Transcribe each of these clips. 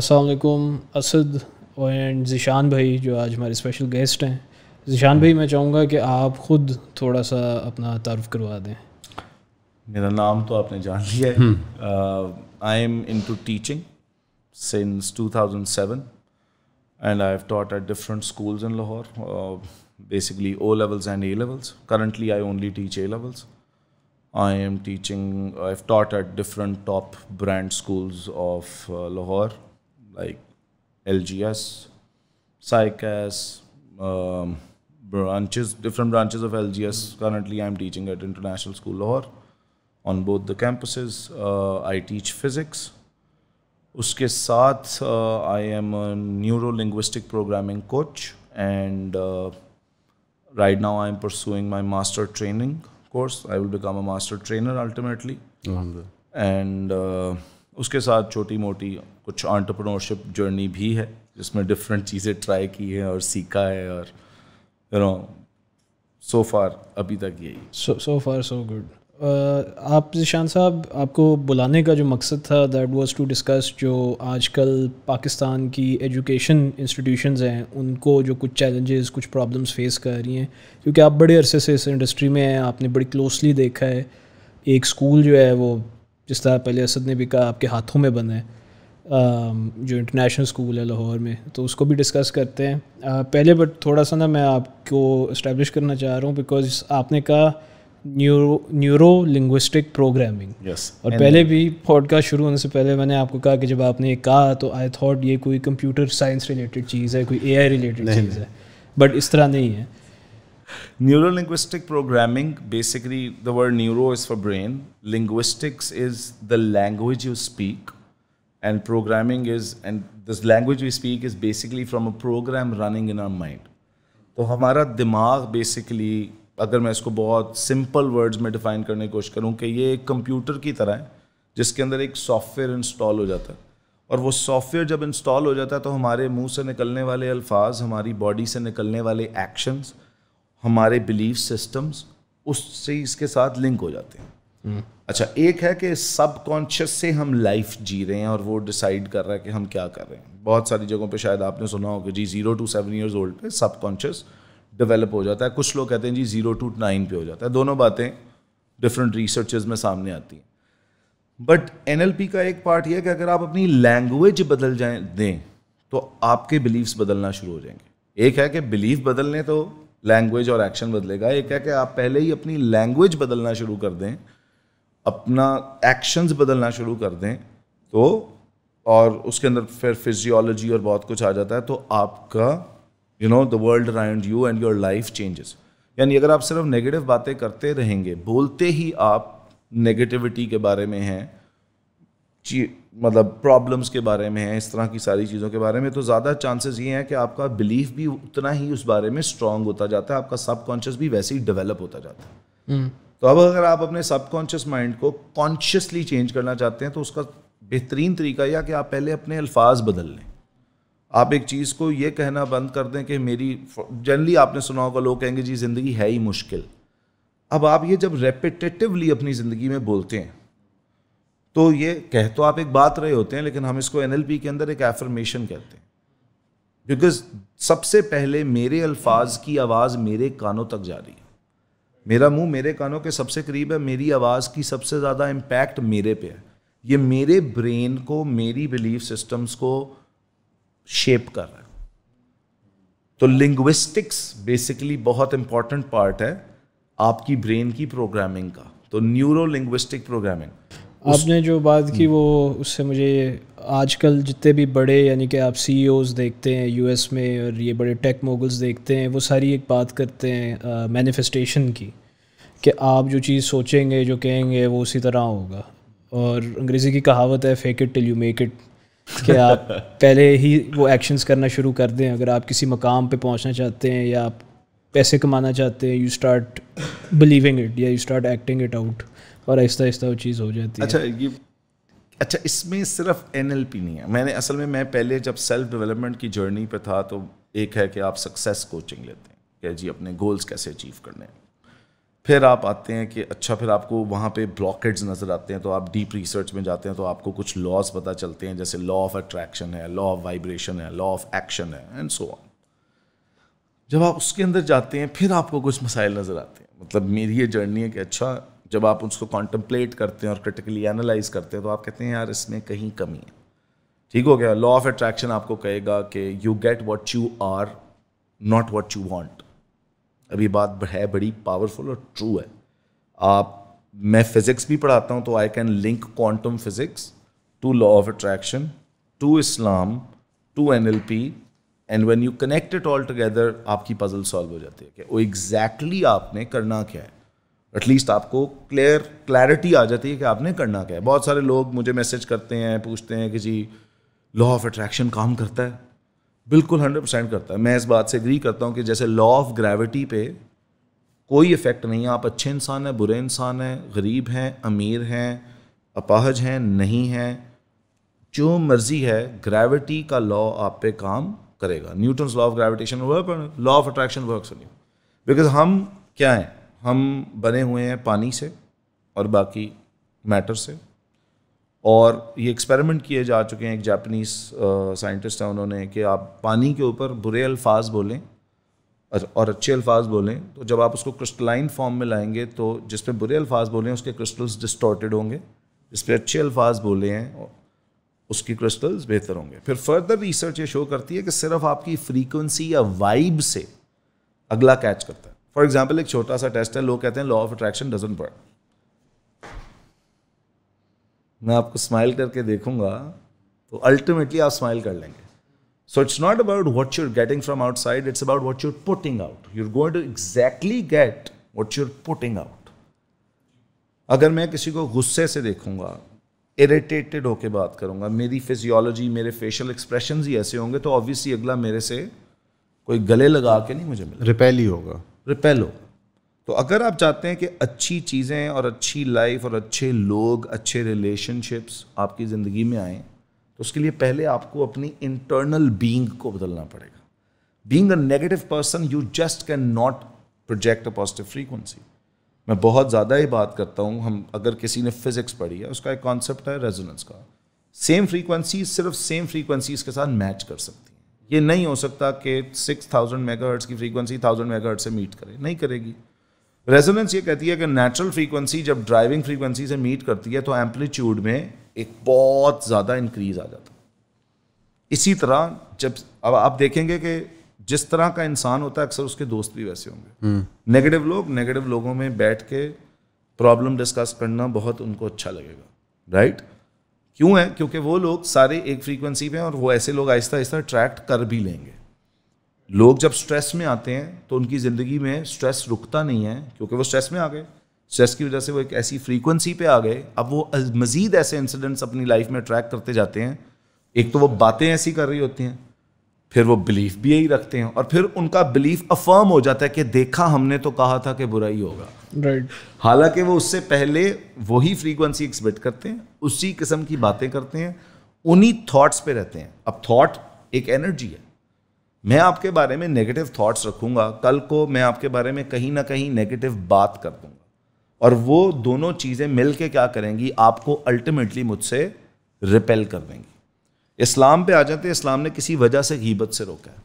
असलकुम असद एंड जिशान भाई जो आज हमारे स्पेशल गेस्ट हैं जीशान भाई मैं चाहूँगा कि आप ख़ुद थोड़ा सा अपना तारफ़ करवा दें मेरा नाम तो आपने जान लिया है I am into teaching since two thousand seven and I taught at different school in Lahore basically O levels and A levels currently I only teach A levels I am teaching I taught at different top brand school of Lahore like LGS, Psychas, um, branches, different branches of LGS. Currently, I'm teaching at International School Lahore on both the campuses. Uh, I teach physics. Uske saath, uh, I am a neuro linguistic programming coach, and uh, right now I'm pursuing my master training course. I will become a master trainer ultimately. And uh, उसके साथ छोटी मोटी कुछ entrepreneurship journey भी है जिसमें different चीज़ें try की हैं और सीखा है और यू नो सो फार अभी तक यही सो फार सो गुड आप जिशान साहब आपको बुलाने का जो मकसद था दैट वाज टू डिस्कस जो आजकल पाकिस्तान की एजुकेशन इंस्टीट्यूशंस हैं उनको जो कुछ चैलेंजेस कुछ प्रॉब्लम्स फेस कर रही हैं क्योंकि आप बड़े अरसे से इस इंडस्ट्री में हैं आपने बड़ी क्लोजली देखा है एक स्कूल जो है वो जिस तरह पहले असद ने भी कहा आपके हाथों में बना है Um, जो इंटरनेशनल स्कूल है लाहौर में तो उसको भी डिस्कस करते हैं uh, पहले बट थोड़ा सा ना मैं आपको इस्टेब्लिश करना चाह रहा हूँ बिकॉज आपने कहा neuro neuro linguistic programming yes और पहले भी पॉडकास्ट शुरू होने से पहले मैंने आपको कहा कि जब आपने कहा तो आई थॉट ये कोई कंप्यूटर साइंस रिलेटेड चीज़ है कोई आई रिलेटेड चीज़ है बट इस तरह नहीं है neuro linguistic programming basically the word neuro is for brain linguistics is the language you speak and programming is and this language we speak is basically from a program running in our mind तो हमारा दिमाग basically अगर मैं इसको बहुत simple words में define करने की कोशिश करूँ कि ये एक कंप्यूटर की तरह है जिसके अंदर एक सॉफ्टवेयर इंस्टॉल हो जाता है और वो सॉफ्टवेयर जब इंस्टॉल हो जाता है तो हमारे मुंह से निकलने वाले अल्फाज हमारी बॉडी से निकलने वाले actions हमारे बिलीफ सिस्टम्स उस चीज़ के साथ लिंक हो जाते हैं हम्म। अच्छा एक है कि सबकॉन्शियस से हम लाइफ जी रहे हैं और वो डिसाइड कर रहा है कि हम क्या कर रहे हैं बहुत सारी जगहों पे शायद आपने सुना हो कि जी zero to seven years old पे सबकॉन्शियस डेवलप हो जाता है कुछ लोग कहते हैं जी ज़ीरो टू नाइन पे हो जाता है दोनों बातें डिफरेंट रिसर्च में सामने आती हैं बट एन का एक पार्ट यह कि अगर आप अपनी लैंग्वेज बदल जाए दें तो आपके बिलीव्स बदलना शुरू हो जाएंगे एक है कि बिलीव बदलने तो लैंग्वेज और एक्शन बदलेगा एक है कि आप पहले ही अपनी लैंग्वेज बदलना शुरू कर दें अपना एक्शंस बदलना शुरू कर दें तो और उसके अंदर फिर फिजियोलॉजी और बहुत कुछ आ जाता है तो आपका you know the world around you and your life changes यानी अगर आप सिर्फ नेगेटिव बातें करते रहेंगे बोलते ही आप नेगेटिविटी के बारे में हैं मतलब प्रॉब्लम्स के बारे में हैं इस तरह की सारी चीज़ों के बारे में तो ज़्यादा चांसेस ये हैं कि आपका बिलीफ भी उतना ही उस बारे में स्ट्रांग होता जाता है आपका सबकॉन्शियस भी वैसे ही डेवलप होता जाता है हम्म। तो अब अगर आप अपने सबकॉन्शियस माइंड को कॉन्शियसली चेंज करना चाहते हैं तो उसका बेहतरीन तरीका यह कि आप पहले अपने अल्फाज बदल लें आप एक चीज़ को ये कहना बंद कर दें कि मेरी जनरली आपने सुना होगा लोग कहेंगे जी ज़िंदगी है ही मुश्किल अब आप ये जब रेपिटेटिवली अपनी ज़िंदगी में बोलते हैं तो ये कह तो आप एक बात रहे होते हैं लेकिन हम इसको एन के अंदर एक एफर्मेशन कहते हैं बिकॉज सबसे पहले मेरे अल्फाज की आवाज़ मेरे कानों तक जा रही है मेरा मुंह मेरे कानों के सबसे करीब है मेरी आवाज़ की सबसे ज़्यादा इम्पैक्ट मेरे पे है ये मेरे ब्रेन को मेरी बिलीफ सिस्टम्स को शेप कर रहा है तो लिंग्विस्टिक्स बेसिकली बहुत इंपॉर्टेंट पार्ट है आपकी ब्रेन की प्रोग्रामिंग का तो न्यूरो लिंग्विस्टिक प्रोग्रामिंग आपने जो बात की हम्म। वो उससे मुझे आजकल जितने भी बड़े यानी कि आप सी e देखते हैं यू में और ये बड़े टेक मोगल्स देखते हैं वो सारी एक बात करते हैं मैनिफेस्टेशन की कि आप जो चीज़ सोचेंगे जो कहेंगे वो उसी तरह होगा और अंग्रेज़ी की कहावत है fake it till you make it कि आप पहले ही वो एक्शंस करना शुरू कर दें अगर आप किसी मकाम पे पहुंचना चाहते हैं या आप पैसे कमाना चाहते हैं यू स्टार्ट बिलीविंग इट या you start acting it out और आहिस्ता आहिस्ता वो चीज़ हो जाती अच्छा, है अच्छा ये अच्छा इसमें सिर्फ एन नहीं है मैंने असल में मैं पहले जब सेल्फ डेवलपमेंट की जर्नी पर था तो एक है कि आप सक्सेस कोचिंग लेते हैं कि जी अपने गोल्स कैसे अचीव करने हैं फिर आप आते हैं कि अच्छा फिर आपको वहाँ पे ब्लॉकेट्स नज़र आते हैं तो आप डीप रिसर्च में जाते हैं तो आपको कुछ लॉज पता चलते हैं जैसे लॉ ऑफ अट्रैक्शन है लॉ ऑफ वाइब्रेशन है लॉ ऑफ एक्शन है एंड सो ऑन जब आप उसके अंदर जाते हैं फिर आपको कुछ मसाइल नज़र आते हैं मतलब मेरी ये जर्नी है कि अच्छा जब आप उसको कॉन्टम्पलेट करते हैं और क्रिटिकली एनालाइज करते हैं तो आप कहते हैं यार इसमें कहीं कमी है ठीक हो गया लॉ ऑफ अट्रैक्शन आपको कहेगा कि you get what you are not what you want अभी बात है बड़ी पावरफुल और ट्रू है आप मैं फिज़िक्स भी पढ़ाता हूँ तो I can link quantum physics to law of attraction to Islam to N L P and when you connect it all together आपकी पजल सॉल्व हो जाती है कि वो एग्जैक्टली आपने करना क्या है एटलीस्ट आपको क्लियर क्लैरिटी आ जाती है कि आपने करना क्या है बहुत सारे लोग मुझे मैसेज करते हैं पूछते हैं कि जी लॉ ऑफ अट्रैक्शन काम करता है बिल्कुल हंड्रेड परसेंट करता है मैं इस बात से एग्री करता हूँ कि जैसे लॉ ऑफ ग्रेविटी पे कोई इफ़ेक्ट नहीं है आप अच्छे इंसान हैं बुरे इंसान हैं गरीब हैं अमीर हैं अपाहज हैं नहीं हैं जो मर्जी है ग्रेविटी का लॉ आप पे काम करेगा Newton law of gravitation work law of attraction work on because हम क्या हैं हम बने हुए हैं पानी से और बाकी मैटर से और ये एक्सपेरिमेंट किए जा चुके हैं एक जापनीज साइंटिस्ट हैं उन्होंने कि आप पानी के ऊपर बुरे अल्फाज बोलें और अच्छे अल्फाज बोलें तो जब आप उसको क्रिस्टलाइन फॉर्म में लाएंगे तो जिस पे बुरे अल्फाज बोले हैं उसके क्रिस्टल्स डिस्टॉर्टेड होंगे जिस पे अच्छे अल्फाज बोले हैं उसकी क्रिस्टल्स बेहतर होंगे फिर फर्दर रिसर्च ये शो करती है कि सिर्फ आपकी फ्रीक्वेंसी या वाइब से अगला कैच करता है फॉर एग्जाम्पल एक छोटा सा टेस्ट है लोग कहते हैं law of attraction doesn't work मैं आपको स्माइल करके देखूंगा तो अल्टीमेटली आप स्माइल कर लेंगे so it's not about what you're getting from outside it's about what you're putting out you're going to exactly get what you're putting out अगर मैं किसी को गुस्से से देखूंगा इरिटेटेड होके बात करूंगा मेरी फिजियोलॉजी मेरे फेशियल एक्सप्रेशन ही ऐसे होंगे तो ऑब्वियसली अगला मेरे से कोई गले लगा के नहीं मुझे मिला रिपेल ही होगा रिपेल होगा तो अगर आप चाहते हैं कि अच्छी चीज़ें और अच्छी लाइफ और अच्छे लोग अच्छे रिलेशनशिप्स आपकी ज़िंदगी में आएँ तो उसके लिए पहले आपको अपनी इंटरनल बींग को बदलना पड़ेगा being a negative person you just can not project a positive frequency मैं बहुत ज़्यादा ही बात करता हूँ हम अगर किसी ने फिज़िक्स पढ़ी है उसका एक कॉन्सेप्ट है रेजोनेंस का सेम फ्रीक्वेंसी सिर्फ सेम फ्रीक्वेंसीज के साथ मैच कर सकती है ये नहीं हो सकता कि सिक्स थाउजेंड मेगा की फ्रीक्वेंसी थाउजेंड मेगा से मीट करे नहीं करेगी रेजोनेंस ये कहती है कि नेचुरल फ्रीक्वेंसी जब ड्राइविंग फ्रीक्वेंसी से मीट करती है तो एम्पलीट्यूड में एक बहुत ज़्यादा इंक्रीज आ जाता इसी तरह जब अब आप देखेंगे कि जिस तरह का इंसान होता है अक्सर उसके दोस्त भी वैसे होंगे नेगेटिव हम्म। लोग नेगेटिव लोगों में बैठ के प्रॉब्लम डिस्कस करना बहुत उनको अच्छा लगेगा राइट क्यों है क्योंकि वो लोग सारे एक फ्रीक्वेंसी पे हैं और वो ऐसे लोग आहिस्ता आहिस्ता अट्रैक्ट कर भी लेंगे लोग जब स्ट्रेस में आते हैं तो उनकी ज़िंदगी में स्ट्रेस रुकता नहीं है क्योंकि वो स्ट्रेस में आ गए स्ट्रेस की वजह से वो एक ऐसी फ्रीक्वेंसी पे आ गए अब वो मज़ीद ऐसे इंसिडेंट्स अपनी लाइफ में ट्रैक करते जाते हैं एक तो वो बातें ऐसी कर रही होती हैं फिर वो बिलीफ भी यही रखते हैं और फिर उनका बिलीफ अफर्म हो जाता है कि देखा हमने तो कहा था कि बुरा ही होगा राइट right. हालांकि वो उससे पहले वही फ्रीक्वेंसी एक्सपेक्ट करते हैं उसी किस्म की बातें करते हैं उन्हीं थॉट्स पे रहते हैं अब थॉट एक एनर्जी है मैं आपके बारे में नेगेटिव थॉट्स रखूँगा कल को मैं आपके बारे में कहीं ना कहीं नेगेटिव बात कर दूँगा और वो दोनों चीज़ें मिल के क्या करेंगी आपको अल्टीमेटली मुझसे रिपेल कर देंगी इस्लाम पे आ जाते इस्लाम ने किसी वजह से गीबत से रोका है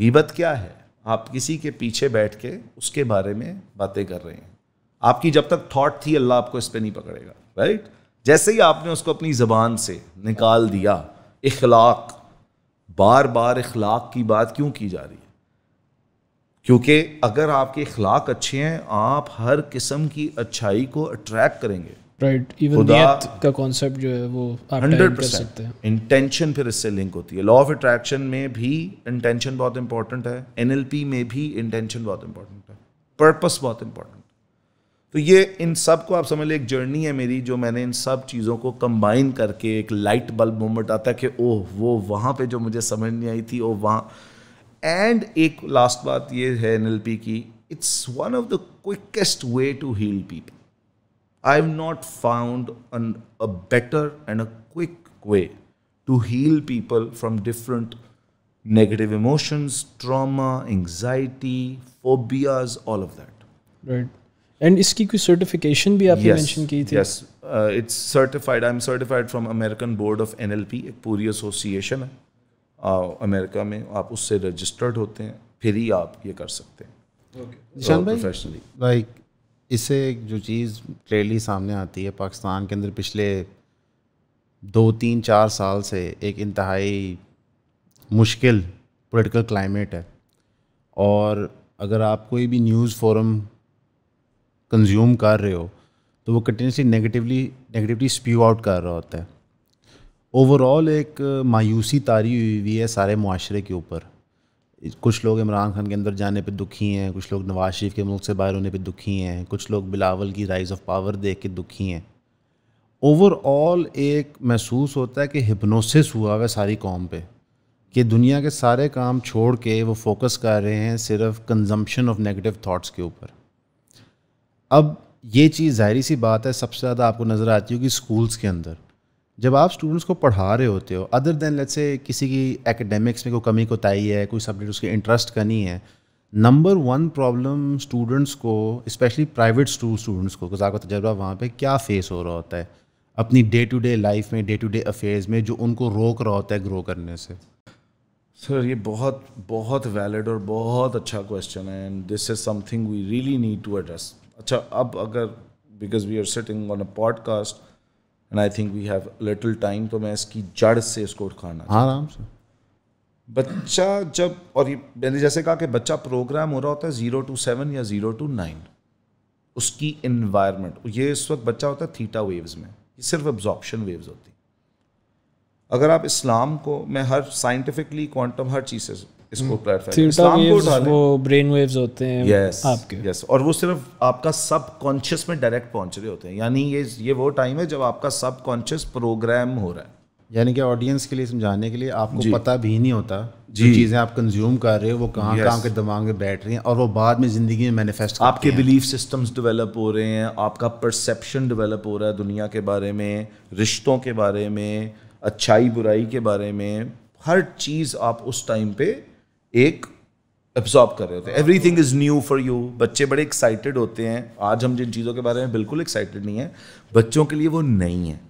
गीबत क्या है आप किसी के पीछे बैठ के उसके बारे में बातें कर रहे हैं आपकी जब तक थॉट थी अल्लाह आपको इस पर नहीं पकड़ेगा राइट जैसे ही आपने उसको अपनी ज़बान से निकाल दिया इखलाक बार बार इखलाक की बात क्यों की जा रही है क्योंकि अगर आपके इखलाक अच्छे हैं आप हर किस्म की अच्छाई को अट्रैक्ट करेंगे राइट right. का कॉन्सेप्ट जो है वो हंड्रेड परसेंट इंटेंशन फिर इससे लिंक होती है लॉ ऑफ अट्रैक्शन में भी इंटेंशन बहुत इंपॉर्टेंट है एनएलपी में भी इंटेंशन बहुत इंपॉर्टेंट है पर्पस बहुत इंपॉर्टेंट तो ये इन सब को आप समझ लें एक जर्नी है मेरी जो मैंने इन सब चीज़ों को कंबाइन करके एक लाइट बल्ब मोमेंट आता है कि ओह वो वहाँ पे जो मुझे समझ नहीं आई थी ओह वहाँ एंड एक लास्ट बात ये है एन की it's one of the quickest way to heal people I have not found a better and a quick way to heal people from different negative emotions trauma anxiety phobias all of that right and इसकी कोई certification भी आपने mention yes, की थी yes it's certified I am certified from American board of NLP एक पूरी association है America uh, में आप उससे रजिस्टर्ड होते हैं फिर ही आप ये कर सकते हैं लाइक इससे जो चीज़ क्लियरली सामने आती है पाकिस्तान के अंदर पिछले दो तीन चार साल से एक इंतहाई मुश्किल पॉलिटिकल क्लाइमेट है और अगर आप कोई भी न्यूज़ फोरम कंज्यूम कर रहे हो तो वो continuously negatively negatively spew out कर रहा होता है ओवरऑल एक uh, मायूसी तारी हुई हुई है सारे माशरे के ऊपर कुछ लोग इमरान खान के अंदर जाने पे दुखी हैं कुछ लोग नवाज शरीफ के मुल्क से बाहर होने पे दुखी हैं कुछ लोग बिलावल की राइज ऑफ पावर देख के दुखी हैं ओवरऑल एक महसूस होता है कि हिप्नोसिस हुआ है सारी कॉम पे कि दुनिया के सारे काम छोड़ के वो फोकस कर रहे हैं सिर्फ कंजम्पशन ऑफ नेगेटिव थाट्स के ऊपर अब ये चीज़ ज़ाहरी सी बात है सबसे ज़्यादा आपको नज़र आती होगी स्कूल्स के अंदर जब आप स्टूडेंट्स को पढ़ा रहे होते हो अदर देन लेट्स से किसी की एकेडमिक्स में कोई कमी कोताही है कोई सब्जेक्ट उसके इंटरेस्ट का नहीं है नंबर वन प्रॉब्लम स्टूडेंट्स को स्पेशली प्राइवेट स्टूडेंट्स को आपका तजर्बा वहाँ पर क्या फेस हो रहा होता है अपनी डे टू डे लाइफ में डे टू डे अफेयर्स में जो उनको रोक रहा होता है ग्रो करने से सर ये बहुत बहुत वैलिड और बहुत अच्छा क्वेश्चन है and this is something we really need to address अच्छा अब अगर because we are sitting on a podcast and I think we have little time तो मैं इसकी जड़ से इसको उठाना हाँ, आराम से बच्चा जब और ये मैंने जैसे कहा कि बच्चा प्रोग्राम हो रहा होता है ज़ीरो टू सेवन या ज़ीरो टू नाइन उसकी इन्वायरमेंट ये इस वक्त बच्चा होता है थीटा वेव्स में ये सिर्फ एब्जॉर्प्शन वेव्स होती अगर आप इस्लाम को मैं हर साइंटिफिकली क्वांटम हर चीज़ से इसको प्लेटफॉर्म हम्म। वो ब्रेन वेव्स होते हैं yes, आपके यस yes. और वो सिर्फ आपका सब कॉन्शियस में डायरेक्ट पहुंच रहे होते हैं यानी ये ये वो टाइम है जब आपका सब कॉन्शियस प्रोग्राम हो रहा है यानी कि ऑडियंस के लिए समझाने के लिए आपको पता भी नहीं होता जो चीज़ें आप कंज्यूम कर रहे हो वो कहाँ yes. कहाँ के दिमाग में बैठ रही हैं और वो बाद में ज़िंदगी में मैनिफेस्ट आपके बिलीफ सिस्टम्स डेवलप हो रहे हैं आपका परसेप्शन डेवलप हो रहा है दुनिया के बारे में रिश्तों के बारे में अच्छाई बुराई के बारे में हर चीज़ आप उस टाइम पे एक एब्जॉर्ब कर रहे होते हैं everything is new for you बच्चे बड़े एक्साइटेड होते हैं आज हम जिन चीज़ों के बारे में बिल्कुल एक्साइटेड नहीं है बच्चों के लिए वो नहीं है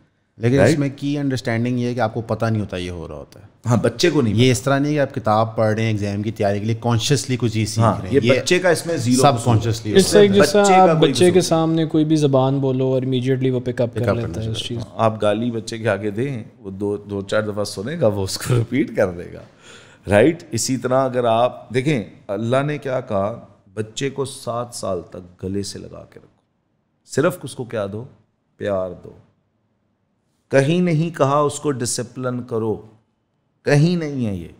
लेकिन right? इसमें की अंडरस्टैंडिंग ये है कि आपको पता नहीं होता ये हो रहा होता है हाँ बच्चे को नहीं ये इस तरह नहीं कि आप किताब पढ़ रहे हैं एग्जाम की तैयारी के लिए कॉन्शियसली कुछ चीज सीख हाँ, रहे हैं ये, ये बच्चे का इसमें जीरो सब कॉन्शियसली बच्चे, आप बच्चे के सामने कोई भी जबान बोलो और इमीडिएटली वो पिकअप कर लेता है उस चीज आप गाली बच्चे के आगे दें वो दो दो चार दफा सुनेगा वो उसको रिपीट कर देगा राइट right? इसी तरह अगर आप देखें अल्लाह ने क्या कहा बच्चे को सात साल तक गले से लगा के रखो सिर्फ उसको क्या दो प्यार दो कहीं नहीं कहा उसको डिसिप्लिन करो कहीं नहीं है ये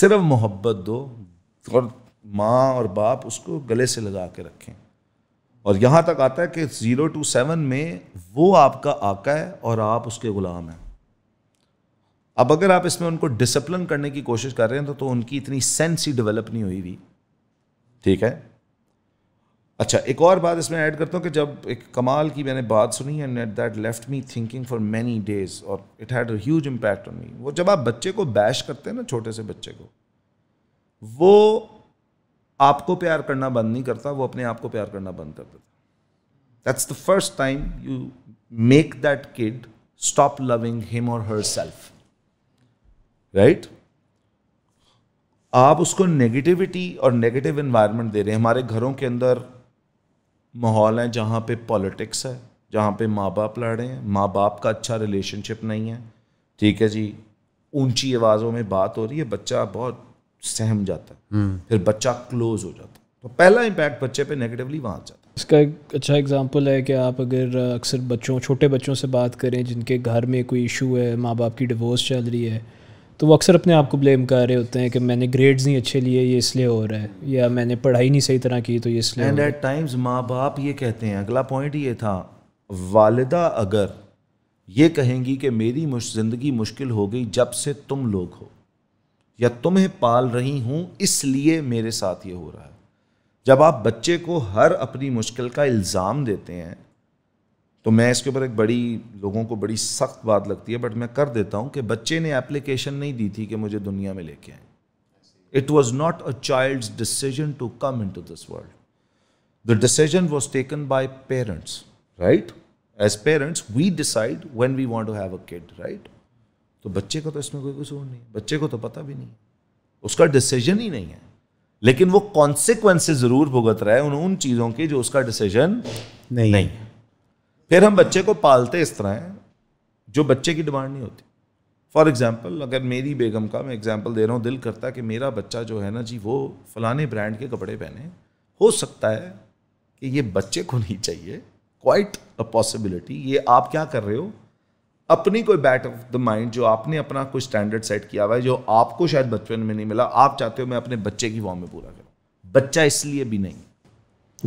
सिर्फ मोहब्बत दो और माँ और बाप उसको गले से लगा के रखें और यहाँ तक आता है कि ज़ीरो टू सेवन में वो आपका आका है और आप उसके ग़ुलाम हैं अब अगर आप इसमें उनको डिसिप्लिन करने की कोशिश कर रहे हैं तो, तो उनकी इतनी सेंस ही डेवलप नहीं हुई हुई ठीक है अच्छा एक और बात इसमें ऐड करता हूँ कि जब एक कमाल की मैंने बात सुनी and at that left me thinking for many days और it had huge impact on me वो जब आप बच्चे को बैश करते हैं ना छोटे से बच्चे को वो आपको प्यार करना बंद नहीं करता वो अपने आप को प्यार करना बंद कर देता that's the first time you make that kid stop loving him और हर सेल्फ राइट आप उसको नेगेटिविटी और नेगेटिव इन्वायरमेंट दे रहे हैं हमारे घरों के अंदर माहौल है जहाँ पे पॉलिटिक्स है जहाँ पे माँ बाप लड़ रहे हैं माँ बाप का अच्छा रिलेशनशिप नहीं है ठीक है जी ऊंची आवाज़ों में बात हो रही है बच्चा बहुत सहम जाता है हम्म। फिर बच्चा क्लोज हो जाता है तो पहला इम्पैक्ट बच्चे पे नेगेटिवली वहाँ जाता है इसका एक अच्छा एग्जांपल है कि आप अगर अक्सर बच्चों छोटे बच्चों से बात करें जिनके घर में कोई इशू है माँ बाप की डिवोर्स चल रही है तो वो अक्सर अपने आप को ब्लेम कर रहे होते हैं कि मैंने ग्रेड्स नहीं अच्छे लिए ये इसलिए हो रहा है या मैंने पढ़ाई नहीं सही तरह की तो ये इसलिए एंड एट टाइम्स माँ बाप ये कहते हैं अगला पॉइंट ये था वालदा अगर ये कहेंगी कि मेरी मुश ज़िंदगी मुश्किल हो गई जब से तुम लोग हो या तुम्हें पाल रही हूँ इसलिए मेरे साथ ये हो रहा है जब आप बच्चे को हर अपनी मुश्किल का इल्ज़ाम देते हैं तो मैं इसके ऊपर एक बड़ी लोगों को बड़ी सख्त बात लगती है बट मैं कर देता हूँ कि बच्चे ने एप्लीकेशन नहीं दी थी कि मुझे दुनिया में लेके आए it was not a child decision to come into this world the decision was taken by parents right as parents we decide when we want to have a kid right तो बच्चे का तो इसमें कोई कसूर नहीं बच्चे को तो पता भी नहीं उसका डिसीजन ही नहीं है लेकिन वो कॉन्सिक्वेंसेज जरूर भुगत रहा है उन उन चीज़ों के जो उसका डिसीजन नहीं, नहीं है फिर हम बच्चे को पालते इस तरह हैं जो बच्चे की डिमांड नहीं होती फॉर एग्ज़ाम्पल अगर मेरी बेगम का मैं एग्ज़ाम्पल दे रहा हूँ दिल करता है कि मेरा बच्चा जो है ना जी वो फलाने ब्रांड के कपड़े पहने हो सकता है कि ये बच्चे को नहीं चाहिए क्वाइट अ पॉसिबिलिटी ये आप क्या कर रहे हो अपनी कोई बैट ऑफ द माइंड जो आपने अपना कोई स्टैंडर्ड सेट किया हुआ है जो आपको शायद बचपन में नहीं मिला आप चाहते हो मैं अपने बच्चे की वॉर्म में पूरा करूँ बच्चा इसलिए भी नहीं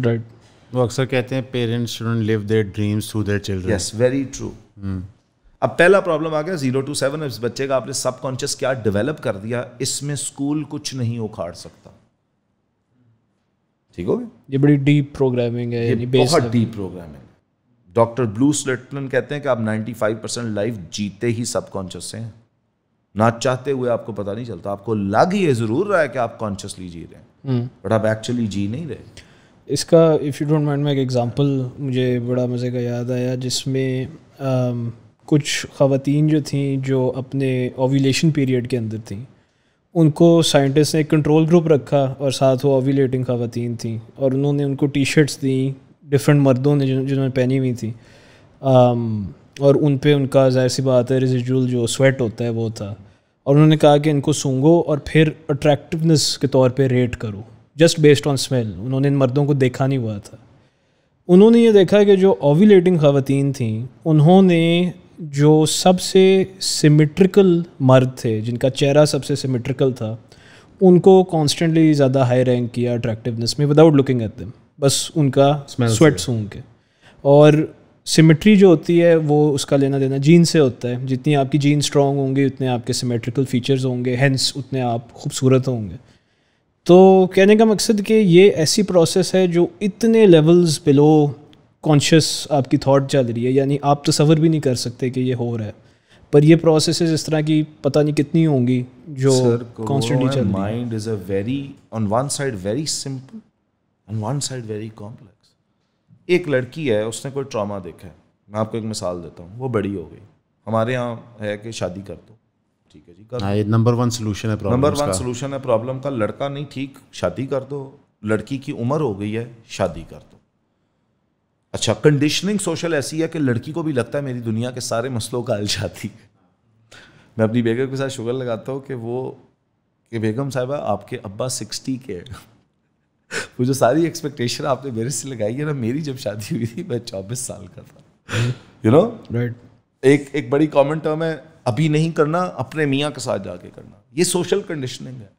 राइट right. वो अक्सर कहते हैं parents shouldn't live their dreams through their children yes very true अब पहला प्रॉब्लम आ गया जीरो टू सेवन इस बच्चे का आपने सबकॉन्शियस क्या डेवलप कर दिया इसमें स्कूल कुछ नहीं उखाड़ सकता ठीक हो गया ये बड़ी डीप प्रोग्रामिंग है ये बहुत डीप प्रोग्रामिंग डॉक्टर ब्लू स्लेटलन कहते हैं कि आप 95 परसेंट लाइफ जीते ही सबकॉन्शियस हैं ना चाहते हुए आपको पता नहीं चलता आपको लग ये जरूर रहा है कि आप कॉन्शियसली जी रहे हैं बट hmm. आप एक्चुअली जी नहीं रहे इसका इफ़ यू डोंट माइंड मैं एक एग्ज़ाम्पल मुझे बड़ा मज़े का याद आया जिसमें um, कुछ ख़वान जो थी जो अपने ओविलेशन पीरियड के अंदर थी उनको साइंटिस्ट ने एक कंट्रोल ग्रुप रखा और साथ वो ओविलेटिंग ख़वान थी और उन्होंने उनको टी शर्ट्स दी डिफरेंट मर्दों ने जिन्होंने पहनी हुई थी आम, um, और उन पर उनका जाहिर सी बात है रिजिजुल जो स्वेट होता है वो था और उन्होंने कहा कि इनको सूँगो और फिर अट्रैक्टिवनेस के तौर पर रेट करो जस्ट बेस्ड ऑन स्मेल उन्होंने इन मर्दों को देखा नहीं हुआ था उन्होंने ये देखा कि जो ओविलेटिंग खातन थीं उन्होंने जो सबसे सिमेट्रिकल मर्द थे जिनका चेहरा सबसे सिमेट्रिकल था उनको कॉन्स्टेंटली ज़्यादा हाई रैंक किया अट्रैक्टिवनेस में विदाउट लुकिंग एट दम बस उनका स्वेट सूंघ के और सिमेट्री जो होती है वो उसका लेना देना जीन से होता है जितनी आपकी जीन स्ट्रांग होंगी उतने आपके सिमेट्रिकल फीचर्स होंगे हैंस उतने आप खूबसूरत होंगे तो कहने का मकसद कि ये ऐसी प्रोसेस है जो इतने लेवल्स बिलो कॉन्शियस आपकी थॉट चल रही है यानी आप तस्वर भी नहीं कर सकते कि ये हो रहा है पर ये प्रोसेस इस तरह की पता नहीं कितनी होंगी जो कॉन्स्टेंटली चल mind is a very on one side very simple on one side very complex एक लड़की है उसने कोई ट्रामा देखा है मैं आपको एक मिसाल देता हूँ वो बड़ी हो गई हमारे यहाँ है कि शादी कर दो कर नंबर वन सोल्यूशन है नंबर वन सोल्यूशन है प्रॉब्लम का लड़का नहीं ठीक शादी कर दो लड़की की उम्र हो गई है शादी कर दो अच्छा कंडीशनिंग सोशल ऐसी है कि लड़की को भी लगता है मेरी दुनिया के सारे मसलों का हल शादी मैं अपनी बेगम के साथ शुगर लगाता हूँ कि वो कि बेगम साहबा आपके अब्बा सिक्सटी के वो जो सारी एक्सपेक्टेशन आपने मेरे से लगाई है ना मेरी जब शादी हुई थी मैं चौबीस साल का था यू नो राइट एक एक बड़ी कॉमन टर्म है अभी नहीं करना अपने मियाँ के साथ जाके करना ये सोशल कंडीशनिंग है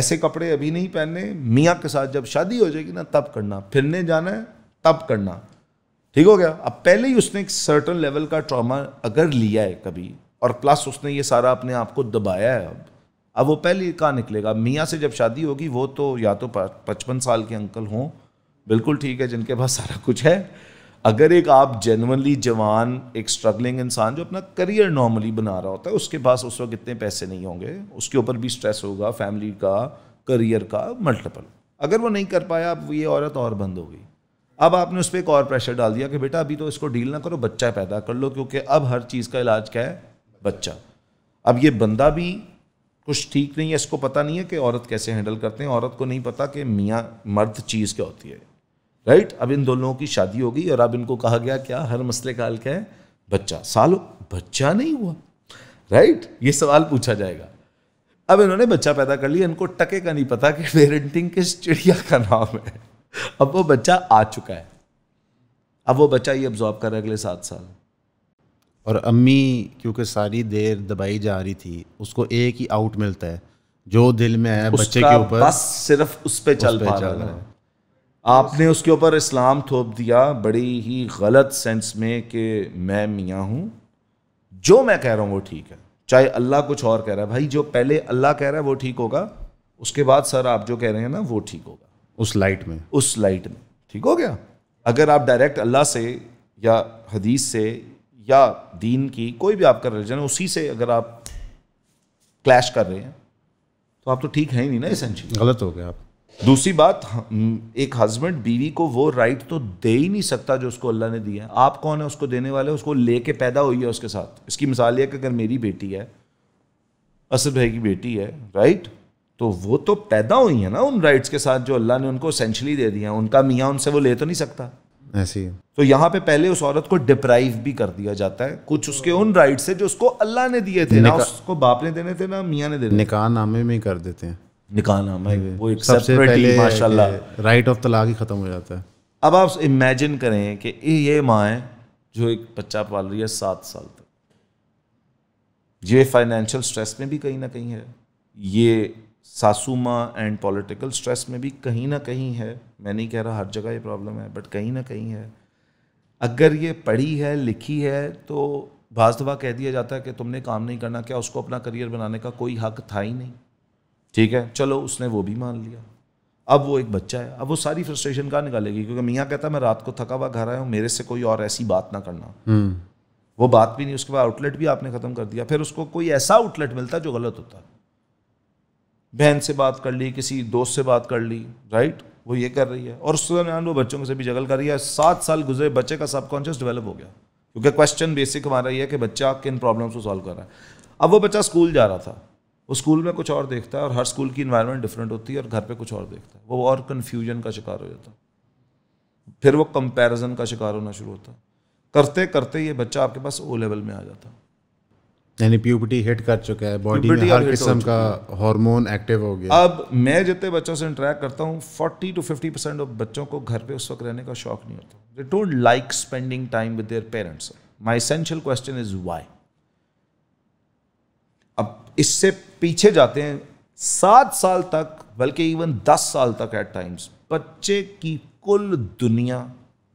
ऐसे कपड़े अभी नहीं पहनने मियाँ के साथ जब शादी हो जाएगी ना तब करना फिरने जाना है तब करना ठीक हो गया अब पहले ही उसने एक सर्टन लेवल का ट्रॉमा अगर लिया है कभी और प्लस उसने ये सारा अपने आप को दबाया है अब अब वो पहले कहाँ निकलेगा मियाँ से जब शादी होगी वो तो या तो पचपन साल के अंकल हों बिल्कुल ठीक है जिनके पास सारा कुछ है अगर एक आप जेनवनली जवान एक स्ट्रगलिंग इंसान जो अपना करियर नॉर्मली बना रहा होता है उसके पास उस वक्त इतने पैसे नहीं होंगे उसके ऊपर भी स्ट्रेस होगा फैमिली का करियर का मल्टीपल अगर वो नहीं कर पाया अब ये औरत और बंद हो गई अब आपने उस पर एक और प्रेशर डाल दिया कि बेटा अभी तो इसको डील ना करो बच्चा पैदा कर लो क्योंकि अब हर चीज़ का इलाज क्या है बच्चा अब ये बंदा भी कुछ ठीक नहीं है इसको पता नहीं है कि औरत कैसे हैंडल करते हैं औरत को नहीं पता कि मियाँ मर्द चीज़ क्या होती है राइट अब इन दोनों की शादी हो गई और अब इनको कहा गया क्या हर मसले का हल क्या है बच्चा साल बच्चा नहीं हुआ राइट ये सवाल पूछा जाएगा अब इन्होंने बच्चा पैदा कर लिया इनको टके का नहीं पता कि पेरेंटिंग किस चिड़िया का नाम है अब वो बच्चा आ चुका है अब वो बच्चा ये ऑब्जॉर्व कर रहा है अगले सात साल और अम्मी क्योंकि सारी देर दबाई जा रही थी उसको एक ही आउट मिलता है जो दिल में है बच्चे के ऊपर बस सिर्फ उस पर चल पा रहा है आपने उसके ऊपर इस्लाम थोप दिया बड़ी ही गलत सेंस में कि मैं मियाँ हूँ जो मैं कह रहा हूँ वो ठीक है चाहे अल्लाह कुछ और कह रहा है भाई जो पहले अल्लाह कह रहा है वो ठीक होगा उसके बाद सर आप जो कह रहे हैं ना वो ठीक होगा उस लाइट में उस लाइट में ठीक हो गया अगर आप डायरेक्ट अल्लाह से या हदीस से या दीन की कोई भी आपका रिलीजन उसी से अगर आप क्लैश कर रहे हैं तो आप तो ठीक है ही नहीं ना इस गलत हो गया आप दूसरी बात एक हस्बैंड बीवी को वो राइट तो दे ही नहीं सकता जो उसको अल्लाह ने दिया है आप कौन है उसको देने वाले उसको लेके पैदा हुई है उसके साथ इसकी मिसाल यह कि अगर मेरी बेटी है असद भाई की बेटी है राइट तो वो तो पैदा हुई है ना उन राइट्स के साथ जो अल्लाह ने उनको सेंचुरी दे दिया उनका मियाँ उनसे वो ले तो नहीं सकता ऐसी है तो यहाँ पे पहले उस औरत को डिप्राइव भी कर दिया जाता है कुछ उसके उन राइट्स है जो उसको अल्लाह ने दिए थे ना उसको बाप ने देने थे ना मियाँ ने देने निकाह नामे में कर देते हैं निकालना मैं हम्म। वो एक सेपरेटली माशाल्लाह राइट ऑफ तलाक ही ख़त्म हो जाता है अब आप इमेजिन करें कि ये माँ है जो एक बच्चा पाल रही है सात साल तक ये फाइनेंशियल स्ट्रेस में भी कहीं ना कहीं है ये सासू माँ एंड पॉलिटिकल स्ट्रेस में भी कहीं ना कहीं है मैं नहीं कह रहा हर जगह ये प्रॉब्लम है बट कहीं ना कहीं है अगर ये पढ़ी है लिखी है तो बाज दफा कह दिया जाता है कि तुमने काम नहीं करना क्या उसको अपना करियर बनाने का कोई हक था ही नहीं ठीक है चलो उसने वो भी मान लिया अब वो एक बच्चा है अब वो सारी फ्रस्ट्रेशन कहाँ निकालेगी क्योंकि मियाँ कहता मैं रात को थका हुआ घर आया हूँ मेरे से कोई और ऐसी बात ना करना हम्म। वो बात भी नहीं उसके बाद आउटलेट भी आपने ख़त्म कर दिया फिर उसको कोई ऐसा आउटलेट मिलता जो गलत होता बहन से बात कर ली किसी दोस्त से बात कर ली राइट वो ये कर रही है और उस दौरान वो बच्चों से भी जगल कर रही है सात साल गुजरे बच्चे का सबकॉन्शियस डेवलप हो गया क्योंकि क्वेश्चन बेसिक हमारा ये है कि बच्चा किन प्रॉब्लम्स को सॉल्व कर रहा है अब वो बच्चा स्कूल जा रहा था वो स्कूल में कुछ और देखता है और हर स्कूल की इन्वायरमेंट डिफरेंट होती है और घर पे कुछ और देखता है वो और कन्फ्यूजन का शिकार हो जाता है फिर वो कंपैरिजन का शिकार होना शुरू होता है करते करते ये बच्चा आपके पास ओ लेवल में आ जाता है यानी प्यूबर्टी हिट कर चुका है बॉडी में हर किस्म का हार्मोन एक्टिव हो गया अब मैं जितने बच्चों से इंटरेक्ट करता हूँ forty to fifty percent of बच्चों को घर पे उस वक्त रहने का शौक नहीं होता they don't like spending time with their parents my essential question is why इससे पीछे जाते हैं सात साल तक बल्कि इवन दस साल तक एट टाइम्स बच्चे की कुल दुनिया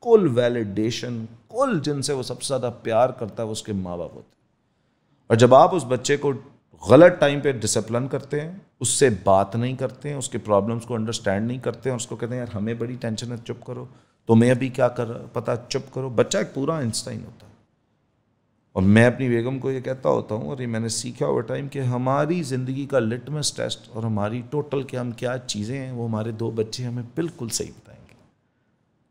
कुल वैलिडेशन कुल जिनसे वो सबसे ज़्यादा प्यार करता है उसके माँ बाप होते हैं और जब आप उस बच्चे को गलत टाइम पे डिसिप्लिन करते हैं उससे बात नहीं करते हैं उसके प्रॉब्लम्स को अंडरस्टैंड नहीं करते हैं उसको कहते हैं यार हमें बड़ी टेंशन है चुप करो तुम्हें अभी क्या कर पता चुप करो बच्चा एक पूरा इंस्टाइन होता है और मैं अपनी बेगम को ये कहता होता हूँ और ये मैंने सीखा ओवर टाइम कि हमारी ज़िंदगी का लिटमस टेस्ट और हमारी टोटल के हम क्या चीज़ें हैं वो हमारे दो बच्चे हमें बिल्कुल सही बताएंगे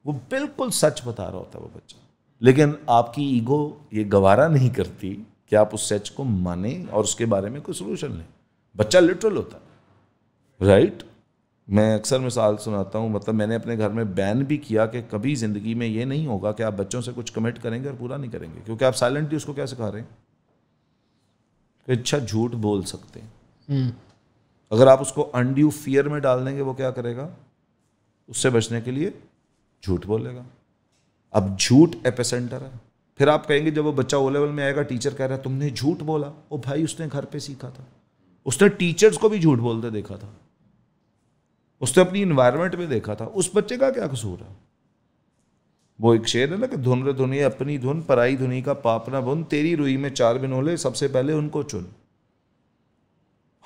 वो बिल्कुल सच बता रहा होता है वो बच्चा लेकिन आपकी ईगो ये गवारा नहीं करती कि आप उस सच को माने और उसके बारे में कोई सोल्यूशन लें बच्चा लिटरल होता है राइट मैं अक्सर मिसाल सुनाता हूँ मतलब मैंने अपने घर में बैन भी किया कि कभी ज़िंदगी में ये नहीं होगा कि आप बच्चों से कुछ कमिट करेंगे और पूरा नहीं करेंगे क्योंकि आप साइलेंटली उसको क्या सिखा रहे हैं अच्छा झूठ बोल सकते हैं हम्म। अगर आप उसको अनड्यू फियर में डाल देंगे वो क्या करेगा उससे बचने के लिए झूठ बोलेगा अब झूठ एपेसेंटर है फिर आप कहेंगे जब वो बच्चा ओ लेवल में आएगा टीचर कह रहा है तुमने झूठ बोला ओ भाई उसने घर पे सीखा था उसने टीचर्स को भी झूठ बोलते देखा था उसने अपनी इन्वायरमेंट में देखा था उस बच्चे का क्या कसूर है वो एक शेर है ना कि धुन रे धुनी अपनी धुन पराई धुनी का पापना बुन तेरी रुई में चार बिनोले सबसे पहले उनको चुन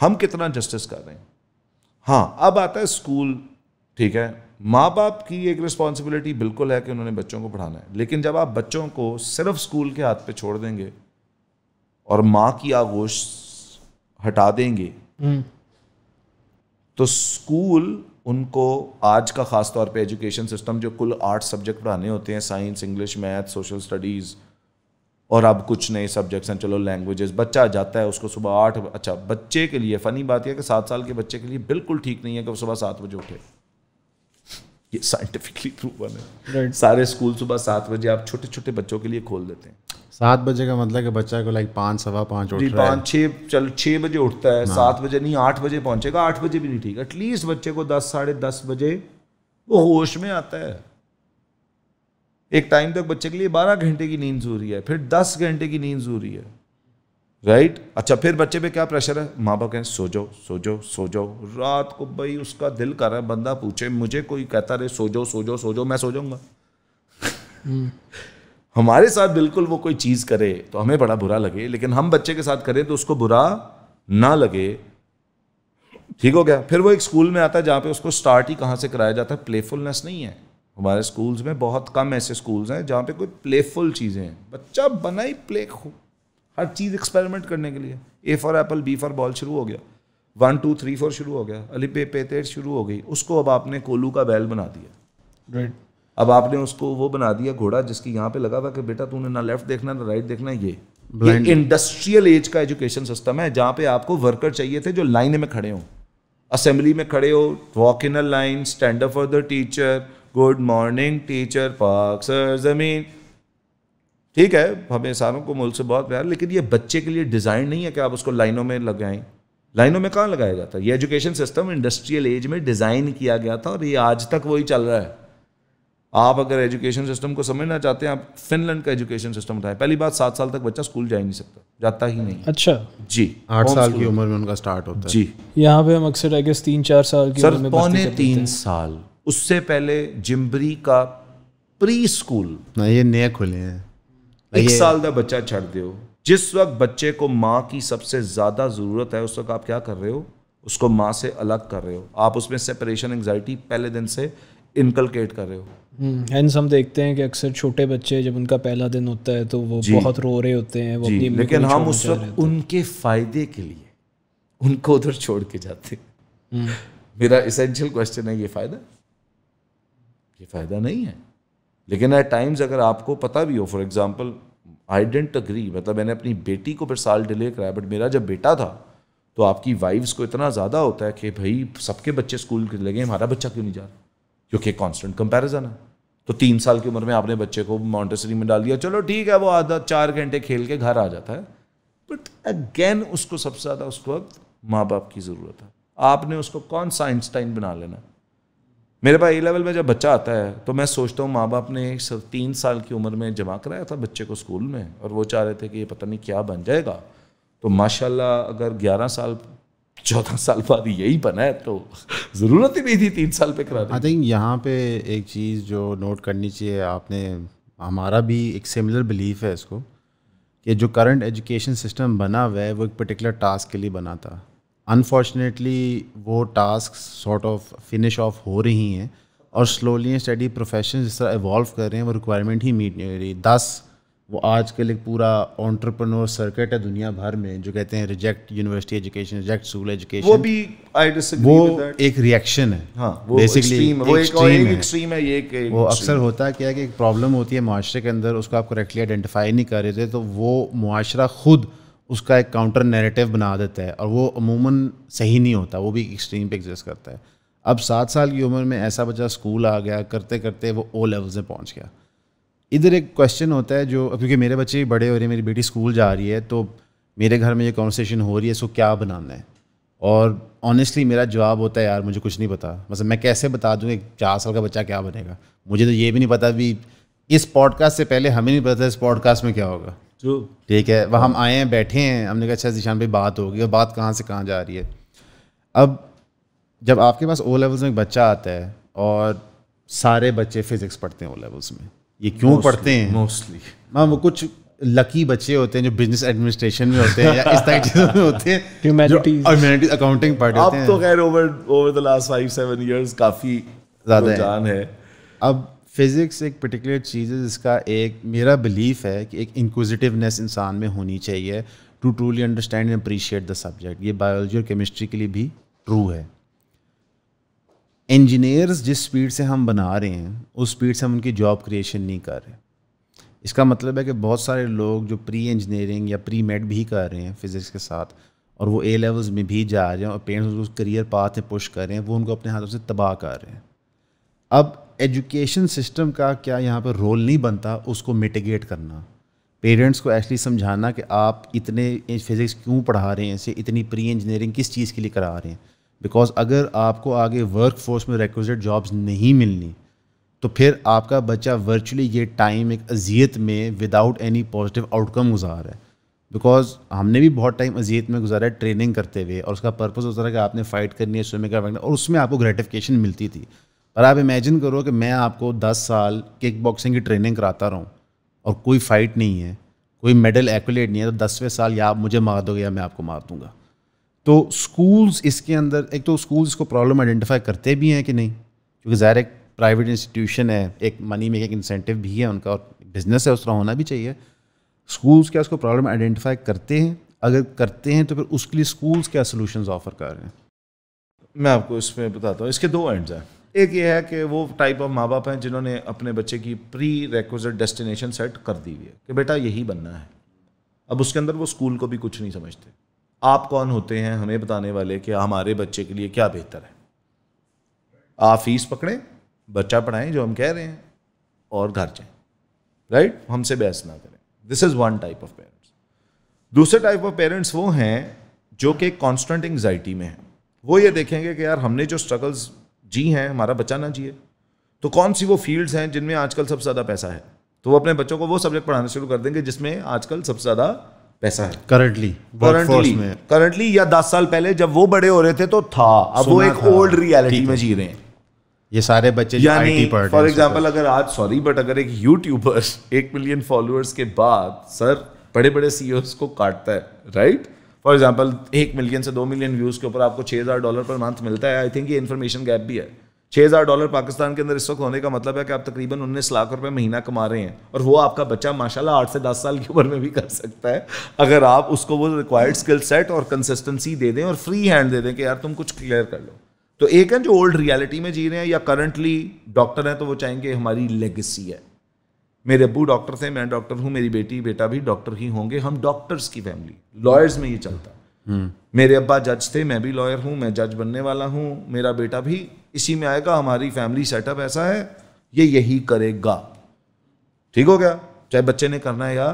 हम कितना जस्टिस कर रहे हैं हाँ अब आता है स्कूल ठीक है माँ बाप की एक रिस्पॉन्सिबिलिटी बिल्कुल है कि उन्होंने बच्चों को पढ़ाना है लेकिन जब आप बच्चों को सिर्फ स्कूल के हाथ पे छोड़ देंगे और माँ की आगोश हटा देंगे हम्म। तो स्कूल उनको आज का ख़ास तौर पे एजुकेशन सिस्टम जो कुल आठ सब्जेक्ट पढ़ाने होते हैं science English math social studies और अब कुछ नए सब्जेक्ट्स हैं चलो लैंग्वेजेस बच्चा जाता है उसको सुबह आठ अच्छा बच्चे के लिए फ़नी बात यह कि सात साल के बच्चे के लिए बिल्कुल ठीक नहीं है कि वो सुबह सात बजे उठे ये साइंटिफिकली प्रूवन है सारे स्कूल सुबह सात बजे आप छोटे छोटे बच्चों के लिए खोल देते हैं सात बजे का मतलब है बच्चा को लाइक पाँच सवा पाँच उठ रहा पाँच छः चल छः बजे उठता है हाँ। सात बजे नहीं आठ बजे पहुंचेगा आठ बजे भी नहीं ठीक एटलीस्ट बच्चे को दस साढ़े दस बजे वो होश में आता है एक टाइम तक बच्चे के लिए बारह घंटे की नींद जरूरी है फिर दस घंटे की नींद जरूरी है राइट अच्छा फिर बच्चे पे क्या प्रेशर है माँ बाप कहें सो जाओ सो जाओ सो जाओ रात को भाई उसका दिल कर रहा है बंदा पूछे मुझे कोई कहता रहे सो जाओ सो जाओ सो जाओ मैं सो जाऊंगा हमारे साथ बिल्कुल वो कोई चीज़ करे तो हमें बड़ा बुरा लगे लेकिन हम बच्चे के साथ करें तो उसको बुरा ना लगे ठीक हो गया फिर वो एक स्कूल में आता है जहाँ पे उसको स्टार्ट ही कहाँ से कराया जाता है प्लेफुलनेस नहीं है हमारे स्कूल्स में बहुत कम ऐसे स्कूल्स हैं जहाँ पे कोई प्लेफुल चीज़ें हैं बच्चा बना ही प्ले हर चीज़ एक्सपेरिमेंट करने के लिए A for apple B for ball शुरू हो गया वन टू थ्री फोर शुरू हो गया अली पे पेतेट शुरू हो गई उसको अब आपने कोलू का बैल बना दिया राइट अब आपने उसको वो बना दिया घोड़ा जिसकी यहाँ पे लगा हुआ कि बेटा तूने ना लेफ्ट देखना ना राइट देखना ये इंडस्ट्रियल एज का एजुकेशन सिस्टम है जहाँ पे आपको वर्कर चाहिए थे जो लाइन में खड़े हों असेंबली में खड़े हो walk in a line stand up for the teacher good morning teacher पार्क सर जमीन ठीक है हमें सारों को मुल्क से बहुत प्यार लेकिन ये बच्चे के लिए डिज़ाइन नहीं है कि आप उसको लाइनों में लगाएं लाइनों में कहाँ लगाया जाता है ये एजुकेशन सिस्टम इंडस्ट्रियल एज में डिज़ाइन किया गया था और ये आज तक वही चल रहा है आप अगर एजुकेशन सिस्टम को समझना चाहते हैं आप फिनलैंड का एजुकेशन सिस्टम उठाए पहली बात सात साल तक बच्चा स्कूल जा ही नहीं सकता जाता ही नहीं अच्छा जी आठ साल की उम्र में उनका स्टार्ट होता है जी यहाँ पे हम अक्सर आई गेस तीन चार साल की सर पौने तीन साल उससे पहले जिम्बरी का प्री स्कूल ये नए खुले हैं एक साल का बच्चा छड़ दो जिस वक्त बच्चे को माँ की सबसे ज़्यादा ज़रूरत है उस वक्त आप क्या कर रहे हो उसको माँ से अलग कर रहे हो आप उसमें सेपरेशन एंगजाइटी पहले दिन से इनकलकेट कर रहे हो हैंस हम हम्म, देखते हैं कि अक्सर छोटे बच्चे जब उनका पहला दिन होता है तो वो बहुत रो रहे होते हैं वो अपनी लेकिन हम उस वक्त उनके फ़ायदे के लिए उनको उधर छोड़ के जाते हम्म। मेरा इसेंशियल क्वेश्चन है ये फ़ायदा ये फ़ायदा नहीं है लेकिन एट टाइम्स अगर आपको पता भी हो for example I don't agree मतलब मैंने अपनी बेटी को फिर साल डिले कराया बट मेरा जब बेटा था तो आपकी वाइफ्स को इतना ज़्यादा होता है कि भाई सबके बच्चे स्कूल के लगे हमारा बच्चा क्यों नहीं जा रहा क्योंकि कॉन्स्टेंट कंपेरिजन है तो तीन साल की उम्र में आपने बच्चे को माउंटेसरी में डाल दिया चलो ठीक है वो आधा चार घंटे खेल के घर आ जाता है बट अगेन उसको सबसे ज़्यादा उस वक्त माँ बाप की ज़रूरत है आपने उसको कौन सा आइंस्टाइन बना लेना मेरे पास ए लेवल में जब बच्चा आता है तो मैं सोचता हूँ माँ बाप ने तीन साल की उम्र में जमा कराया था बच्चे को स्कूल में और वो चाह रहे थे कि ये पता नहीं क्या बन जाएगा तो माशाल्लाह अगर 11 साल चौदह साल बाद यही बना है तो ज़रूरत ही नहीं थी तीन साल पे कराने आई थिंक यहाँ पे एक चीज़ जो नोट करनी चाहिए आपने हमारा भी एक सिमिलर बिलीफ है इसको कि जो करंट एजुकेशन सिस्टम बना हुआ है वो एक पर्टिकुलर टास्क के लिए बना था अनफॉर्चुनेटली वो task sort of finish off हो रही हैं और स्लोली स्टडी प्रोफेशन जिस तरह एवॉल्व कर रहे हैं वो रिक्वायरमेंट ही मीट नहीं हो रही दस वो आज के लिए पूरा ऑन्टरप्रनोर सर्किट है दुनिया भर में जो कहते हैं reject university education reject school education वो भी आई हाँ, वो एक रिएक्शन है बेसिकली वो एक एक्सट्रीम है, है ये वो अक्सर होता है क्या है कि एक प्रॉब्लम होती है माशरे के अंदर उसको आप करेक्टली आइडेंटिफाई नहीं कर रहे थे तो वो माशरा खुद उसका एक काउंटर नैरेटिव बना देता है और वो अमूमन सही नहीं होता वो भी एक्सट्रीम पे एग्जिस्ट करता है अब सात साल की उम्र में ऐसा बच्चा स्कूल आ गया करते करते वो ओ लेवल्स में पहुँच गया इधर एक क्वेश्चन होता है जो क्योंकि मेरे बच्चे बड़े हो रहे हैं मेरी बेटी स्कूल जा रही है तो मेरे घर में ये कॉन्वर्सेशन हो रही है सो क्या बनाना है और ऑनेस्टली मेरा जवाब होता है यार मुझे कुछ नहीं पता मतलब मैं कैसे बता दूँ एक चार साल का बच्चा क्या बनेगा मुझे तो ये भी नहीं पता भी इस पॉडकास्ट से पहले हमें नहीं पता था इस पॉडकास्ट में क्या होगा ठीक है वह हम आए हैं बैठे हैं हमने कहा अच्छा जीशान भाई बात होगी और बात कहाँ से कहाँ जा रही है अब जब आपके पास ओ लेवल्स में एक बच्चा आता है और सारे बच्चे फिज़िक्स पढ़ते हैं ओ लेवल्स में ये क्यों mostly, पढ़ते हैं मोस्टली मैम हाँ, वो कुछ लकी बच्चे होते हैं जो बिजनेस एडमिनिस्ट्रेशन में होते हैं या इस टाइप चीज़ों में होते हैं ह्यूमैनिटीज अकाउंटिंग पढ़ अब तो खैर over over the last five seven years काफ़ी ज़्यादा है अब फिज़िक्स एक पर्टिकुलर चीज़ है जिसका एक मेरा बिलीफ है कि एक इंक्विजिटिवनेस इंसान में होनी चाहिए to truly understand and appreciate the subject ये बायोलॉजी और केमिस्ट्री के लिए भी ट्रू है इंजीनियर्स जिस स्पीड से हम बना रहे हैं उस स्पीड से हम उनकी जॉब क्रिएशन नहीं कर रहे इसका मतलब है कि बहुत सारे लोग जो प्री इंजीनियरिंग या प्री मेड भी कर रहे हैं फिज़िक्स के साथ और वो ए लेवल्स में भी जा रहे हैं और पेरेंट्स उस करियर पाथ में पुश कर रहे हैं वो उनको अपने हाथों से तबाह कर रहे हैं अब एजुकेशन सिस्टम का क्या यहाँ पर रोल नहीं बनता उसको मिटिगेट करना पेरेंट्स को एक्चुअली समझाना कि आप इतने फिज़िक्स क्यों पढ़ा रहे हैं इसे इतनी प्री इंजीनियरिंग किस चीज़ के लिए करा रहे हैं बिकॉज अगर आपको आगे वर्क फोर्स में रिक्वेस्टेड जॉब्स नहीं मिलनी तो फिर आपका बच्चा वर्चुअली ये टाइम एक अजियत में विदाउट एनी पॉजिटिव आउटकम गुजार है बिकॉज हमने भी बहुत टाइम अजियत में गुजारा है ट्रेनिंग करते हुए और उसका पर्पज़ होता था कि आपने फ़ाइट करनी है स्विमिंग करना और उसमें आपको ग्रेटिफिकेशन मिलती थी पर आप इमेजिन करो कि मैं आपको 10 साल किक बॉक्सिंग की ट्रेनिंग कराता रहूँ और कोई फाइट नहीं है कोई मेडल एक्यूलेट नहीं है तो दसवें साल या आप मुझे मार दोगे या मैं आपको मार दूंगा तो स्कूल्स इसके अंदर एक तो स्कूल्स को प्रॉब्लम आइडेंटिफाई करते भी हैं कि नहीं क्योंकि ज़ाहिर एक प्राइवेट इंस्टीट्यूशन है एक मनी मेकिंग इंसेंटिव भी है उनका और बिजनेस है उस तरह होना भी चाहिए स्कूल्स क्या उसको प्रॉब्लम आइडेंटिफाई करते हैं अगर करते हैं तो फिर उसके लिए स्कूल्स क्या सोल्यूशन ऑफर कर रहे हैं मैं आपको इसमें बताता हूँ इसके दो एंड्स हैं एक ये है कि वो टाइप ऑफ माँ बाप हैं जिन्होंने अपने बच्चे की प्री रेक्विजिट डेस्टिनेशन सेट कर दी हुई है कि बेटा यही बनना है अब उसके अंदर वो स्कूल को भी कुछ नहीं समझते आप कौन होते हैं हमें बताने वाले कि हमारे बच्चे के लिए क्या बेहतर है आप फीस पकड़ें बच्चा पढ़ाएं जो हम कह रहे हैं और घर जाएं राइट हमसे बहस ना करें this is one type of parents दूसरे टाइप ऑफ पेरेंट्स वो हैं जो कि कॉन्स्टेंट एंगजाइटी में हैं वो ये देखेंगे कि यार हमने जो स्ट्रगल्स जी हैं हमारा बच्चा ना जिए तो कौन सी वो फील्ड्स हैं जिनमें आजकल सबसे ज़्यादा पैसा है तो वो अपने बच्चों को वो सब्जेक्ट पढ़ाना शुरू कर देंगे जिसमें आजकल सबसे ज़्यादा पैसा है करंटली करंटली करंटली या दस साल पहले जब वो बड़े हो रहे थे तो था अब वो एक ओल्ड रियलिटी में जी रहे हैं ये सारे बच्चे यानी फॉर एग्जाम्पल अगर आज सॉरी बट अगर एक यूट्यूबर एक मिलियन फॉलोअर्स के बाद सर बड़े बड़े सीईओ e को काटता है राइट फॉर एग्जाम्पल एक मिलियन से दो मिलियन व्यूज़ के ऊपर आपको छः हज़ार डॉलर पर मंथ मिलता है आई थिंक ये इन्फॉर्मेशन गैप भी है छः हज़ार डॉलर पाकिस्तान के अंदर इस वक्त होने का मतलब है कि आप तकरीबन उन्नीस लाख रुपए महीना कमा रहे हैं और वो आपका बच्चा माशाल्लाह आठ से दस साल की उम्र में भी कर सकता है अगर आप उसको वो रिक्वायर्ड स्किल सेट और कंसिस्टेंसी दे दें और फ्री हैंड दे दें कि यार तुम कुछ क्लियर कर लो तो एक है जो ओल्ड रियलिटी में जी रहे हैं या करंटली डॉक्टर हैं तो वो चाहेंगे हमारी लेगेसी है मेरे अबू डॉक्टर थे मैं डॉक्टर हूँ मेरी बेटी बेटा भी डॉक्टर ही होंगे हम डॉक्टर्स की फैमिली लॉयर्स में ये चलता हम्म। मेरे अब्बा जज थे मैं भी लॉयर हूँ मैं जज बनने वाला हूँ मेरा बेटा भी इसी में आएगा हमारी फैमिली सेटअप ऐसा है ये यही करेगा ठीक हो गया चाहे बच्चे ने करना है या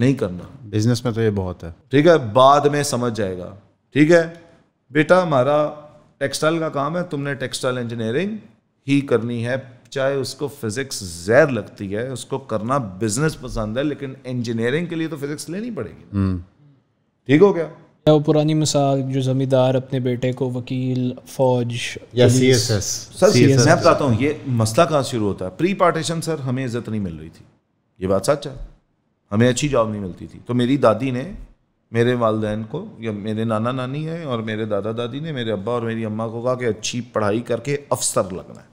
नहीं करना बिजनेस में तो ये बहुत है ठीक है बाद में समझ जाएगा ठीक है बेटा हमारा टेक्सटाइल का काम है तुमने टेक्सटाइल इंजीनियरिंग ही करनी है चाहे उसको फिज़िक्स जैर लगती है उसको करना बिजनेस पसंद है लेकिन इंजीनियरिंग के लिए तो फिज़िक्स लेनी पड़ेगी हम्म। ठीक हो गया वो पुरानी मिसाल जो जमींदार अपने बेटे को वकील फौज या सीएसएस सर सीएसएस मैं बताता हूँ ये मसला कहाँ शुरू होता है प्री पार्टीशन सर हमें इज्जत नहीं मिल रही थी ये बात सच है हमें अच्छी जॉब नहीं मिलती थी तो मेरी दादी ने मेरे वालदेन को या मेरे नाना नानी है और मेरे दादा दादी ने मेरे अब्बा और मेरी अम्मा को कहा कि अच्छी पढ़ाई करके अफसर लगना है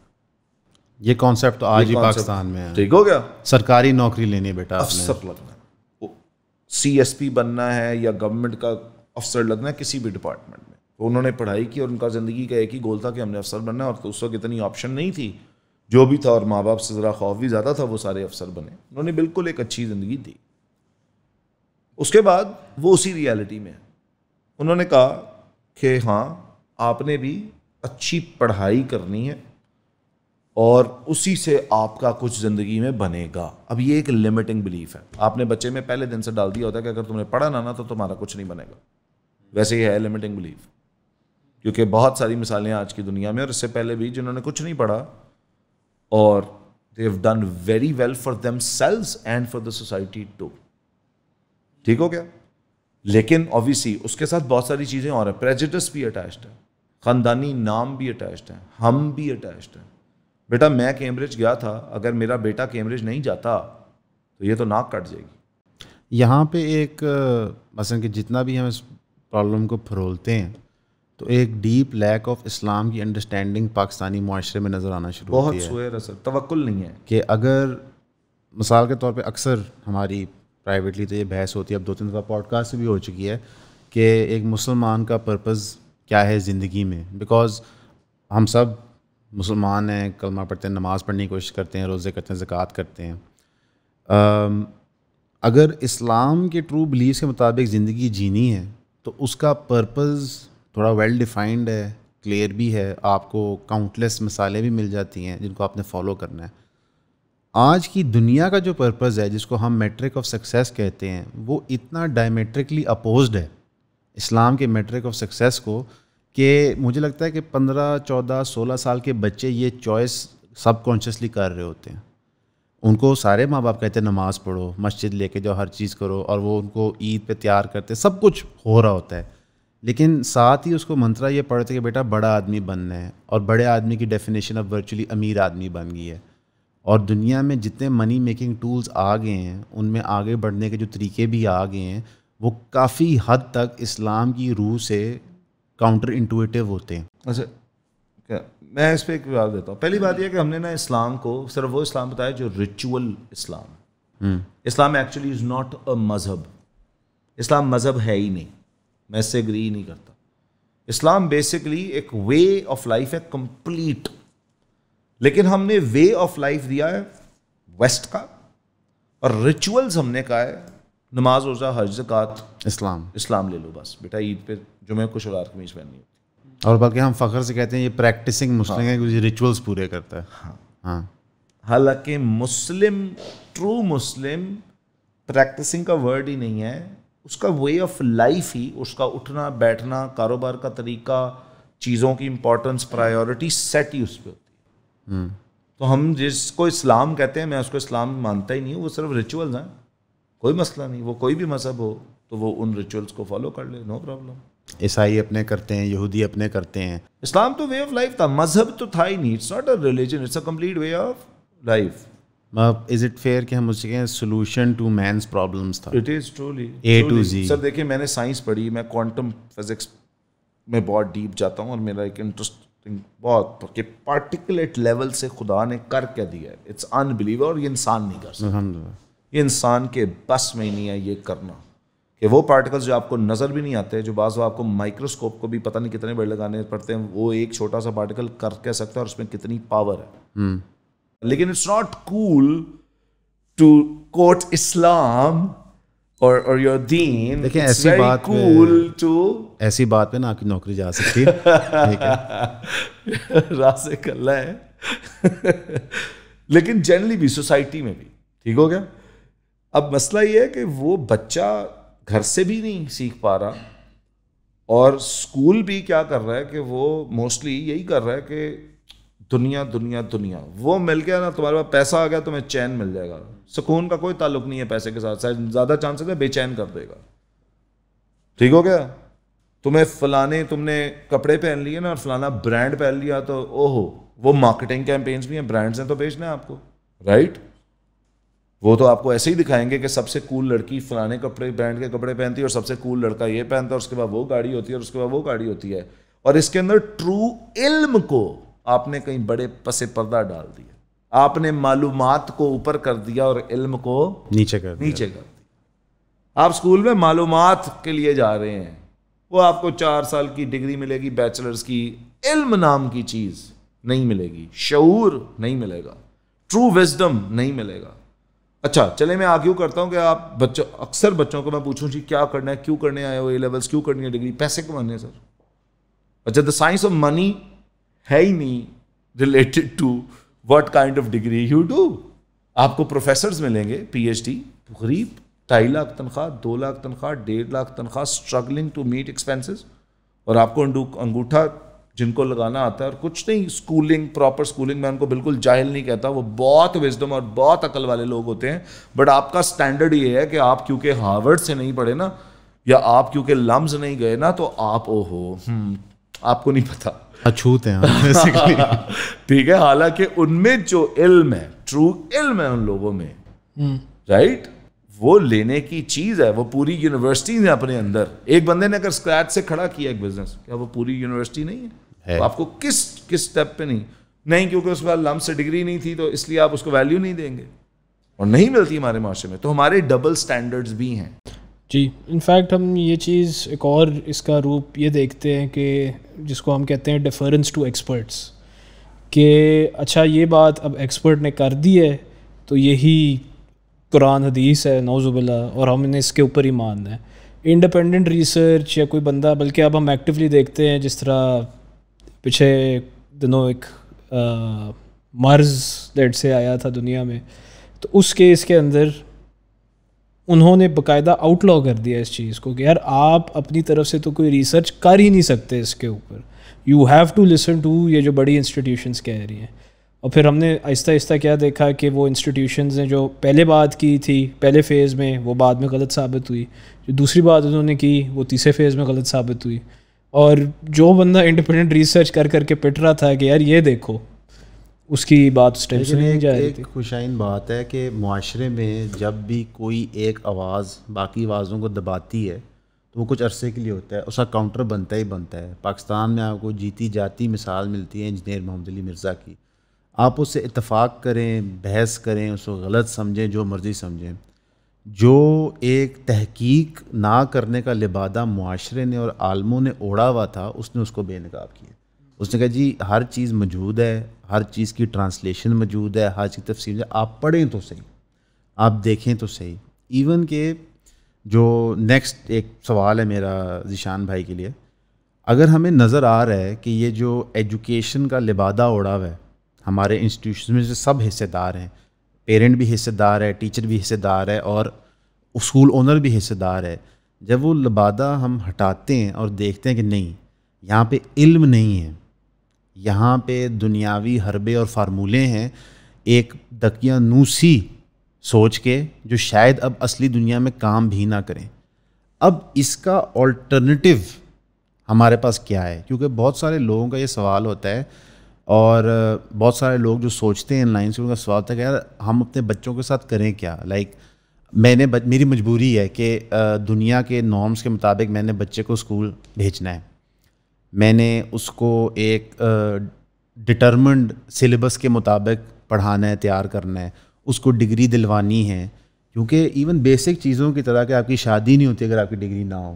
ये कॉन्सेप्ट तो आज ही पाकिस्तान में है ठीक हो गया सरकारी नौकरी लेनी है बेटा अफसर लगना सी एस पी बनना है या गवर्नमेंट का अफसर लगना है किसी भी डिपार्टमेंट में तो उन्होंने पढ़ाई की और उनका ज़िंदगी का एक ही गोल था कि हमने अफसर बनना है और तो उस वक्त इतनी ऑप्शन नहीं थी जो भी था और माँ बाप से ज़रा खौफ भी ज़्यादा था वो सारे अफसर बने उन्होंने बिल्कुल एक अच्छी ज़िंदगी दी उसके बाद वो उसी रियलिटी में उन्होंने कहा कि हाँ आपने भी अच्छी पढ़ाई करनी है और उसी से आपका कुछ ज़िंदगी में बनेगा अब ये एक लिमिटिंग बिलीफ है आपने बच्चे में पहले दिन से डाल दिया होता है कि अगर तुमने पढ़ा ना ना तो तुम्हारा कुछ नहीं बनेगा वैसे ही है लिमिटिंग बिलीफ क्योंकि बहुत सारी मिसालें आज की दुनिया में और इससे पहले भी जिन्होंने कुछ नहीं पढ़ा और they have done very well for themselves and for the society too ठीक हो गया लेकिन ऑब्वियसली उसके साथ बहुत सारी चीज़ें और हैं प्रेजिडस भी अटैच्ड है ख़ानदानी नाम भी अटैच्ड है हम भी अटैच्ड हैं बेटा मैं कैम्ब्रिज गया था अगर मेरा बेटा कैम्ब्रिज नहीं जाता तो ये तो नाक कट जाएगी यहाँ पे एक मसलन कि जितना भी हम इस प्रॉब्लम को फरोलते हैं तो एक डीप लैक ऑफ इस्लाम की अंडरस्टैंडिंग पाकिस्तानी माशरे में नज़र आना शुरू बहुत सुर असर तवक्ल नहीं है कि अगर मिसाल के तौर पे अक्सर हमारी प्राइवेटली तो ये बहस होती है अब दो तीन दफ़ा पॉडकास्ट भी हो चुकी है कि एक मुसलमान का पर्पज़ क्या है ज़िंदगी में बिकॉज़ हम सब मुसलमान हैं कलमा पढ़ते हैं नमाज़ पढ़ने की कोशिश करते हैं रोज़े करते हैं ज़क़़त करते हैं अगर इस्लाम के ट्रू बिलीव के मुताबिक ज़िंदगी जीनी है तो उसका पर्पज़ थोड़ा वेल डिफाइंड है क्लियर भी है आपको काउंटलेस मिसालें भी मिल जाती हैं जिनको आपने फॉलो करना है आज की दुनिया का जो पर्पज़ है जिसको हम मेट्रिक ऑफ सक्सेस कहते हैं वो इतना डायमेट्रिकली अपोज्ड है इस्लाम के मेट्रिक ऑफ सक्सेस को कि मुझे लगता है कि पंद्रह चौदह सोलह साल के बच्चे ये चॉइस सबकॉन्शियसली कर रहे होते हैं उनको सारे माँ बाप कहते हैं नमाज़ पढ़ो मस्जिद लेके जाओ हर चीज़ करो और वो उनको ईद पे तैयार करते सब कुछ हो रहा होता है लेकिन साथ ही उसको मंत्रा ये पढ़ते कि बेटा बड़ा आदमी बनना है और बड़े आदमी की डेफिनेशन अब वर्चुअली अमीर आदमी बन गई है और दुनिया में जितने मनी मेकिंग टूल्स आ गए हैं उनमें आगे बढ़ने के जो तरीके भी आ गए हैं वो काफ़ी हद तक इस्लाम की रूह से काउंटर इंटुएटिव होते हैं अच्छा क्या मैं इस पर एक जवाब देता हूँ पहली बात यह कि हमने ना इस्लाम को सिर्फ वो इस्लाम बताया जो रिचुअल इस्लाम है hmm. Islam actually is not a मज़हब इस्लाम मज़हब है ही नहीं मैं इससे एग्री नहीं करता इस्लाम बेसिकली एक वे ऑफ लाइफ है कंप्लीट लेकिन हमने वे ऑफ लाइफ दिया है वेस्ट का और रिचुअल्स हमने कहा है नमाज रोज़ा हज जक़ात इस्लाम इस्लाम ले लो बस बेटा ईद पे जुमे को शलवार कमीज पहननी होती और बल्कि हम फ़ख्र से कहते हैं ये प्रैक्टिसिंग मुस्लिम हाँ। है रिचुअल्स पूरे करता है हाँ हाँ हालांकि मुस्लिम ट्रू मुस्लिम प्रैक्टिसिंग का वर्ड ही नहीं है उसका वे ऑफ लाइफ ही उसका उठना बैठना कारोबार का तरीका चीज़ों की इम्पोर्टेंस प्रायोरिटी सेट ही उस पर होती है हम्म। तो हम जिसको इस्लाम कहते हैं मैं उसको इस्लाम मानता ही नहीं हूँ वो सिर्फ रिचुअल्स हैं कोई मसला नहीं वो कोई भी मज़हब हो तो वो उन रिचुअल्स को फॉलो कर ले नो प्रॉब्लम ईसाई अपने करते हैं यहूदी अपने करते हैं इस्लाम तो वे ऑफ लाइफ था मजहब तो था ही नहीं it's not a religion it's a complete way of life is it fair कि हम उसे कहें सोल्यूशन टू मैंस प्रॉब्लम्स था it is truly A to Z sir देखिए मैंने साइंस पढ़ी मैं क्वांटम फिजिक्स में बहुत डीप जाता हूँ और मेरा एक इंटरेस्टिंग बहुत कि पार्टिकुलेट लेवल से खुदा ने कर क्या दिया है इट्स अनबिलीवर और ये इंसान नहीं कर सकता ये इंसान के बस में नहीं है ये करना कि वो पार्टिकल्स जो आपको नज़र भी नहीं आते जो बाज़ आपको माइक्रोस्कोप को भी पता नहीं कितने बड़े लगाने पड़ते हैं वो एक छोटा सा पार्टिकल कर कह सकता है और उसमें कितनी पावर है हम्म। लेकिन it's not cool to quote Islam और और योर दीन देखिए ऐसी बात कूल टू ऐसी बात में ना आपकी नौकरी जा सकती है है लेकिन जनरली भी सोसाइटी में भी ठीक हो गया अब मसला ये है कि वो बच्चा घर से भी नहीं सीख पा रहा और स्कूल भी क्या कर रहा है कि वो मोस्टली यही कर रहा है कि दुनिया दुनिया दुनिया वो मिल गया ना तुम्हारे पास पैसा आ गया तो तुम्हें चैन मिल जाएगा सुकून का कोई ताल्लुक नहीं है पैसे के साथ शायद ज़्यादा चांसेस है बेचैन कर देगा ठीक हो गया तुम्हें फलाने तुमने कपड़े पहन लिए ना और फलाना ब्रांड पहन लिया तो ओहो वो मार्केटिंग कैंपेन्स भी हैं ब्रांड्स हैं तो बेचना है आपको राइट right? वो तो आपको ऐसे ही दिखाएंगे कि सबसे कूल लड़की फलाने कपड़े ब्रांड के कपड़े पहनती है और सबसे कूल लड़का ये पहनता है उसके बाद वो गाड़ी होती है और उसके बाद वो गाड़ी होती है और इसके अंदर ट्रू इल्म को आपने कहीं बड़े पसे पर्दा डाल दिया आपने मालूम को ऊपर कर दिया और इल्म को नीचे कर नीचे कर दिया आप स्कूल में मालूम के लिए जा रहे हैं वो आपको चार साल की डिग्री मिलेगी बैचलर्स की इल्म नाम की चीज़ नहीं मिलेगी शूर नहीं मिलेगा ट्रू विजडम नहीं मिलेगा अच्छा चले मैं आर्ग्यू करता हूँ कि आप बच्चों अक्सर बच्चों को मैं पूछूँ जी क्या करना है क्यों करने आए हो ए लेवल्स क्यों करनी है डिग्री पैसे कमाने सर अच्छा द साइंस ऑफ मनी है ही नहीं related to what kind of degree you do आपको प्रोफेसर मिलेंगे पी एच डी गरीब ढाई लाख तनख्वाह दो लाख तनख्वाह डेढ़ लाख तनख्वाह स्ट्रगलिंग टू मीट एक्सपेंसिस और आपको अंगूठा जिनको लगाना आता है और कुछ नहीं स्कूलिंग प्रॉपर स्कूलिंग मैं उनको बिल्कुल जाहिल नहीं कहता वो बहुत विजडम और बहुत अकल वाले लोग होते हैं बट आपका स्टैंडर्ड ये है कि आप क्योंकि हार्वर्ड से नहीं पढ़े ना या आप क्योंकि लम्ब नहीं गए ना तो आप ओ हो हम्म, आपको नहीं पता अछूत हैं ठीक है हालांकि उनमें जो इल्म है ट्रू इल्म है उन लोगों में राइट हम्म। right? वो लेने की चीज़ है वो पूरी यूनिवर्सिटी है अपने अंदर एक बंदे ने अगर स्क्रैच से खड़ा किया एक बिजनेस क्या वो पूरी यूनिवर्सिटी नहीं है, है। तो आपको किस किस स्टेप पे नहीं नहीं क्योंकि उसके बाद लम से डिग्री नहीं थी तो इसलिए आप उसको वैल्यू नहीं देंगे और नहीं मिलती हमारे माशरे में तो हमारे डबल स्टैंडर्ड्स भी हैं जी इनफैक्ट हम ये चीज़ एक और इसका रूप ये देखते हैं कि जिसको हम कहते हैं डिफरेंस टू एक्सपर्ट्स कि अच्छा ये बात अब एक्सपर्ट ने कर दी है तो यही कुरान हदीस है नौजुबिल्ला और हमने इसके ऊपर ही मानना है इंडिपेंडेंट रिसर्च या कोई बंदा बल्कि अब हम एक्टिवली देखते हैं जिस तरह पीछे दिनों एक मर्ज डेट से आया था दुनिया में तो उस केस के अंदर उन्होंने बकायदा आउटलॉ कर दिया इस चीज़ को कि यार आप अपनी तरफ से तो कोई रिसर्च कर ही नहीं सकते इसके ऊपर you have to listen to ये जो बड़ी इंस्टीट्यूशंस कह रही हैं और फिर हमने आहिस्ता आहिस्ता क्या देखा कि वो इंस्टीट्यूशंस ने जो पहले बात की थी पहले फ़ेज़ में वो बाद में गलत साबित हुई जो दूसरी बात उन्होंने की वो तीसरे फ़ेज़ में गलत साबित हुई और जो बंदा इंडिपेंडेंट रिसर्च कर करके पिट रहा था कि यार ये देखो उसकी बात उस टाइम नहीं जा रही थी खुशाइन बात है कि माशरे में जब भी कोई एक आवाज़ बाकी आवाज़ों को दबाती है तो वो कुछ अरसे के लिए होता है उसका काउंटर बनता ही बनता है पाकिस्तान में आपको जीती जाती मिसाल मिलती है इंजीनियर मोहम्मद अली मिर्ज़ा की आप उससे इतफ़ाक़ करें बहस करें उसको गलत समझें जो मर्ज़ी समझें जो एक तहकीक ना करने का लिबादा माशरे ने और आलमों ने ओढ़ा हुआ था उसने उसको बेनकाब किया उसने कहा जी हर चीज़ मौजूद है हर चीज़ की ट्रांसलेशन मौजूद है हर चीज़ तफसील आप पढ़ें तो सही आप देखें तो सही इवन के जो नेक्स्ट एक सवाल है मेरा जिशान भाई के लिए अगर हमें नज़र आ रहा है कि ये जो एजुकेशन का लिबादा ओढ़ा हुआ है हमारे इंस्टीट्यूशन में से सब हिस्सेदार हैं पेरेंट भी हिस्सेदार है टीचर भी हिस्सेदार है और स्कूल ओनर भी हिस्सेदार है जब वो लबादा हम हटाते हैं और देखते हैं कि नहीं यहाँ पे इल्म नहीं है यहाँ पे दुनियावी हरबे और फार्मूले हैं एक दकिया नूसी सोच के जो शायद अब असली दुनिया में काम भी ना करें अब इसका ऑल्टरनेटिव हमारे पास क्या है क्योंकि बहुत सारे लोगों का ये सवाल होता है और बहुत सारे लोग जो सोचते हैं इन लाइन से उनका सवाल था कि यार हम अपने बच्चों के साथ करें क्या लाइक मैंने बच, मेरी मजबूरी है कि दुनिया के नॉर्म्स के मुताबिक मैंने बच्चे को स्कूल भेजना है मैंने उसको एक डिटर्मंड सिलेबस के मुताबिक पढ़ाना है तैयार करना है उसको डिग्री दिलवानी है क्योंकि इवन बेसिक चीज़ों की तरह कि आपकी शादी नहीं होती अगर आपकी डिग्री ना हो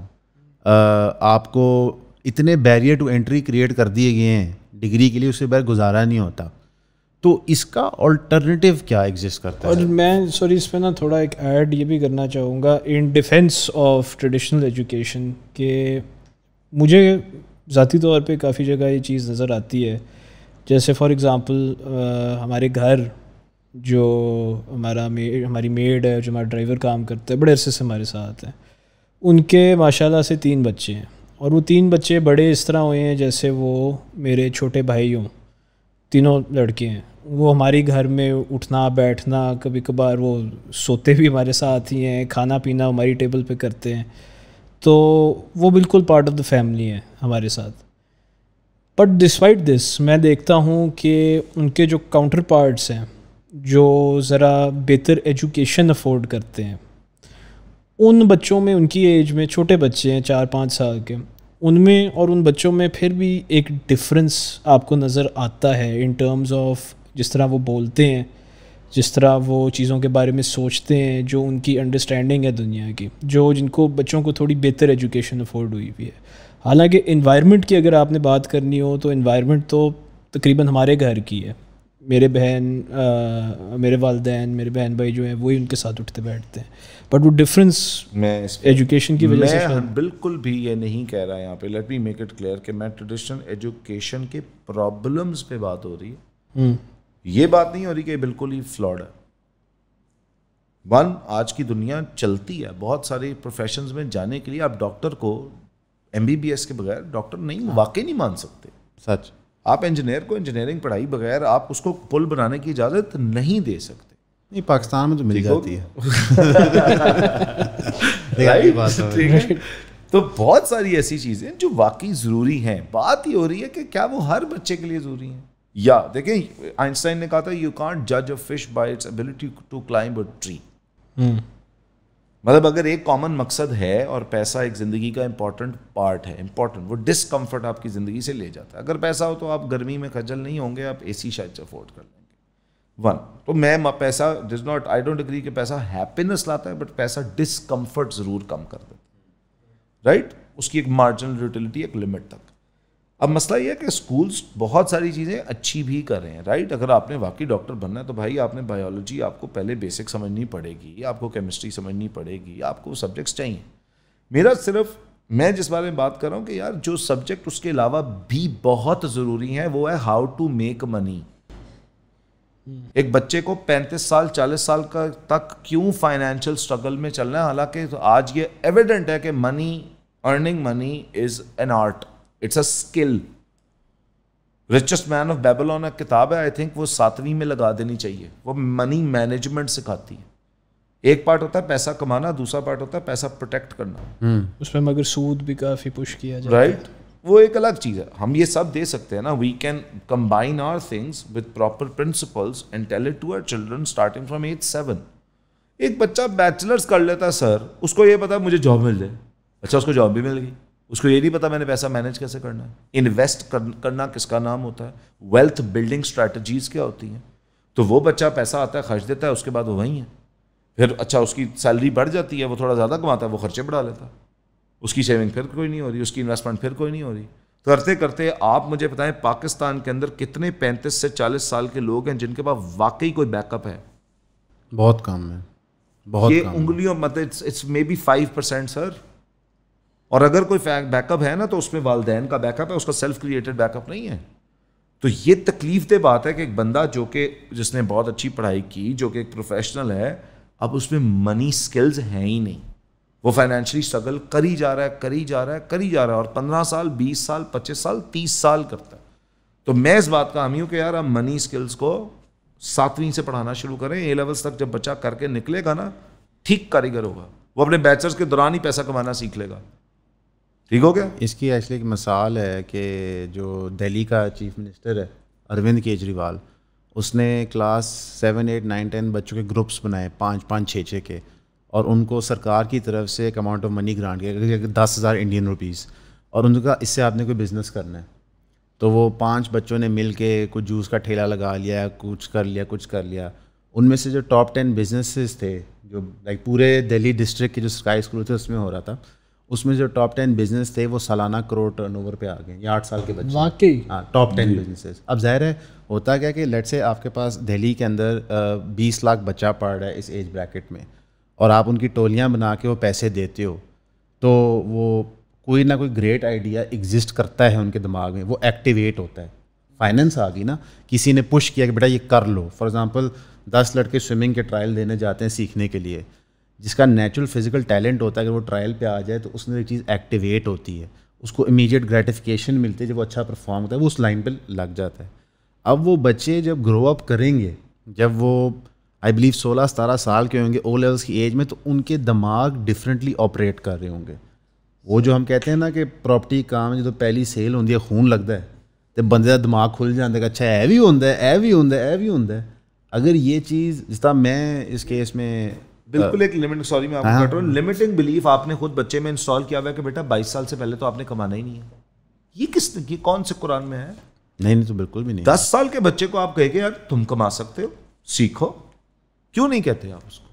आ, आपको इतने बैरियर टू एंट्री क्रिएट कर दिए गए हैं डिग्री के लिए उसे बैर गुजारा नहीं होता तो इसका ऑल्टरनेटिव क्या एग्जिस्ट करता और है और मैं सॉरी इस पर ना थोड़ा एक ऐड ये भी करना चाहूँगा in defence of traditional education के मुझे ज़ाती तौर पे काफ़ी जगह ये चीज़ नज़र आती है जैसे फॉर एग्ज़ाम्पल हमारे घर जो हमारा मे हमारी मेड है जो हमारा ड्राइवर काम करते हैं बड़े अरसे से हमारे साथ हैं उनके माशाल्लाह से तीन बच्चे हैं और वो तीन बच्चे बड़े इस तरह हुए हैं जैसे वो मेरे छोटे भाई हों तीनों लड़के हैं वो हमारे घर में उठना बैठना कभी कभार वो सोते भी हमारे साथ ही हैं खाना पीना हमारी टेबल पे करते हैं तो वो बिल्कुल पार्ट ऑफ द फैमिली हैं हमारे साथ बट डिस्पाइट दिस मैं देखता हूँ कि उनके जो काउंटर पार्ट्स हैं जो ज़रा बेहतर एजुकेशन अफोर्ड करते हैं उन बच्चों में उनकी एज में छोटे बच्चे हैं चार पाँच साल के उनमें और उन बच्चों में फिर भी एक डिफरेंस आपको नज़र आता है इन टर्म्स ऑफ जिस तरह वो बोलते हैं जिस तरह वो चीज़ों के बारे में सोचते हैं जो उनकी अंडरस्टैंडिंग है दुनिया की जो जिनको बच्चों को थोड़ी बेहतर एजुकेशन अफोर्ड हुई हुई है हालांकि इन्वायरमेंट की अगर आपने बात करनी हो तो इन्वायरमेंट तो तकरीबन हमारे घर की है मेरे बहन आ, मेरे वालदेन मेरे बहन भाई जो हैं वही उनके साथ उठते बैठते हैं बट वो डिफरेंस मैं एजुकेशन की वजह से बिल्कुल भी ये नहीं कह रहा यहाँ पे let me make it clear कि मैं ट्रेडिशनल एजुकेशन के प्रॉब्लम्स पे बात हो रही है hmm. ये बात नहीं हो रही कि बिल्कुल ही फ्लॉड है वन आज की दुनिया चलती है बहुत सारे प्रोफेशंस में जाने के लिए आप डॉक्टर को एम के बगैर डॉक्टर नहीं हाँ। वाकई नहीं मान सकते सच आप इंजीनियर को इंजीनियरिंग पढ़ाई बगैर आप उसको पुल बनाने की इजाज़त नहीं दे सकते नहीं पाकिस्तान में तो मिल जाती है तो बहुत सारी ऐसी चीज़ें जो वाकई ज़रूरी हैं बात ये हो रही है कि क्या वो हर बच्चे के लिए ज़रूरी हैं या देखें आइंस्टाइन ने कहा था यू कॉन्ट जज a fish by its ability to climb a tree मतलब अगर एक कॉमन मकसद है और पैसा एक ज़िंदगी का इंपॉर्टेंट पार्ट है इंपॉर्टेंट वो डिसकंफर्ट आपकी ज़िंदगी से ले जाता है अगर पैसा हो तो आप गर्मी में खजल नहीं होंगे आप एसी शायद अफोर्ड कर लेंगे वन तो मैं पैसा does not I don't agree कि पैसा हैप्पीनेस लाता है बट पैसा डिसकम्फर्ट ज़रूर कम कर देता है राइट उसकी एक मार्जिनल यूटिलिटी एक लिमिट तक अब मसला यह है कि स्कूल्स बहुत सारी चीज़ें अच्छी भी कर रहे हैं राइट अगर आपने वाकई डॉक्टर बनना है तो भाई आपने बायोलॉजी आपको पहले बेसिक समझनी पड़ेगी आपको केमिस्ट्री समझनी पड़ेगी आपको सब्जेक्ट्स चाहिए मेरा सिर्फ मैं जिस बारे में बात कर रहा हूँ कि यार जो सब्जेक्ट उसके अलावा भी बहुत ज़रूरी हैं वो है हाउ टू मेक मनी हम्म। एक बच्चे को 35 साल 40 साल का तक क्यों फाइनेंशियल स्ट्रगल में चलना है हालांकि तो आज ये एविडेंट है कि money earning money is an art it's a skill richest man of Babylon एक किताब है आई थिंक वो सातवीं में लगा देनी चाहिए वो मनी मैनेजमेंट सिखाती है एक पार्ट होता है पैसा कमाना दूसरा पार्ट होता है पैसा प्रोटेक्ट करना हम्म। उसमें मगर सूद भी काफी पुश किया जाए राइट right? वो एक अलग चीज़ है हम ये सब दे सकते हैं ना we can combine our things with proper principles and tell it to our children starting from age seven एक बच्चा बैचलर्स कर लेता सर उसको ये पता मुझे जॉब मिल जाए अच्छा उसको जॉब भी मिल गई उसको ये नहीं पता मैंने पैसा मैनेज कैसे करना है इन्वेस्ट कर, करना किसका नाम होता है वेल्थ बिल्डिंग स्ट्रैटेजीज क्या होती हैं तो वो बच्चा पैसा आता है खर्च देता है उसके बाद वो वहीं है फिर अच्छा उसकी सैलरी बढ़ जाती है वो थोड़ा ज़्यादा कमाता है वो खर्चे बढ़ा लेता है उसकी सेविंग फिर कोई नहीं हो रही उसकी इन्वेस्टमेंट फिर कोई नहीं हो रही तो करते करते आप मुझे बताएं पाकिस्तान के अंदर कितने पैंतीस से चालीस साल के लोग हैं जिनके पास वाकई कोई बैकअप है बहुत कम है बहुत ये उंगलियों मतलब it's maybe five percent sir और अगर कोई बैकअप है ना तो उसमें वालदेन का बैकअप है उसका सेल्फ क्रिएटेड बैकअप नहीं है तो ये तकलीफ दे बात है कि एक बंदा जो कि जिसने बहुत अच्छी पढ़ाई की जो कि एक प्रोफेशनल है अब उसमें मनी स्किल्स हैं ही नहीं वो फाइनेंशियली स्ट्रगल करी जा रहा है करी जा रहा है करी जा रहा है और पंद्रह साल बीस साल पच्चीस साल तीस साल करता है तो मैं इस बात का हामी हूँ कि यार हम मनी स्किल्स को सातवीं से पढ़ाना शुरू करें ए लेवल्स तक जब बच्चा करके निकलेगा ना ठीक कारीगर होगा वो अपने बैचलर्स के दौरान ही पैसा कमाना सीख लेगा ठीक हो गया इसकी एक्चुअली एक मिसाल है कि जो दिल्ली का चीफ मिनिस्टर है अरविंद केजरीवाल उसने class seven eight nine ten बच्चों के ग्रुप्स बनाए पाँच पाँच छः छः के और उनको सरकार की तरफ से एक अमाउंट ऑफ मनी ग्रांट किया दस हज़ार इंडियन रुपीज़ और उनका इससे आपने कोई बिज़नेस करना है तो वो पांच बच्चों ने मिल के कुछ जूस का ठेला लगा लिया कुछ कर लिया कुछ कर लिया उनमें से जो टॉप टेन बिजनेसेस थे जो लाइक पूरे दिल्ली डिस्ट्रिक्ट के जो सरकारी स्कूल थे उसमें हो रहा था उसमें जो टॉप टेन बिजनेस थे वो सालाना करोड़ टर्न ओवर पे आ गए या आठ साल के बच्चे वाकई हाँ टॉप टेन बिजनेसेस अब जाहिर है होता क्या कि लेट से आपके पास दिल्ली के अंदर बीस लाख बच्चा पढ़ रहा है इस एज ब्रैकेट में और आप उनकी टोलियाँ बना के वो पैसे देते हो तो वो कोई ना कोई ग्रेट आइडिया एग्जिस्ट करता है उनके दिमाग में वो एक्टिवेट होता है फाइनेंस आ गई ना किसी ने पुश किया कि बेटा ये कर लो फॉर एग्ज़ाम्पल दस लड़के स्विमिंग के ट्रायल देने जाते हैं सीखने के लिए जिसका नेचुरल फिजिकल टैलेंट होता है अगर वो ट्रायल पे आ जाए तो उसमें एक चीज़ एक्टिवेट होती है उसको इमीडिएट ग्रेटिफिकेशन मिलती है जब वो अच्छा परफॉर्म होता है वो उस लाइन पर लग जाता है अब वो बच्चे जब ग्रो अप करेंगे जब वो आई बिलीव सोलह सतारह साल के होंगे ओ लेवल्स की एज में तो उनके दिमाग डिफरेंटली ऑपरेट कर रहे होंगे वो जो हम कहते हैं ना कि प्रॉपर्टी काम जो पहली सेल होंगी है खून लगता है तो बंदे का दिमाग खुल जाता है अच्छा यह भी होंगे यह भी होंगे भी होंगे अगर ये चीज़ जिस मैं इस केस में बिल्कुल एक लिमिट सॉरी मैं आपको हाँ, कट रहा हूँ लिमिटिंग हाँ। बिलीफ आपने खुद बच्चे में इंस्टॉल किया हुआ है कि बेटा बाईस साल से पहले तो आपने कमाना ही नहीं है ये किस ये कौन से कुरान में है नहीं नहीं तो बिल्कुल भी नहीं दस साल के बच्चे को आप कहेंगे यार तुम कमा सकते हो सीखो क्यों नहीं कहते आप उसको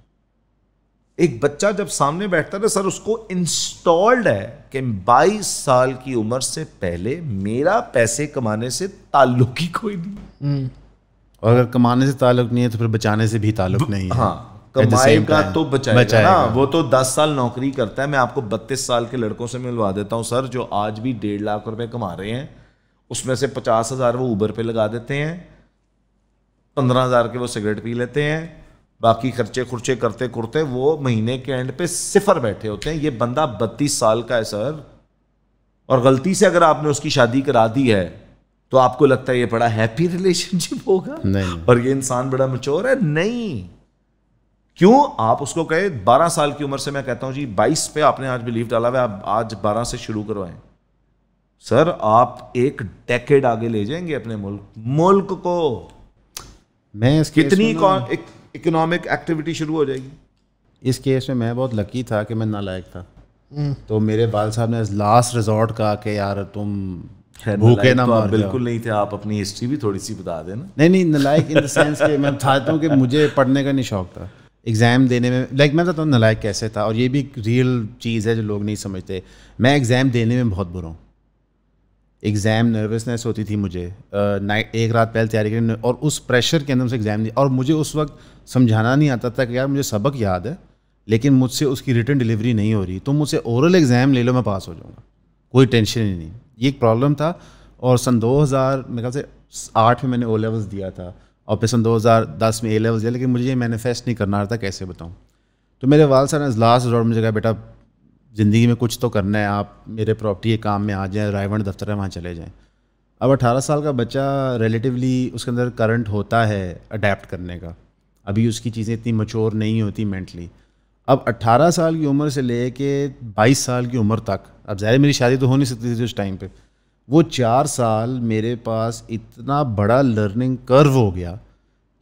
एक बच्चा जब सामने बैठता है तो सर उसको इंस्टॉल्ड है कि 22 साल की उम्र से पहले मेरा पैसे कमाने से ताल्लुक ही कोई नहीं हम्म। और अगर कमाने से ताल्लुक नहीं है तो फिर बचाने से भी ताल्लुक नहीं है हाँ कमाएगा तो बचाएगा, बचाएगा ना वो तो दस साल नौकरी करता है मैं आपको बत्तीस साल के लड़कों से मिलवा देता हूँ सर जो आज भी डेढ़ लाख रुपए कमा रहे हैं उसमें से पचास हजार वो ऊबर पे लगा देते हैं पंद्रह हजार के वो सिगरेट पी लेते हैं बाकी खर्चे खुर्चे करते कुरते वो महीने के एंड पे सिफर बैठे होते हैं ये बंदा बत्तीस साल का है सर और गलती से अगर आपने उसकी शादी करा दी है तो आपको लगता है ये बड़ा हैप्पी रिलेशनशिप होगा नहीं। और ये इंसान बड़ा मचोर है नहीं क्यों आप उसको कहे बारह साल की उम्र से मैं कहता हूं जी बाईस पे आपने आज बिलीव डाला हुआ आप आज बारह से शुरू करवाएं सर आप एक डेकेड आगे ले जाएंगे अपने मुल्क मुल्क को मैं कितनी कौन एक इकोनॉमिक एक्टिविटी शुरू हो जाएगी इस केस में मैं बहुत लकी था कि मैं नालायक था तो मेरे बाल साहब ने लास्ट रिजॉर्ट कहा कि यार तुम भूखे ना तो बिल्कुल नहीं थे आप अपनी हिस्ट्री भी थोड़ी सी बता देना नहीं नहीं नलायक इन द सेंस मैं चाहता हूँ कि मुझे पढ़ने का नहीं शौक था एग्ज़ाम देने में लाइक मैं बताता हूँ नलायक कैसे था और ये भी रियल चीज़ है जो लोग नहीं समझते मैं एग्ज़ाम देने में बहुत बुरा हूँ एग्ज़ाम नर्वसनेस होती थी मुझे नाइट एक रात पहले तैयारी करी और उस प्रेशर के अंदर मुझे एग्ज़ाम दिया और मुझे उस वक्त समझाना नहीं आता था कि यार मुझे सबक याद है लेकिन मुझसे उसकी रिटर्न डिलीवरी नहीं हो रही तो मुझसे ओरल एग्ज़ाम ले लो मैं पास हो जाऊँगा कोई टेंशन ही नहीं ये एक प्रॉब्लम था और सन 2000 मेरे ख्याल से आठ में मैंने ओ लेवल्स दिया था और फिर सन 2010 में ए लेवल्स दिया लेकिन मुझे ये मैनिफेस्ट नहीं करना था कैसे बताऊँ तो मेरे वाल साहब ने लास्ट दौर मुझे कहा बेटा ज़िंदगी में कुछ तो करना है आप मेरे प्रॉपर्टी के काम में आ जाएं रायवण दफ्तर है वहाँ चले जाएं अब 18 साल का बच्चा रिलेटिवली उसके अंदर करंट होता है अडेप्ट करने का अभी उसकी चीज़ें इतनी मचोर नहीं होती मैंटली अब 18 साल की उम्र से ले के बाईस साल की उम्र तक अब ज़ाहिर मेरी शादी तो हो नहीं सकती थी उस टाइम पर वो चार साल मेरे पास इतना बड़ा लर्निंग कर्व हो गया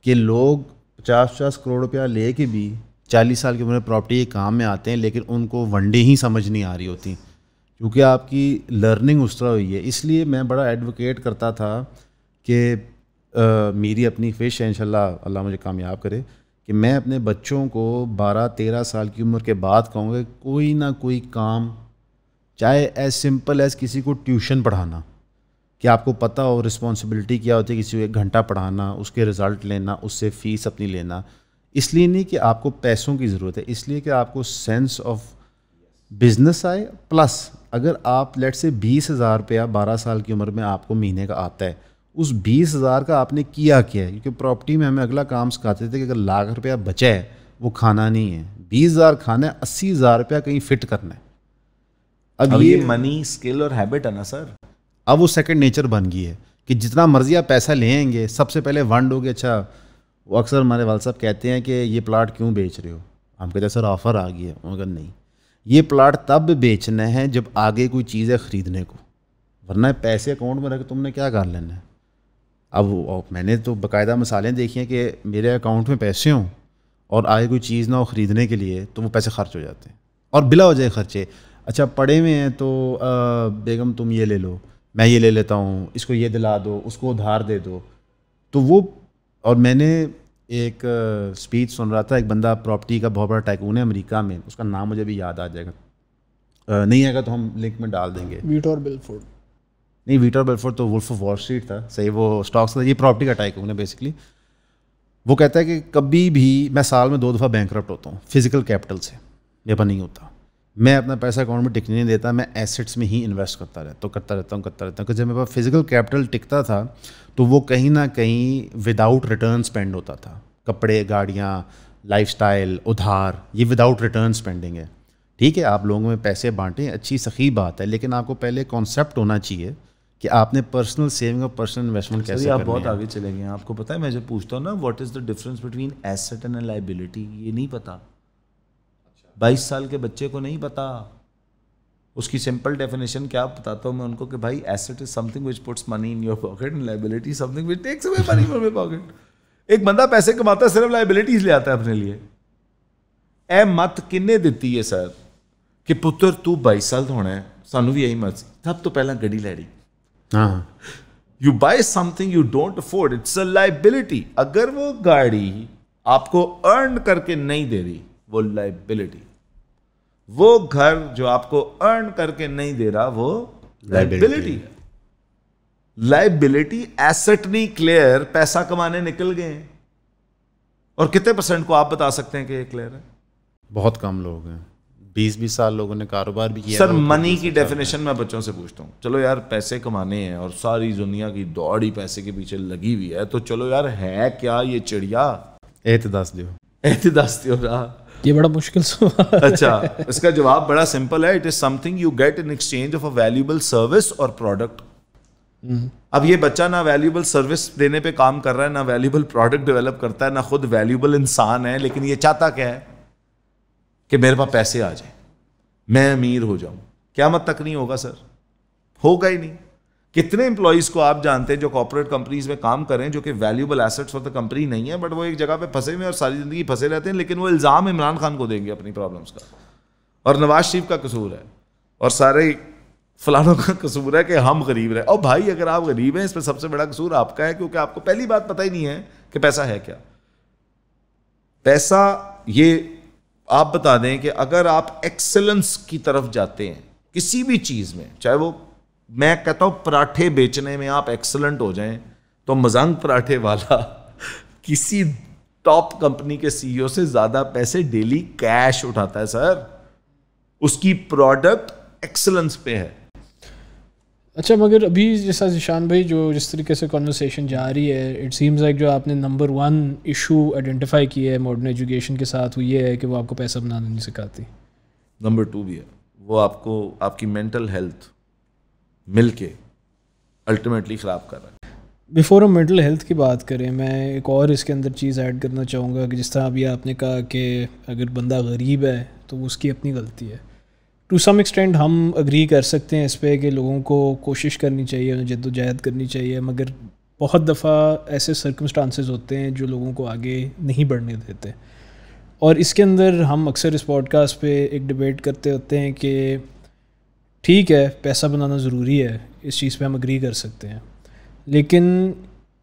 कि लोग पचास पचास करोड़ रुपया ले के भी चालीस साल की उम्र में प्रॉपर्टी के काम में आते हैं लेकिन उनको वनडे ही समझ नहीं आ रही होती क्योंकि आपकी लर्निंग उस तरह हुई है इसलिए मैं बड़ा एडवोकेट करता था कि मेरी अपनी फिश है इनशाला अल्लाह मुझे कामयाब करे कि मैं अपने बच्चों को 12-13 साल की उम्र के बाद कहूँगा कोई ना कोई काम चाहे एज सिंपल एज किसी को ट्यूशन पढ़ाना कि आपको पता हो रिस्पॉन्सिबिलिटी क्या होती है किसी को एक घंटा पढ़ाना उसके रिज़ल्ट लेना उससे फ़ीस अपनी लेना इसलिए नहीं कि आपको पैसों की ज़रूरत है इसलिए कि आपको सेंस ऑफ बिजनेस आए प्लस अगर आप लेट से बीस हज़ार रुपया बारह साल की उम्र में आपको महीने का आता है उस बीस हज़ार का आपने किया क्या है क्योंकि प्रॉपर्टी में हमें अगला काम सिखाते थे कि अगर लाख रुपया बचा है वो खाना नहीं है बीस हज़ार खाना है अस्सी हज़ार रुपया कहीं फिट करना है अब, अब ये, मनी स्किल और हैबिट है ना सर अब वो सेकंड नेचर बन गई है कि जितना मर्जी आप पैसा लेंगे सबसे पहले वन डोगे अच्छा वो अक्सर हमारे वाल साहब कहते हैं कि ये प्लाट क्यों बेच रहे हो हम कहते हैं सर ऑफ़र आ गई है मगर नहीं ये प्लाट तब बेचना है जब आगे कोई चीज़ है ख़रीदने को वरना पैसे अकाउंट में रख तुमने क्या कर लेना है अब मैंने तो बाकायदा मसालें देखी हैं कि मेरे अकाउंट में पैसे हों और आगे कोई चीज़ ना हो ख़रीदने के लिए तो वो पैसे खर्च हो जाते हैं और बिला हो जाए खर्चे अच्छा पड़े हुए हैं तो आ, बेगम तुम ये ले लो मैं ये ले लेता हूँ इसको ये दिला दो उसको उधार दे दो तो वो और मैंने एक स्पीच सुन रहा था एक बंदा प्रॉपर्टी का बहुत बड़ा टाइकून है अमेरिका में उसका नाम मुझे भी याद आ जाएगा नहीं आएगा तो हम लिंक में डाल देंगे वीटोर बेलफोर्ड नहीं वीटर बेलफोर्ड तो वुल्फ ऑफ वॉल स्ट्रीट था सही वो स्टॉक्स था ये प्रॉपर्टी का टाइकून है बेसिकली वो कहता है कि कभी भी मैं साल में दो दफ़ा बैंक होता हूँ फिजिकल कैपिटल से ये पर नहीं होता मैं अपना पैसा अकाउंट में टिकने नहीं देता मैं एसेट्स में ही इन्वेस्ट करता रहता हूँ करता रहता हूँ करता रहता हूँ जब मेरे पास फिजिकल कैपिटल टिकता था तो वो कहीं ना कहीं विदाउट रिटर्न स्पेंड होता था कपड़े गाड़ियाँ लाइफ उधार ये विदाउट रिटर्न स्पेंडिंग है ठीक है आप लोगों में पैसे बांटें अच्छी सखी बात है लेकिन आपको पहले कॉन्सेप्ट होना चाहिए कि आपने पर्सनल सेविंग और पर्सनल इन्वेस्टमेंट कैसे आप बहुत आगे चले गए आपको पता है मैं जब पूछता हूँ ना what is the difference between asset and liability ये नहीं पता बाईस साल के बच्चे को नहीं पता उसकी सिंपल डेफिनेशन क्या बताता हूँ मैं उनको कि भाई asset is something which puts money in your pocket and liability something which takes away money from your pocket एक बंदा पैसे कमाता है सिर्फ लाइबिलिटीज ले आता है अपने लिए ए मत किन्ने दिती है सर कि पुत्र तू बाईस साल तो होना है सानू भी यही मर्जी सब तो पहला गड्डी ले रही you buy something you don't afford it's a liability अगर वो गाड़ी आपको अर्न करके नहीं दे रही वो लाइबिलिटी वो घर जो आपको अर्न करके नहीं दे रहा वो लाइबिलिटी है लाइबिलिटी एसेट नहीं क्लियर पैसा कमाने निकल गए और कितने परसेंट को आप बता सकते हैं कि ये क्लियर है बहुत कम लोग हैं बीस बीस साल लोगों ने कारोबार भी किया सर मनी की डेफिनेशन मैं बच्चों से पूछता हूँ चलो यार पैसे कमाने हैं और सारी दुनिया की दौड़ ही पैसे के पीछे लगी हुई है तो चलो यार है क्या ये चिड़िया एहतदास दियो दस दियो रहा ये बड़ा मुश्किल सवाल अच्छा इसका जवाब बड़ा सिंपल है it is something you get in exchange of a valuable service और प्रोडक्ट अब ये बच्चा ना वैल्यूबल सर्विस देने पे काम कर रहा है ना वैल्यूबल प्रोडक्ट डेवलप करता है ना खुद वैल्यूबल इंसान है लेकिन ये चाहता क्या है कि मेरे पास पैसे आ जाए मैं अमीर हो जाऊं क्या मत तक नहीं होगा सर होगा ही नहीं कितने इंप्लॉयज को आप जानते हैं जो कॉपोरेट कंपनीज में काम कर रहे हैं जो कि valuable assets for the company नहीं है बट वो एक जगह पे फंसे हुए और सारी जिंदगी फंसे रहते हैं लेकिन वो इल्ज़ाम इमरान खान को देंगे अपनी प्रॉब्लम्स का और नवाज शरीफ का कसूर है और सारे फलानों का कसूर है कि हम गरीब रहे और भाई अगर आप गरीब हैं इसमें सबसे बड़ा कसूर आपका है क्योंकि आपको पहली बात पता ही नहीं है कि पैसा है क्या पैसा ये आप बता दें कि अगर आप एक्सेलेंस की तरफ जाते हैं किसी भी चीज़ में चाहे वो मैं कहता हूँ पराठे बेचने में आप एक्सलेंट हो जाएं तो मजंग पराठे वाला किसी टॉप कंपनी के सीईओ e से ज़्यादा पैसे डेली कैश उठाता है सर उसकी प्रोडक्ट एक्सलेंस पे है अच्छा मगर अभी जैसा जिशान भाई जो जिस तरीके से कॉन्वर्सेशन जा रही है इट सीम्स लाइक जो आपने नंबर वन इशू आइडेंटिफाई किया है मॉडर्न एजुकेशन के साथ वो ये है कि वो आपको पैसा बनाना नहीं सिखाती नंबर टू भी है वो आपको आपकी मेंटल हेल्थ मिल के अल्टीमेटली ख़राब कर रहा है बिफोर हम मेंटल हेल्थ की बात करें मैं एक और इसके अंदर चीज़ ऐड करना चाहूँगा कि जिस तरह अभी आपने कहा कि अगर बंदा गरीब है तो उसकी अपनी गलती है टू सम एक्सटेंड हम अग्री कर सकते हैं इस पर कि लोगों को कोशिश करनी चाहिए जद्दोजहद करनी चाहिए मगर बहुत दफ़ा ऐसे सर्कमस्टांसेस होते हैं जो लोगों को आगे नहीं बढ़ने देते और इसके अंदर हम अक्सर इस पॉडकास्ट पे एक डिबेट करते होते हैं कि ठीक है पैसा बनाना ज़रूरी है इस चीज़ पे हम अग्री कर सकते हैं लेकिन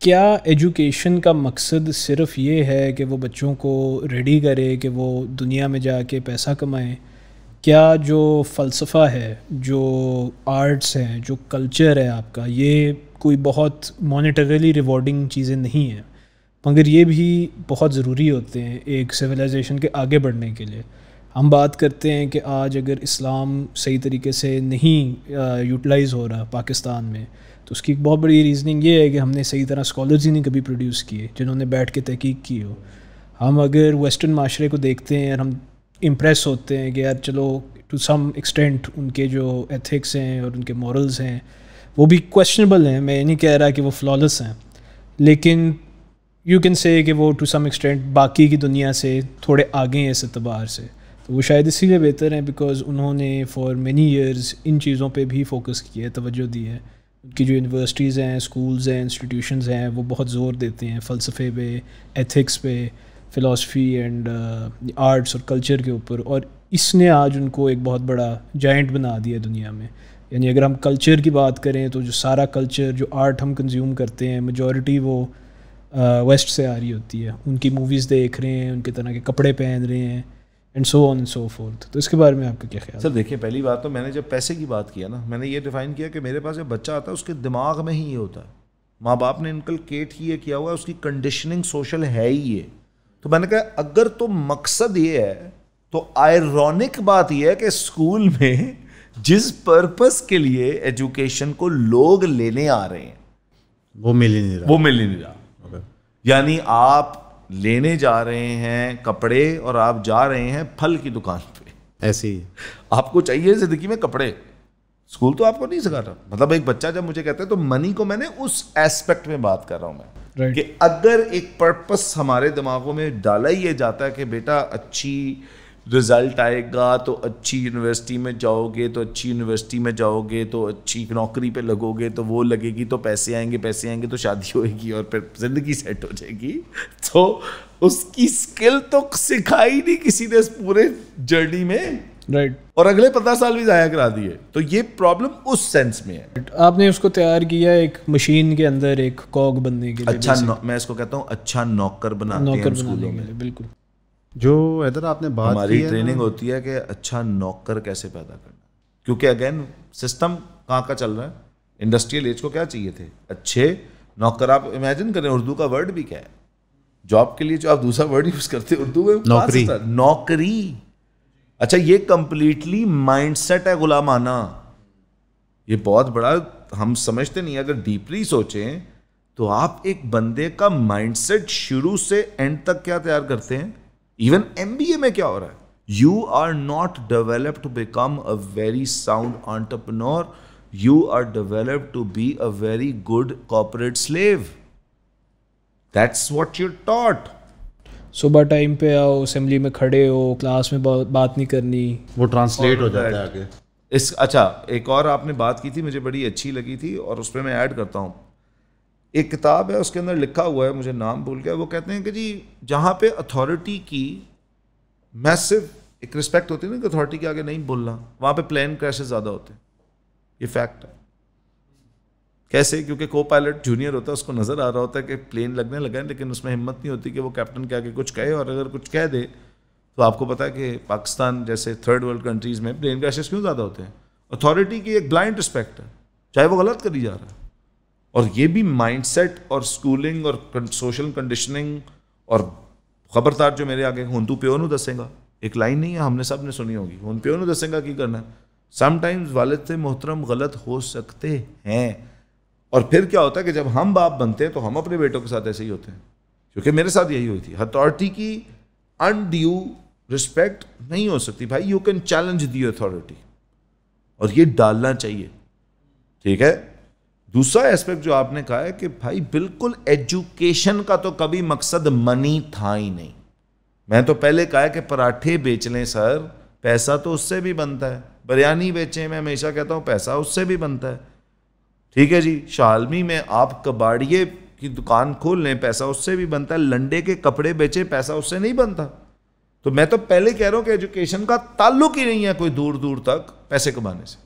क्या एजुकेशन का मकसद सिर्फ ये है कि वो बच्चों को रेडी करे कि वो दुनिया में जाके पैसा कमाएं क्या जो फ़लसफ़ा है जो आर्ट्स हैं जो कल्चर है आपका ये कोई बहुत मोनिटरली रिवॉर्डिंग चीज़ें नहीं हैं मगर ये भी बहुत ज़रूरी होते हैं एक सिविलाइजेशन के आगे बढ़ने के लिए हम बात करते हैं कि आज अगर इस्लाम सही तरीके से नहीं यूटिलाइज़ हो रहा पाकिस्तान में तो उसकी एक बहुत बड़ी रीज़निंग ये है कि हमने सही तरह स्कॉलर्स ही नहीं कभी प्रोड्यूस किए जिन्होंने बैठ के तहकीक की हो हम अगर वेस्टर्न माशरे को देखते हैं और हम इम्प्रेस होते हैं कि यार चलो टू सम एक्सटेंट उनके जो एथिक्स हैं और उनके मॉरल्स हैं वो भी क्वेश्चनेबल हैं मैं ये नहीं कह रहा कि वो फ्लॉलेस हैं लेकिन यू कैन से कि वो टू सम एक्सटेंट बाकी की दुनिया से थोड़े आगे हैं इस अतबार से वो शायद इसीलिए बेहतर हैं बिकॉज उन्होंने फॉर मेनी ईयर्स इन चीज़ों पे भी फोकस किया है तवज्जो दी है उनकी जो यूनिवर्सिटीज़ हैं स्कूल्स हैं इंस्टीट्यूशंस हैं वो बहुत ज़ोर देते हैं फ़लसफ़े पे एथिक्स पे फ़िलासफ़ी एंड आर्ट्स और कल्चर के ऊपर और इसने आज उनको एक बहुत बड़ा जाइंट बना दिया दुनिया में यानी अगर हम कल्चर की बात करें तो जो सारा कल्चर जो आर्ट हम कंज्यूम करते हैं मेजॉरिटी वो वेस्ट uh, से आ रही होती है उनकी मूवीज़ देख रहे हैं उनके तरह के कपड़े पहन रहे हैं and so on so fourth तो इसके बारे में आपका क्या ख्याल सर देखिए पहली बात तो मैंने जब पैसे की बात किया ना मैंने ये डिफाइन किया कि मेरे पास जब बच्चा आता है उसके दिमाग में ही ये होता है माँ बाप ने इनकलकेट ही ये किया हुआ है उसकी कंडीशनिंग सोशल है ही ये तो मैंने कहा अगर तो मकसद ये है तो आयरॉनिक बात यह है कि स्कूल में जिस पर्पस के लिए एजुकेशन को लोग लेने आ रहे हैं वो मिल ही नहीं रहा वो मिल ही नहीं रहा okay. यानी आप लेने जा रहे हैं कपड़े और आप जा रहे हैं फल की दुकान पे ऐसे ही आपको चाहिए ज़िंदगी में कपड़े स्कूल तो आपको नहीं सिखा रहा मतलब एक बच्चा जब मुझे कहता है तो मनी को मैंने उस एस्पेक्ट में बात कर रहा हूं मैं right. कि अगर एक पर्पस हमारे दिमागों में डाला ही ये जाता है कि बेटा अच्छी रिज़ल्ट आएगा तो अच्छी यूनिवर्सिटी में जाओगे तो अच्छी यूनिवर्सिटी में जाओगे तो अच्छी नौकरी पे लगोगे तो वो लगेगी तो पैसे आएंगे पैसे आएंगे तो शादी होएगी और फिर ज़िंदगी सेट हो जाएगी तो उसकी स्किल तो सिखाई नहीं किसी ने इस पूरे जर्नी में राइट right. और अगले पंद्रह साल भी जाया करा दिए तो ये प्रॉब्लम उस सेंस में है आपने उसको तैयार किया एक मशीन के अंदर एक कॉग बनने के लिए अच्छा मैं इसको कहता हूँ अच्छा नौकर बनाते नौकर हैं स्कूलों में बिल्कुल जो इधर आपने बात हमारी ट्रेनिंग होती है कि अच्छा नौकर कैसे पैदा करना क्योंकि अगेन सिस्टम कहाँ का चल रहा है इंडस्ट्रियल एज को क्या चाहिए थे अच्छे नौकर आप इमेजिन करें उर्दू का वर्ड भी क्या है जॉब के लिए जो आप दूसरा वर्ड यूज करते हैं उर्दू में नौकरी नौकरी अच्छा ये कंप्लीटली माइंडसेट है गुलामाना ये बहुत बड़ा हम समझते नहीं अगर डीपली सोचें तो आप एक बंदे का माइंडसेट शुरू से एंड तक क्या तैयार करते हैं इवन एम में क्या हो रहा है you are not develop to become a very sound entrepreneur you are develop to be a very good corporate slave that's what you taught सुबह टाइम पे आओ असेंबली में खड़े हो क्लास में बात नहीं करनी वो ट्रांसलेट हो जाता है आगे इस अच्छा एक और आपने बात की थी मुझे बड़ी अच्छी लगी थी और उस पर मैं ऐड करता हूँ एक किताब है उसके अंदर लिखा हुआ है मुझे नाम भूल गया वो कहते हैं कि जी जहाँ पे अथॉरिटी की मैसिव एक रिस्पेक्ट होती है ना कि अथॉरिटी के आगे नहीं बोलना वहाँ पे प्लेन क्रैशेज ज़्यादा होते हैं ये फैक्ट है कैसे क्योंकि को पायलट जूनियर होता है उसको नज़र आ रहा होता है कि प्लेन लगने लगा है लेकिन उसमें हिम्मत नहीं होती कि वो कैप्टन के आगे कुछ कहे और अगर कुछ कह दे तो आपको पता है कि पाकिस्तान जैसे थर्ड वर्ल्ड कंट्रीज़ में प्लेन क्रैशेज क्यों ज़्यादा होते हैं अथॉरिटी की एक ब्लाइंड रिस्पेक्ट है चाहे वो गलत करी जा रहा है और ये भी माइंडसेट और स्कूलिंग और सोशल कंडीशनिंग और खबरदार जो मेरे आगे हूं तू प्यो नू दसेंगा एक लाइन नहीं है हमने सब ने सुनी होगी हूं प्यो नू दसेंगा की करना है समटाइम्स वालद से मोहतरम गलत हो सकते हैं और फिर क्या होता है कि जब हम बाप बनते हैं तो हम अपने बेटों के साथ ऐसे ही होते हैं क्योंकि मेरे साथ यही हुई थी अथॉरिटी की अनड्यू रिस्पेक्ट नहीं हो सकती भाई you can challenge the authority और ये डालना चाहिए ठीक है दूसरा एस्पेक्ट जो आपने कहा है कि भाई बिल्कुल एजुकेशन का तो कभी मकसद मनी था ही नहीं मैं तो पहले कहा है कि पराठे बेच लें सर पैसा तो उससे भी बनता है बिरयानी बेचें मैं हमेशा कहता हूँ पैसा उससे भी बनता है ठीक है जी शालमी में आप कबाड़िए की दुकान खोल लें पैसा उससे भी बनता है लंडे के कपड़े बेचे पैसा उससे नहीं बनता तो मैं तो पहले कह रहा हूँ कि एजुकेशन का ताल्लुक ही नहीं है कोई दूर दूर तक पैसे कमाने से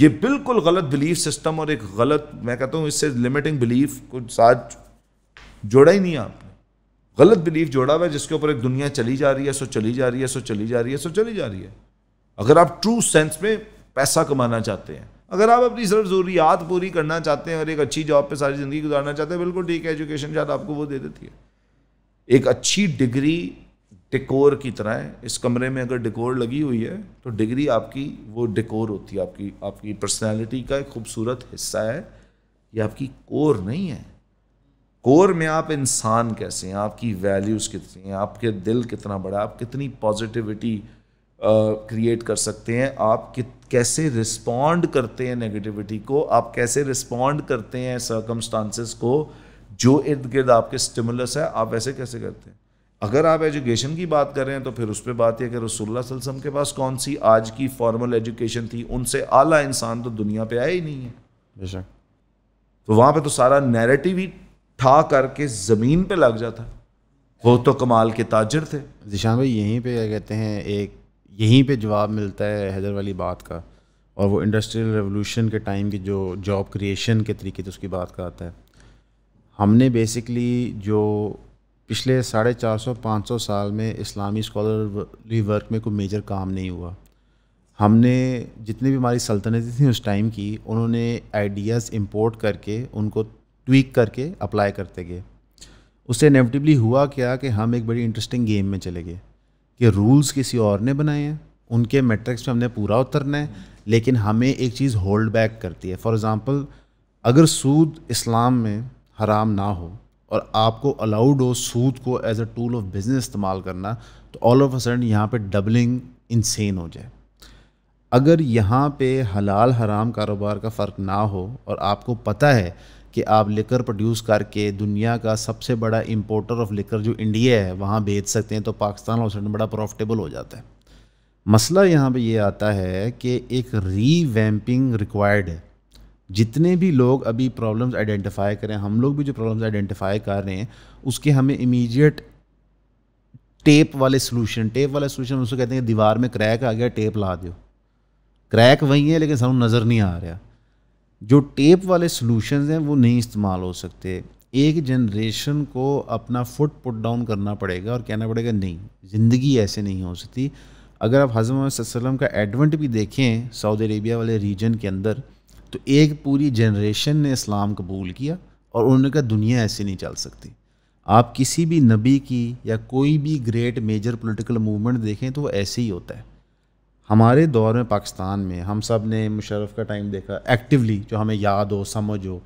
ये बिल्कुल गलत बिलीफ सिस्टम और एक गलत मैं कहता हूँ इससे लिमिटिंग बिलीफ को साथ जोड़ा ही नहीं आपने गलत बिलीफ जोड़ा हुआ है जिसके ऊपर एक दुनिया चली जा रही है सो चली जा रही है सो चली जा रही है सो चली जा रही है अगर आप ट्रू सेंस में पैसा कमाना चाहते हैं अगर आप अपनी सिर्फ ज़रूरियात पूरी करना चाहते हैं और एक अच्छी जॉब पे सारी ज़िंदगी गुजारना चाहते हैं बिल्कुल ठीक है एजुकेशन शायद आपको वो दे देती है एक अच्छी डिग्री डिकोर की तरह है इस कमरे में अगर डिकोर लगी हुई है तो डिग्री आपकी वो डिकोर होती है आपकी आपकी पर्सनैलिटी का एक खूबसूरत हिस्सा है ये आपकी कोर नहीं है कोर में आप इंसान कैसे हैं आपकी वैल्यूज़ कितनी हैं आपके दिल कितना बड़ा आप कितनी पॉजिटिविटी क्रिएट कर सकते हैं आप कि, कैसे रिस्पॉन्ड करते हैं नेगेटिविटी को आप कैसे रिस्पॉन्ड करते हैं सर्कमस्टांसिस को जो इर्द गिर्द आपके स्टिमुलस है आप वैसे कैसे करते हैं अगर आप एजुकेशन की बात कर रहे हैं तो फिर उस पर बात यह कि रसोल्ला वसम के पास कौन सी आज की फॉर्मल एजुकेशन थी उनसे आला इंसान तो दुनिया पर आया ही नहीं है बेशक तो वहाँ पर तो सारा नेरेटिव ही ठा करके ज़मीन पर लग जाता वो तो कमाल के ताजर थे जिशान भाई यहीं पर क्या कहते हैं एक यहीं पे जवाब मिलता है हैदर वाली बात का और वो इंडस्ट्रियल रेवोल्यूशन के टाइम की जो जॉब क्रिएशन के तरीके से तो उसकी बात का आता है हमने बेसिकली जो पिछले साढ़े चार सौ पाँच सौ साल में इस्लामी स्कॉलरली वर्क में कोई मेजर काम नहीं हुआ हमने जितनी भी हमारी सल्तनतें थी उस टाइम की उन्होंने आइडियाज़ इंपोर्ट करके उनको ट्वीक करके अप्लाई करते गए उससे नेगेटिवली हुआ क्या कि हम एक बड़ी इंटरेस्टिंग गेम में चले गए कि रूल्स किसी और ने बनाए हैं उनके मेट्रिक्स में हमने पूरा उतरना है लेकिन हमें एक चीज़ होल्ड बैक करती है फॉर एग्ज़ाम्पल अगर सूद इस्लाम में हराम ना हो और आपको अलाउड हो सूद को as a tool of business इस्तेमाल करना तो ऑल ऑफ अ सडन यहाँ पे डबलिंग इनसेन हो जाए अगर यहाँ पे हलाल हराम कारोबार का फ़र्क ना हो और आपको पता है कि आप लेकर प्रोड्यूस करके दुनिया का सबसे बड़ा इंपोर्टर ऑफ लिकर जो इंडिया है वहाँ भेज सकते हैं तो पाकिस्तान और सडन बड़ा प्रॉफिटेबल हो जाता है मसला यहाँ पे ये यह आता है कि एक रीवैम्पिंग रिक्वायर्ड है जितने भी लोग अभी प्रॉब्लम्स आइडेंटिफाई करें हम लोग भी जो प्रॉब्लम्स आइडेंटिफाई कर रहे हैं उसके हमें इमीडिएट टेप वाले सोल्यूशन टेप वाले सोल्यूशन उसको कहते हैं दीवार में क्रैक आ गया टेप ला दो क्रैक वही है लेकिन सामने नज़र नहीं आ रहा जो टेप वाले सोल्यूशन हैं वो नहीं इस्तेमाल हो सकते एक जनरेशन को अपना फुट पुट डाउन करना पड़ेगा और कहना पड़ेगा नहीं ज़िंदगी ऐसे नहीं हो सकती अगर आप हजम का एडवेंट भी देखें सऊदी अरेबिया वाले रीजन के अंदर तो एक पूरी जनरेशन ने इस्लाम कबूल किया और उन्होंने कहा दुनिया ऐसे नहीं चल सकती आप किसी भी नबी की या कोई भी ग्रेट मेजर पॉलिटिकल मूवमेंट देखें तो वो ऐसे ही होता है हमारे दौर में पाकिस्तान में हम सब ने मुशरफ का टाइम देखा एक्टिवली जो हमें याद हो समझ हो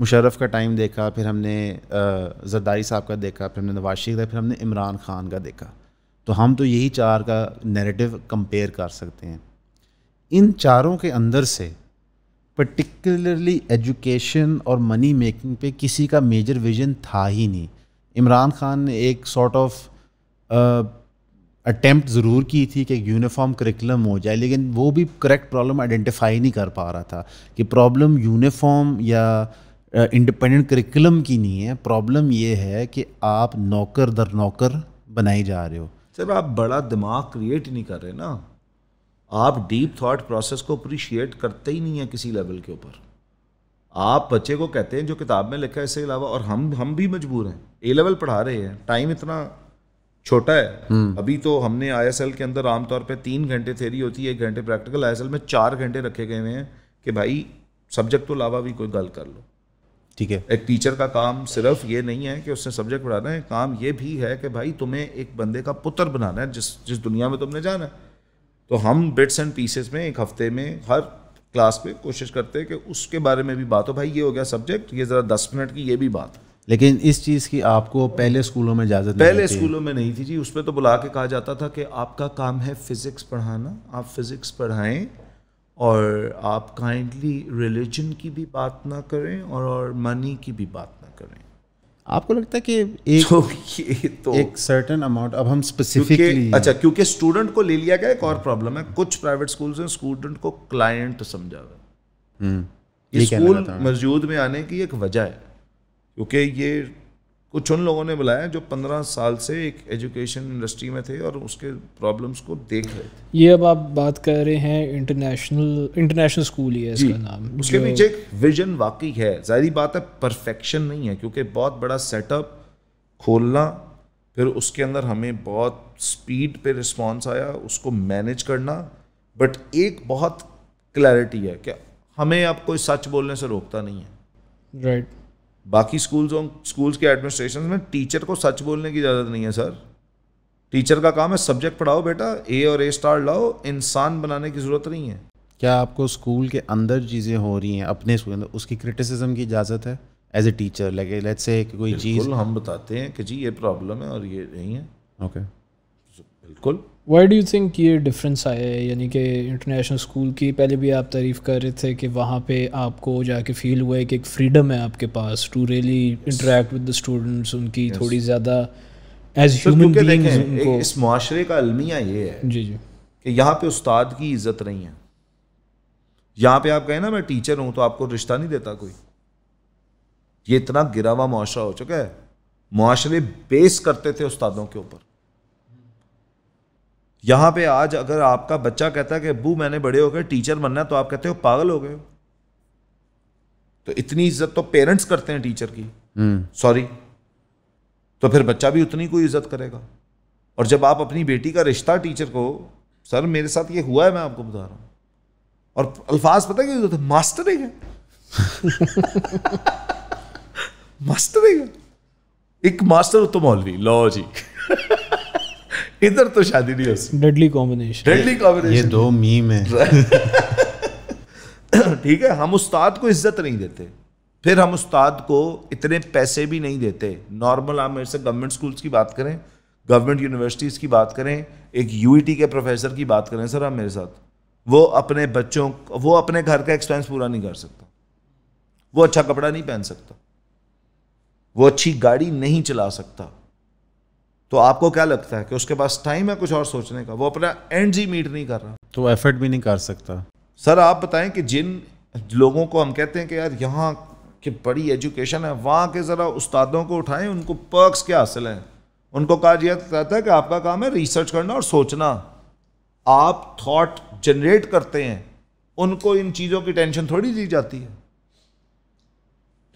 मुशरफ का टाइम देखा फिर हमने जरदारी साहब का देखा फिर हमने नवाज शरीफ का फिर हमने इमरान खान का देखा तो हम तो यही चार का नैरेटिव कंपेयर कर सकते हैं इन चारों के अंदर से पर्टिकुलरली एजुकेशन और मनी मेकिंग पे किसी का मेजर विजन था ही नहीं इमरान खान ने एक सॉर्ट ऑफ अटैम्प्ट ज़रूर की थी कि यूनिफॉर्म करिकुलम हो जाए लेकिन वो भी करेक्ट प्रॉब्लम आइडेंटिफाई नहीं कर पा रहा था कि प्रॉब्लम यूनिफॉर्म या इंडिपेंडेंट करिकुलम की नहीं है प्रॉब्लम ये है कि आप नौकर दर नौकर बनाई जा रहे हो सर आप बड़ा दिमाग क्रिएट नहीं कर रहे ना आप डीप थॉट प्रोसेस को अप्रिशिएट करते ही नहीं है किसी लेवल के ऊपर आप बच्चे को कहते हैं जो किताब में लिखा है इसके अलावा और हम हम भी मजबूर हैं ए लेवल पढ़ा रहे हैं टाइम इतना छोटा है हम्म। अभी तो हमने आई के अंदर आमतौर पर तीन घंटे थेरी होती है एक घंटे प्रैक्टिकल आई में चार घंटे रखे गए हुए हैं कि भाई सब्जेक्ट तो अलावा भी कोई गल कर लो ठीक है एक टीचर का काम सिर्फ ये नहीं है कि उसने सब्जेक्ट पढ़ाना है काम ये भी है कि भाई तुम्हें एक बंदे का पुत्र बनाना है जिस जिस दुनिया में तुमने जाना है तो हम बिट्स एंड पीसेस में एक हफ्ते में हर क्लास में कोशिश करते हैं कि उसके बारे में भी बात हो भाई ये हो गया सब्जेक्ट ये ज़रा दस मिनट की ये भी बात लेकिन इस चीज़ की आपको पहले स्कूलों में इजाज़त पहले स्कूलों में नहीं थी जी उस पर तो बुला के कहा जाता था कि आपका काम है फिज़िक्स पढ़ाना आप फिज़िक्स पढ़ाएं और आप काइंडली रिलीजन की भी बात ना करें और मनी की भी बात आपको लगता है कि एक तो ये तो एक सर्टेन अमाउंट अब हम स्पेसिफिकली अच्छा क्योंकि स्टूडेंट को ले लिया गया एक और प्रॉब्लम है कुछ प्राइवेट स्कूल्स में स्टूडेंट को क्लाइंट समझा हुआ स्कूल मौजूद में आने की एक वजह है क्योंकि ये कुछ उन लोगों ने बुलाया जो पंद्रह साल से एक एजुकेशन इंडस्ट्री में थे और उसके प्रॉब्लम्स को देख रहे थे ये अब आप बात कर रहे हैं इंटरनेशनल इंटरनेशनल स्कूल ही है इसका नाम उसके पीछे एक विजन वाकई है जाहिर बात है परफेक्शन नहीं है क्योंकि बहुत बड़ा सेटअप खोलना फिर उसके अंदर हमें बहुत स्पीड पे रिस्पॉन्स आया उसको मैनेज करना बट एक बहुत क्लैरिटी है कि हमें अब कोई सच बोलने से रोकता नहीं है राइट right. बाकी स्कूल्सों स्कूल्स के एडमिनिस्ट्रेशन में टीचर को सच बोलने की इजाज़त नहीं है सर टीचर का काम है सब्जेक्ट पढ़ाओ बेटा ए और ए स्टार लाओ इंसान बनाने की ज़रूरत नहीं है क्या आपको स्कूल के अंदर चीज़ें हो रही हैं अपने स्कूल अंदर उसकी क्रिटिसिज्म की इजाज़त है एज ए टीचर लगे लेट्स से कोई चीज़ हम बताते हैं कि जी ये प्रॉब्लम है और ये नहीं है ओके okay. बिल्कुल वाई डू थिंक ये डिफरेंस आया है यानी कि इंटरनेशनल स्कूल की पहले भी आप तारीफ़ कर रहे थे कि वहाँ पे आपको जाके फील हुआ है कि एक फ्रीडम है आपके पास to really interact with the students उनकी yes. थोड़ी ज़्यादा एज ह्यूमन बीइंग्स इस माशरे का अलमिया ये है जी जी कि यहाँ पे उस्ताद की इज्जत नहीं है यहाँ पे आप कहें ना मैं टीचर हूँ तो आपको रिश्ता नहीं देता कोई ये इतना गिरा हुआ माशरा हो चुका है माशरे बेस करते थे उस्तादों के ऊपर यहाँ पे आज अगर आपका बच्चा कहता है कि अबू मैंने बड़े होकर टीचर बनना है तो आप कहते हो पागल हो गए हो तो इतनी इज्जत तो पेरेंट्स करते हैं टीचर की सॉरी हम्म। तो फिर बच्चा भी उतनी कोई इज्जत करेगा और जब आप अपनी बेटी का रिश्ता टीचर को सर मेरे साथ ये हुआ है मैं आपको बता रहा हूँ और अल्फाज पता क्या होता मास्टर है मास्टर है एक मास्टर तो मौलवी लॉ जी इधर तो शादी नहीं हो सकती डेडली कॉम्बिनेशन डेडली कॉम्बिनेशन ये दो मीम है ठीक है हम उस्ताद को इज्जत नहीं देते फिर हम उस्ताद को इतने पैसे भी नहीं देते नॉर्मल आप मेरे से गवर्नमेंट स्कूल्स की बात करें गवर्नमेंट यूनिवर्सिटीज़ की बात करें एक यू e के प्रोफेसर की बात करें सर आप मेरे साथ वो अपने बच्चों वो अपने घर का एक्सपेंस पूरा नहीं कर सकता वो अच्छा कपड़ा नहीं पहन सकता वो अच्छी गाड़ी नहीं चला सकता तो आपको क्या लगता है कि उसके पास टाइम है कुछ और सोचने का वो अपना एंड जी मीट नहीं कर रहा तो एफर्ट भी नहीं कर सकता सर आप बताएं कि जिन लोगों को हम कहते हैं कि यार यहाँ की बड़ी एजुकेशन है वहाँ के ज़रा उस्तादों को उठाएं उनको पर्क्स क्या हासिल हैं उनको कहा जाता है कि आपका काम है रिसर्च करना और सोचना आप थॉट जनरेट करते हैं उनको इन चीज़ों की टेंशन थोड़ी दी जाती है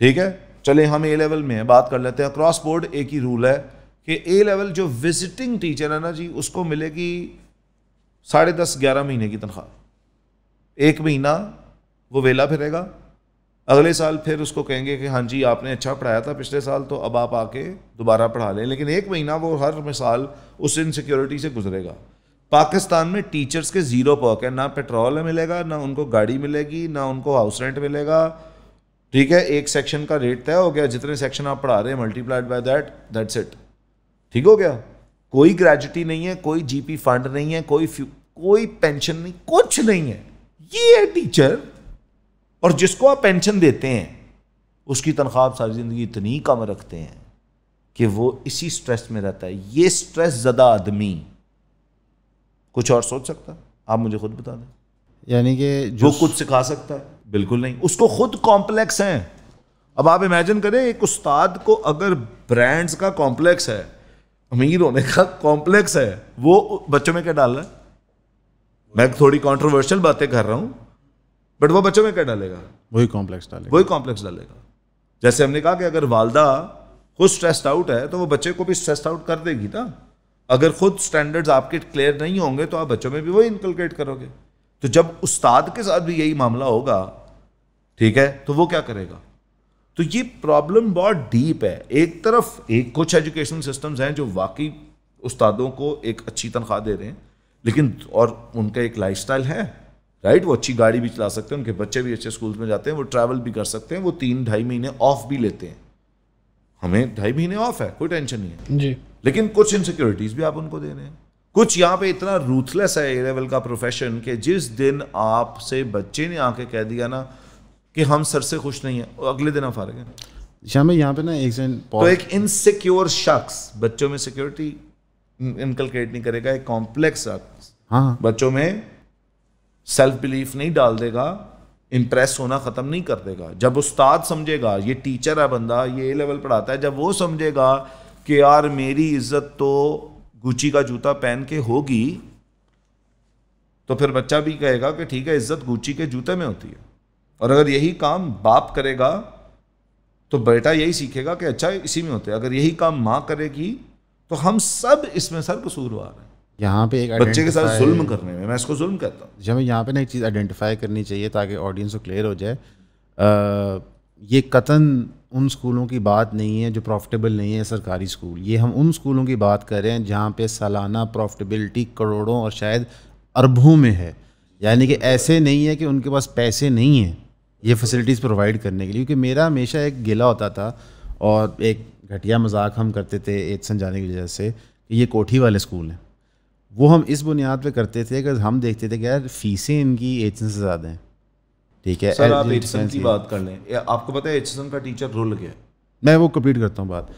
ठीक है चले हम ए लेवल में बात कर लेते हैं क्रॉस बोर्ड एक ही रूल है कि ए लेवल जो विजिटिंग टीचर है ना जी उसको मिलेगी साढ़े दस ग्यारह महीने की तनख्वाह एक महीना वो वेला फिरेगा अगले साल फिर उसको कहेंगे कि हाँ जी आपने अच्छा पढ़ाया था पिछले साल तो अब आप आके दोबारा पढ़ा लें लेकिन एक महीना वो हर मिसाल उस इनसिक्योरिटी से गुजरेगा पाकिस्तान में टीचर्स के ज़ीरो पर्क है ना पेट्रोल मिलेगा ना उनको गाड़ी मिलेगी ना उनको हाउस रेंट मिलेगा ठीक है एक सेक्शन का रेट तय हो गया जितने सेक्शन आप पढ़ा रहे हैं multiplied by that that's it ठीक हो गया कोई ग्रेजुटी नहीं है कोई जीपी फंड नहीं है कोई कोई पेंशन नहीं कुछ नहीं है ये है टीचर और जिसको आप पेंशन देते हैं उसकी तनख्वाह सारी ज़िंदगी इतनी कम रखते हैं कि वो इसी स्ट्रेस में रहता है ये स्ट्रेस ज़दा आदमी कुछ और सोच सकता आप मुझे खुद बता दें यानी कि जो कुछ सिखा सकता है बिल्कुल नहीं उसको खुद कॉम्प्लेक्स है अब आप इमेजिन करें एक उस्ताद को अगर ब्रांड्स का कॉम्प्लेक्स है अमीर होने का कॉम्प्लेक्स है वो बच्चों में क्या डाल रहा है मैं थोड़ी कॉन्ट्रोवर्शियल बातें कर रहा हूँ बट वो बच्चों में क्या डालेगा वही कॉम्प्लेक्स डालेगा वही कॉम्प्लेक्स डालेगा जैसे हमने कहा कि अगर वालदा खुद स्ट्रेस्ड आउट है तो वो बच्चे को भी स्ट्रेस्ड आउट कर देगी ना अगर खुद स्टैंडर्ड्स आपके क्लियर नहीं होंगे तो आप बच्चों में भी वही इंकल्केट करोगे तो जब उस्ताद के साथ भी यही मामला होगा ठीक है तो वो क्या करेगा तो ये प्रॉब्लम बहुत डीप है एक तरफ एक कुछ एजुकेशन सिस्टम्स हैं जो वाकई उस्तादों को एक अच्छी तनख्वाह दे रहे हैं लेकिन और उनका एक लाइफस्टाइल है राइट वो अच्छी गाड़ी भी चला सकते हैं उनके बच्चे भी अच्छे स्कूल्स में जाते हैं वो ट्रैवल भी कर सकते हैं वो तीन ढाई महीने ऑफ भी लेते हैं हमें ढाई महीने ऑफ है कोई टेंशन नहीं है जी लेकिन कुछ इनसिक्योरिटीज भी आप उनको दे रहे हैं कुछ यहाँ पे इतना रूथलेस है ए लेवल का प्रोफेशन कि जिस दिन आपसे बच्चे ने आके कह दिया ना कि हम सर से खुश नहीं है और अगले दिन आप हार गए शाम यहाँ पे ना एक तो एक इनसिक्योर शख्स बच्चों में सिक्योरिटी इनकलकेट नहीं करेगा एक कॉम्प्लेक्स शख्स हाँ, हाँ बच्चों में सेल्फ बिलीफ नहीं डाल देगा इम्प्रेस होना ख़त्म नहीं कर देगा जब उस्ताद समझेगा ये टीचर है बंदा ये ए लेवल पढ़ाता है जब वो समझेगा कि यार मेरी इज्जत तो गुची का जूता पहन के होगी तो फिर बच्चा भी कहेगा कि ठीक है इज्जत गुची के जूते में होती है और अगर यही काम बाप करेगा तो बेटा यही सीखेगा कि अच्छा इसी में होता है अगर यही काम माँ करेगी तो हम सब इसमें सर कसूरवार हैं यहाँ पे एक बच्चे के साथ जुल्म करने में मैं इसको जुल्म कहता हूँ जब यहाँ पे ना एक चीज़ आइडेंटिफाई करनी चाहिए ताकि ऑडियंस को क्लियर हो जाए आ, ये कतन उन स्कूलों की बात नहीं है जो प्रॉफिटेबल नहीं है सरकारी स्कूल ये हम उन स्कूलों की बात कर रहे हैं जहाँ पे सालाना प्रॉफिटेबिलिटी करोड़ों और शायद अरबों में है यानी कि ऐसे नहीं है कि उनके पास पैसे नहीं हैं ये फैसिलिटीज़ प्रोवाइड करने के लिए क्योंकि मेरा हमेशा एक गिला होता था और एक घटिया मजाक हम करते थे एडसन जाने की वजह से कि ये कोठी वाले स्कूल हैं वो हम इस बुनियाद पे करते थे अगर हम देखते थे कि यार फीसें इनकी एच से ज़्यादा हैं ठीक है सर आप की बात कर लें आपको पता है एडसन का टीचर रुल गया मैं वो कंप्लीट करता हूँ बात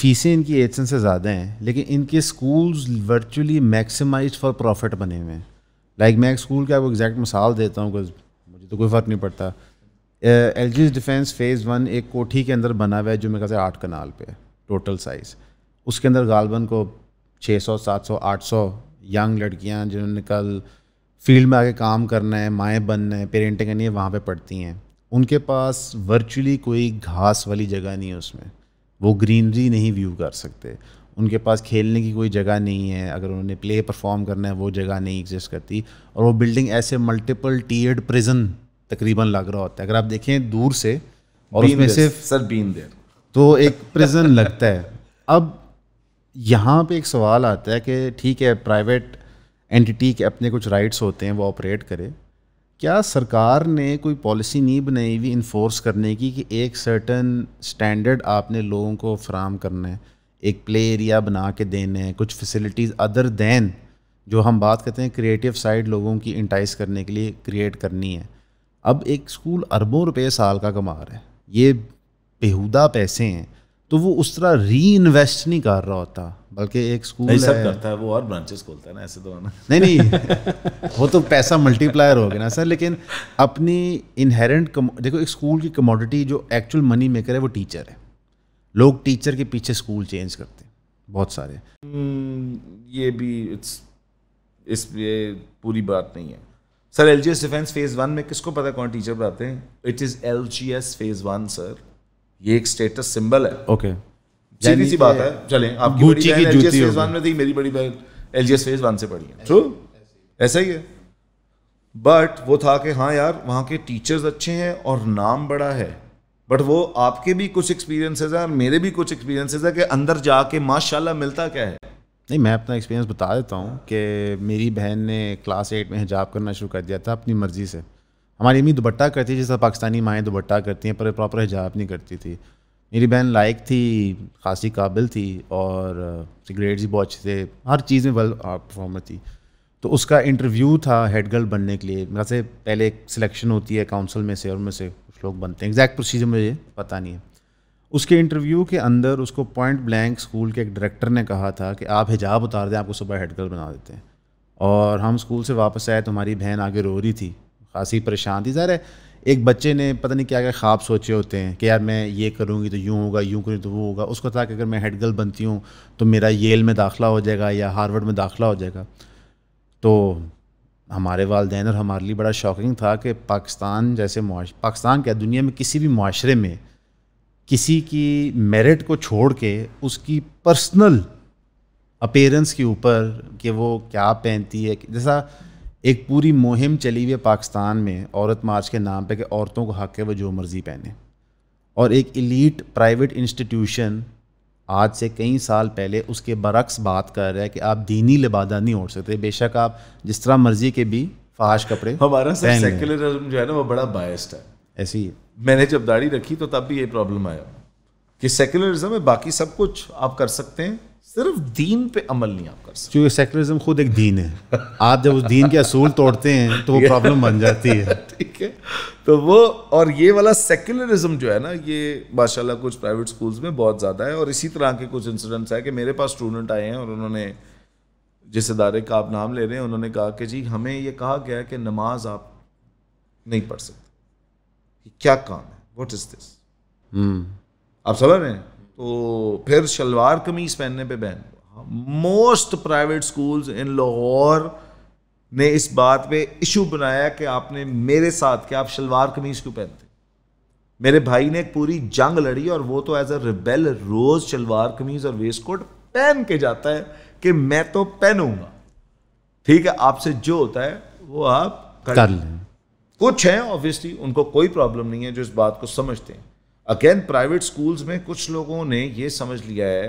फीसें इनकी एडसन से ज़्यादा हैं लेकिन इनके schools virtually maximise for profit बने हुए हैं लाइक मैं एक स्कूल का वो एग्जैक्ट मिसाल देता हूँ तो कोई फ़र्क नहीं पड़ता L G defence phase one एक कोठी के अंदर बना हुआ है जो मेरे ख्याल आठ कनाल पे है टोटल साइज़ उसके अंदर गालबन को 600 700 800 यंग लड़कियां जिन्होंने कल फील्ड में आके काम करना है माएँ बनना है पेरेंटिंग करनी है वहाँ पर पढ़ती हैं उनके पास वर्चुअली कोई घास वाली जगह नहीं है उसमें वो ग्रीनरी नहीं व्यू कर सकते उनके पास खेलने की कोई जगह नहीं है अगर उन्होंने प्ले परफॉर्म करना है वो जगह नहीं एग्जिस्ट करती और वो बिल्डिंग ऐसे मल्टीपल टीयर्ड प्रिजन तकरीबन लग रहा होता है अगर आप देखें दूर से और उसमें से सर बीन देर तो एक प्रिजन लगता है अब यहाँ पे एक सवाल आता है कि ठीक है प्राइवेट एंटिटी के अपने कुछ राइट्स होते हैं वो ऑपरेट करे क्या सरकार ने कोई पॉलिसी नहीं बनाई हुई इन्फोर्स करने की कि एक सर्टन स्टैंडर्ड आपने लोगों को फ्राहम करना है एक प्ले एरिया बना के देने हैं कुछ फैसिलिटीज़ अदर दैन जो हम बात करते हैं क्रिएटिव साइड लोगों की इंटाइस करने के लिए क्रिएट करनी है अब एक स्कूल अरबों रुपए साल का कमा रहा है ये बेहुदा पैसे हैं तो वो उस तरह री इन्वेस्ट नहीं कर रहा होता बल्कि एक स्कूल नहीं सब करता है वो और ब्रांचेस खोलता है ना ऐसे तो ना नहीं नहीं वो तो पैसा मल्टीप्लायर हो गया ना सर लेकिन अपनी इनहेरेंट देखो एक स्कूल की कमोडिटी जो एक्चुअल मनी मेकर है वो टीचर है लोग टीचर के पीछे स्कूल चेंज करते हैं बहुत सारे हम्म, ये भी इट्स इस पूरी बात नहीं है sir L G S defence phase one में किसको पता कौन टीचर बताते हैं it is L G S phase one sir ये एक स्टेटस सिंबल है ओके सीधी सी बात है चले आपकी बड़ी बहन एल फेज़ वन में थी मेरी बड़ी बहन एल फेज़ वन से पढ़ी है ट्रू ऐसा ही है बट वो था कि हाँ यार वहाँ के टीचर्स अच्छे हैं और नाम बड़ा है बट वो आपके भी कुछ एक्सपीरियंसेस हैं और मेरे भी कुछ एक्सपीरियंसेस हैं कि अंदर जाके माशाल्लाह मिलता क्या है नहीं मैं अपना एक्सपीरियंस बता देता हूँ कि मेरी बहन ने क्लास एट में हिजाब करना शुरू कर दिया था अपनी मर्ज़ी से हमारी अम्मी दुबट्टा करती थी जैसे पाकिस्तानी माएँ दुबट्टा करती हैं पर प्रॉपर हिजाब नहीं करती थी मेरी बहन लायक थी खासी काबिल थी और ग्रेड्स भी बहुत अच्छे थे हर चीज़ में वेल परफॉर्मर हाँ, थी तो उसका इंटरव्यू था हेड गर्ल बनने के लिए मेरा से पहले एक सिलेक्शन होती है काउंसिल में से और में से कुछ लोग बनते हैं एग्जैक्ट प्रोसीजर मुझे पता नहीं है उसके इंटरव्यू के अंदर उसको पॉइंट ब्लैंक स्कूल के एक डायरेक्टर ने कहा था कि आप हिजाब उतार दें आपको सुबह हेड गर्ल बना देते हैं और हम स्कूल से वापस आए तो हमारी बहन आगे रो रही थी खासी परेशान थी ज़ाहिर एक बच्चे ने पता नहीं क्या क्या ख्वाब सोचे होते हैं कि यार मैं ये करूँगी तो यूँ होगा यूँ करूँ तो वो होगा उसको था कि अगर मैं हेड गर्ल बनती हूँ तो मेरा येल में दाखिला हो जाएगा या हारवर्ड में दाखिला हो जाएगा तो हमारे वालदेन और हमारे लिए बड़ा शॉकिंग था कि पाकिस्तान जैसे पाकिस्तान क्या दुनिया में किसी भी माशरे में किसी की मेरिट को छोड़ के उसकी पर्सनल अपेयरेंस के ऊपर कि वो क्या पहनती है जैसा एक पूरी मुहिम चली हुई है पाकिस्तान में औरत मार्च के नाम पे कि औरतों को हक है वो जो मर्ज़ी पहने और एक इलीट प्राइवेट इंस्टीट्यूशन आज से कई साल पहले उसके बरक्स बात कर रहा है कि आप दीनी लिबादा नहीं ओढ़ सकते बेशक आप जिस तरह मर्जी के भी फाश कपड़े हमारा सेकुलरिज्म जो है ना वो बड़ा बायस्ड है ऐसी मैंने जब दाढ़ी रखी तो तब भी ये प्रॉब्लम आया कि सेकुलरिज्म है बाकी सब कुछ आप कर सकते हैं सिर्फ दीन पे अमल नहीं आप कर सकते क्योंकि सेकुलरिज्म खुद एक दीन है आप जब उस दीन के असूल तोड़ते हैं तो वो प्रॉब्लम बन जाती है ठीक है तो वो और ये वाला सेकुलरिज्म जो है ना ये माशाल्लाह कुछ प्राइवेट स्कूल्स में बहुत ज़्यादा है और इसी तरह के कुछ इंसिडेंट्स आए कि मेरे पास स्टूडेंट आए हैं और उन्होंने जिस इदारे का आप नाम ले रहे हैं उन्होंने कहा कि जी हमें ये कहा गया है कि नमाज आप नहीं पढ़ सकते कि क्या काम है वट इज़ दिस आप समझ रहे हैं तो फिर शलवार कमीज पहनने पे ban most private schools in Lahore ने इस बात पे इशू बनाया कि आपने मेरे साथ क्या आप शलवार कमीज क्यों पहनते मेरे भाई ने एक पूरी जंग लड़ी और वो तो एज अ रिबेल रोज शलवार कमीज और वेस्ट कोट पहन के जाता है कि मैं तो पहनूंगा ठीक है आपसे जो होता है वो आप कर लें कुछ हैं ऑब्वियसली उनको कोई प्रॉब्लम नहीं है जो इस बात को समझते हैं अगेन प्राइवेट स्कूल्स में कुछ लोगों ने ये समझ लिया है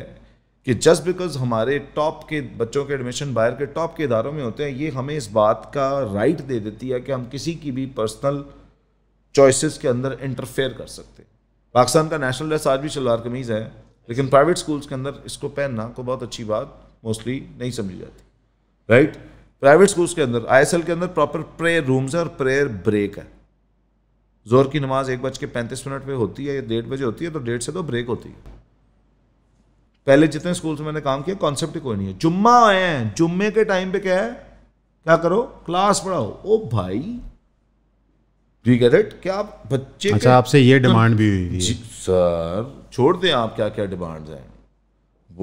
कि जस्ट बिकॉज हमारे टॉप के बच्चों के एडमिशन बाहर के टॉप के इदारों में होते हैं ये हमें इस बात का राइट दे देती है कि हम किसी की भी पर्सनल चॉइसेस के अंदर इंटरफेयर कर सकते हैं पाकिस्तान का नेशनल ड्रेस आज भी शलवार कमीज़ है लेकिन प्राइवेट स्कूल्स के अंदर इसको पहनना को तो बहुत अच्छी बात मोस्टली नहीं समझी जाती राइट right? प्राइवेट स्कूल्स के अंदर आई के अंदर प्रॉपर प्रेयर रूम्स है और प्रेयर ब्रेक है जोर की नमाज एक बज के पैंतीस मिनट में होती है या डेढ़ बजे होती है तो डेढ़ से तो ब्रेक होती है पहले जितने स्कूल्स में मैंने काम किया कॉन्सेप्ट कोई नहीं है जुम्मा आए हैं जुम्मे के टाइम पे क्या है क्या करो क्लास पढ़ाओ ओ भाई डू गेट इट क्या आप बच्चे अच्छा आपसे ये डिमांड भी हुई सर छोड़ दें आप क्या क्या डिमांड्स हैं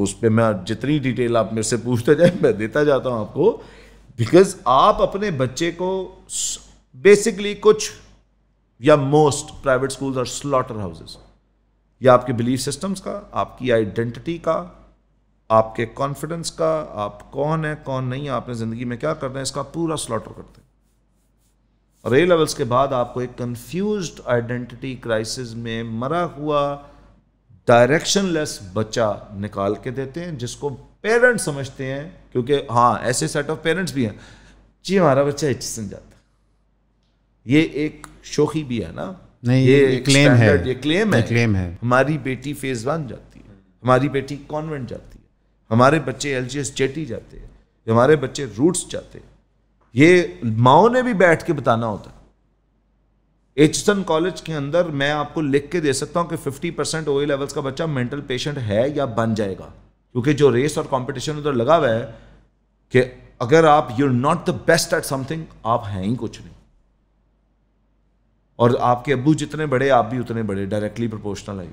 उस पर मैं जितनी डिटेल आप मेरे से पूछते जाए मैं देता जाता हूँ आपको बिकॉज आप अपने बच्चे को बेसिकली कुछ या मोस्ट प्राइवेट स्कूल्स और स्लॉटर हाउसेस या आपके बिलीफ सिस्टम्स का आपकी आइडेंटिटी का आपके कॉन्फिडेंस का आप कौन है कौन नहीं है आपने ज़िंदगी में क्या करना है इसका पूरा स्लॉटर करते हैं और ए लेवल्स के बाद आपको एक कंफ्यूज आइडेंटिटी क्राइसिस में मरा हुआ डायरेक्शनलेस बच्चा निकाल के देते हैं जिसको पेरेंट्स समझते हैं क्योंकि हाँ ऐसे सेट ऑफ पेरेंट्स भी हैं जी हमारा बच्चा एचिसन जाता ये एक शोखी भी है ना नहीं ये, ये क्लेम है ये क्लेम है क्लेम है हमारी बेटी फेज वन जाती है हमारी बेटी कॉन्वेंट जाती है हमारे बच्चे एल जी जेटी जाते हैं हमारे बच्चे रूट्स जाते हैं ये माओ ने भी बैठ के बताना होता एचसन कॉलेज के अंदर मैं आपको लिख के दे सकता हूँ कि 50 परसेंट ओ लेवल्स का बच्चा मेंटल पेशेंट है या बन जाएगा क्योंकि जो रेस और कंपटीशन उधर लगा हुआ है कि अगर आप you not the best at something आप हैं ही कुछ नहीं और आपके अबू जितने बड़े आप भी उतने बड़े डायरेक्टली प्रोपोर्शनल है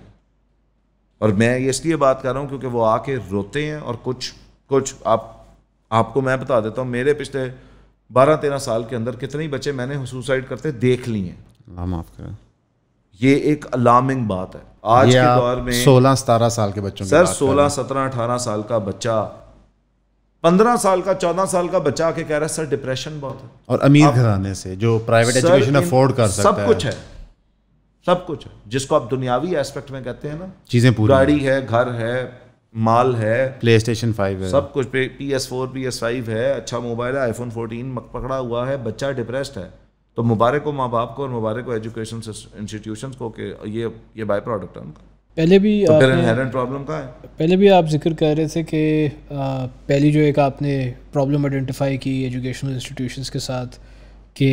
और मैं ये इसलिए बात कर रहा हूँ क्योंकि वो आके रोते हैं और कुछ कुछ आप आपको मैं बता देता हूँ मेरे पिछले बारह तेरह साल के अंदर कितने बच्चे मैंने सुसाइड करते देख लिए हैं माफ़ करें ये एक अलार्मिंग बात है आज के दौर में सोलह सतारह साल के बच्चों सर सोलह सत्रह अठारह साल का बच्चा पंद्रह साल का चौदह साल का बच्चा के कह रहा है सर डिप्रेशन बहुत है और अमीर घराने से जो प्राइवेट एजुकेशन अफोर्ड कर सकता सब कुछ है सब कुछ है जिसको आप दुनियावी एस्पेक्ट में कहते हैं ना चीजें पूरी गाड़ी है घर है माल है प्ले स्टेशन फाइव है सब कुछ P S four P S five है अच्छा मोबाइल है आईफोन फोर्टीन पकड़ा हुआ है बच्चा डिप्रेस्ड है तो मुबारक हो माँ बाप को और मुबारक हो एजुकेशन इंस्टीट्यूशन को कि ये ये बाई प्रोडक्ट है उनका पहले भी तो आपने, प्रॉब्लम का है पहले भी आप जिक्र कर रहे थे कि पहली जो एक आपने प्रॉब्लम आइडेंटिफाई की एजुकेशनल इंस्टीट्यूशंस के साथ कि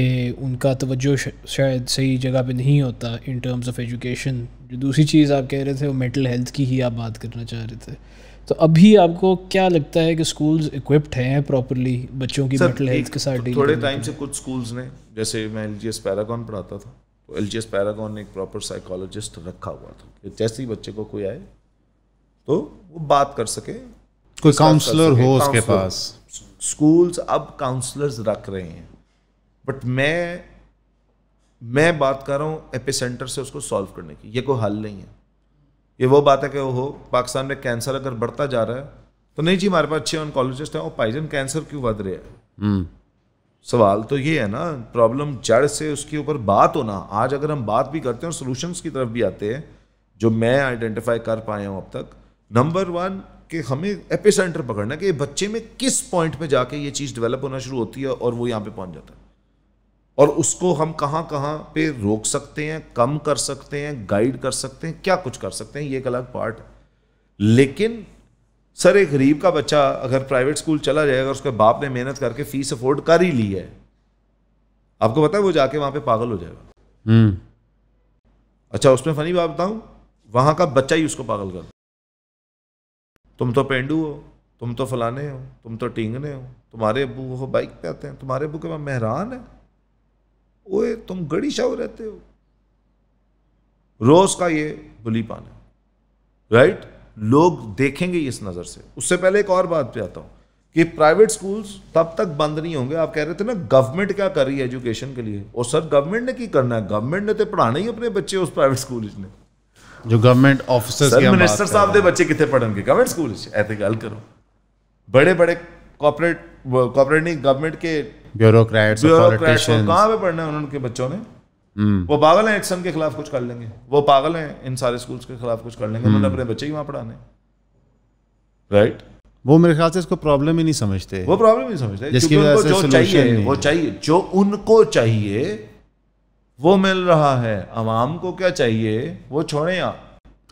उनका तवज्जो शायद सही जगह पे नहीं होता इन टर्म्स ऑफ एजुकेशन जो दूसरी चीज़ आप कह रहे थे वो मेंटल हेल्थ की ही आप बात करना चाह रहे थे तो अभी आपको क्या लगता है कि स्कूल्स इक्विप्ड हैं प्रॉपरली बच्चों की मेंटल हेल्थ के साथ डील थोड़े टाइम से कुछ स्कूल्स ने जैसे मैं एल जी एस पैरागॉन पढ़ाता था तो एल जी एस पैरागॉन ने एक प्रॉपर साइकोलॉजिस्ट रखा हुआ था कि जैसे ही बच्चे को कोई आए तो वो बात कर सके कोई काउंसलर हो उसके पास स्कूल्स अब काउंसलर्स रख रहे हैं बट मैं मैं बात कर रहा हूँ एपिसेंटर से उसको सॉल्व करने की ये कोई हल नहीं है ये वो बात है कि वो पाकिस्तान में कैंसर अगर बढ़ता जा रहा है तो नहीं जी हमारे पास अच्छे ऑनकोलॉजिस्ट हैं और पाइजन कैंसर क्यों बढ़ रहे हैं हम्म। सवाल तो ये है ना प्रॉब्लम जड़ से उसके ऊपर बात होना आज अगर हम बात भी करते हैं और सोल्यूशंस की तरफ भी आते हैं जो मैं आइडेंटिफाई कर पाया हूँ अब तक नंबर वन कि हमें एपिसेंटर पकड़ना कि बच्चे में किस पॉइंट पे जाके ये चीज़ डेवलप होना शुरू होती है और वो यहाँ पे पहुँच जाता है और उसको हम कहाँ कहाँ पे रोक सकते हैं कम कर सकते हैं गाइड कर सकते हैं क्या कुछ कर सकते हैं ये एक अलग पार्ट है लेकिन सर एक गरीब का बच्चा अगर प्राइवेट स्कूल चला जाएगा उसके बाप ने मेहनत करके फीस अफोर्ड कर ही ली है आपको पता है वो जाके वहाँ पे पागल हो जाएगा हम्म। अच्छा उसमें फनी बात बताऊँ वहाँ का बच्चा ही उसको पागल कर तुम तो पेंडू हो तुम तो फलाने हो तुम तो टींगने हो तुम्हारे अबू वो बाइक पे आते हैं तुम्हारे अबू के पास मेहरान है ओए तुम गड़ी शाह रहते हो रोज का ये बली पाना राइट लोग देखेंगे इस नज़र से उससे पहले एक और बात पे आता हूं कि प्राइवेट स्कूल्स तब तक बंद नहीं होंगे आप कह रहे थे ना गवर्नमेंट क्या कर रही है एजुकेशन के लिए और सर गवर्नमेंट ने की करना है गवर्नमेंट ने तो पढ़ाना ही अपने बच्चे उस प्राइवेट स्कूल ने जो गवर्नमेंट ऑफिसर मिनिस्टर साहब के बच्चे कितने पढ़ेंगे गवर्नमेंट स्कूल ऐसे गल करो बड़े बड़े कॉपरेट कॉपरेट नहीं गवर्नमेंट के ब्यूरोक्रेट्स ब्यूरोक्रेट्स कहाँ पे पढ़ना है उनके बच्चों ने hmm. वो पागल हैं एक्सन के खिलाफ कुछ कर लेंगे वो पागल हैं इन सारे स्कूल्स के खिलाफ कुछ कर लेंगे उन्होंने मतलब hmm. अपने बच्चे ही वहाँ पढ़ाने राइट वो मेरे ख्याल से इसको प्रॉब्लम ही नहीं समझते वो प्रॉब्लम ही समझते जिसकी वजह से जो चाहिए वो चाहिए जो उनको चाहिए वो मिल रहा है अवाम को क्या चाहिए वो छोड़े आप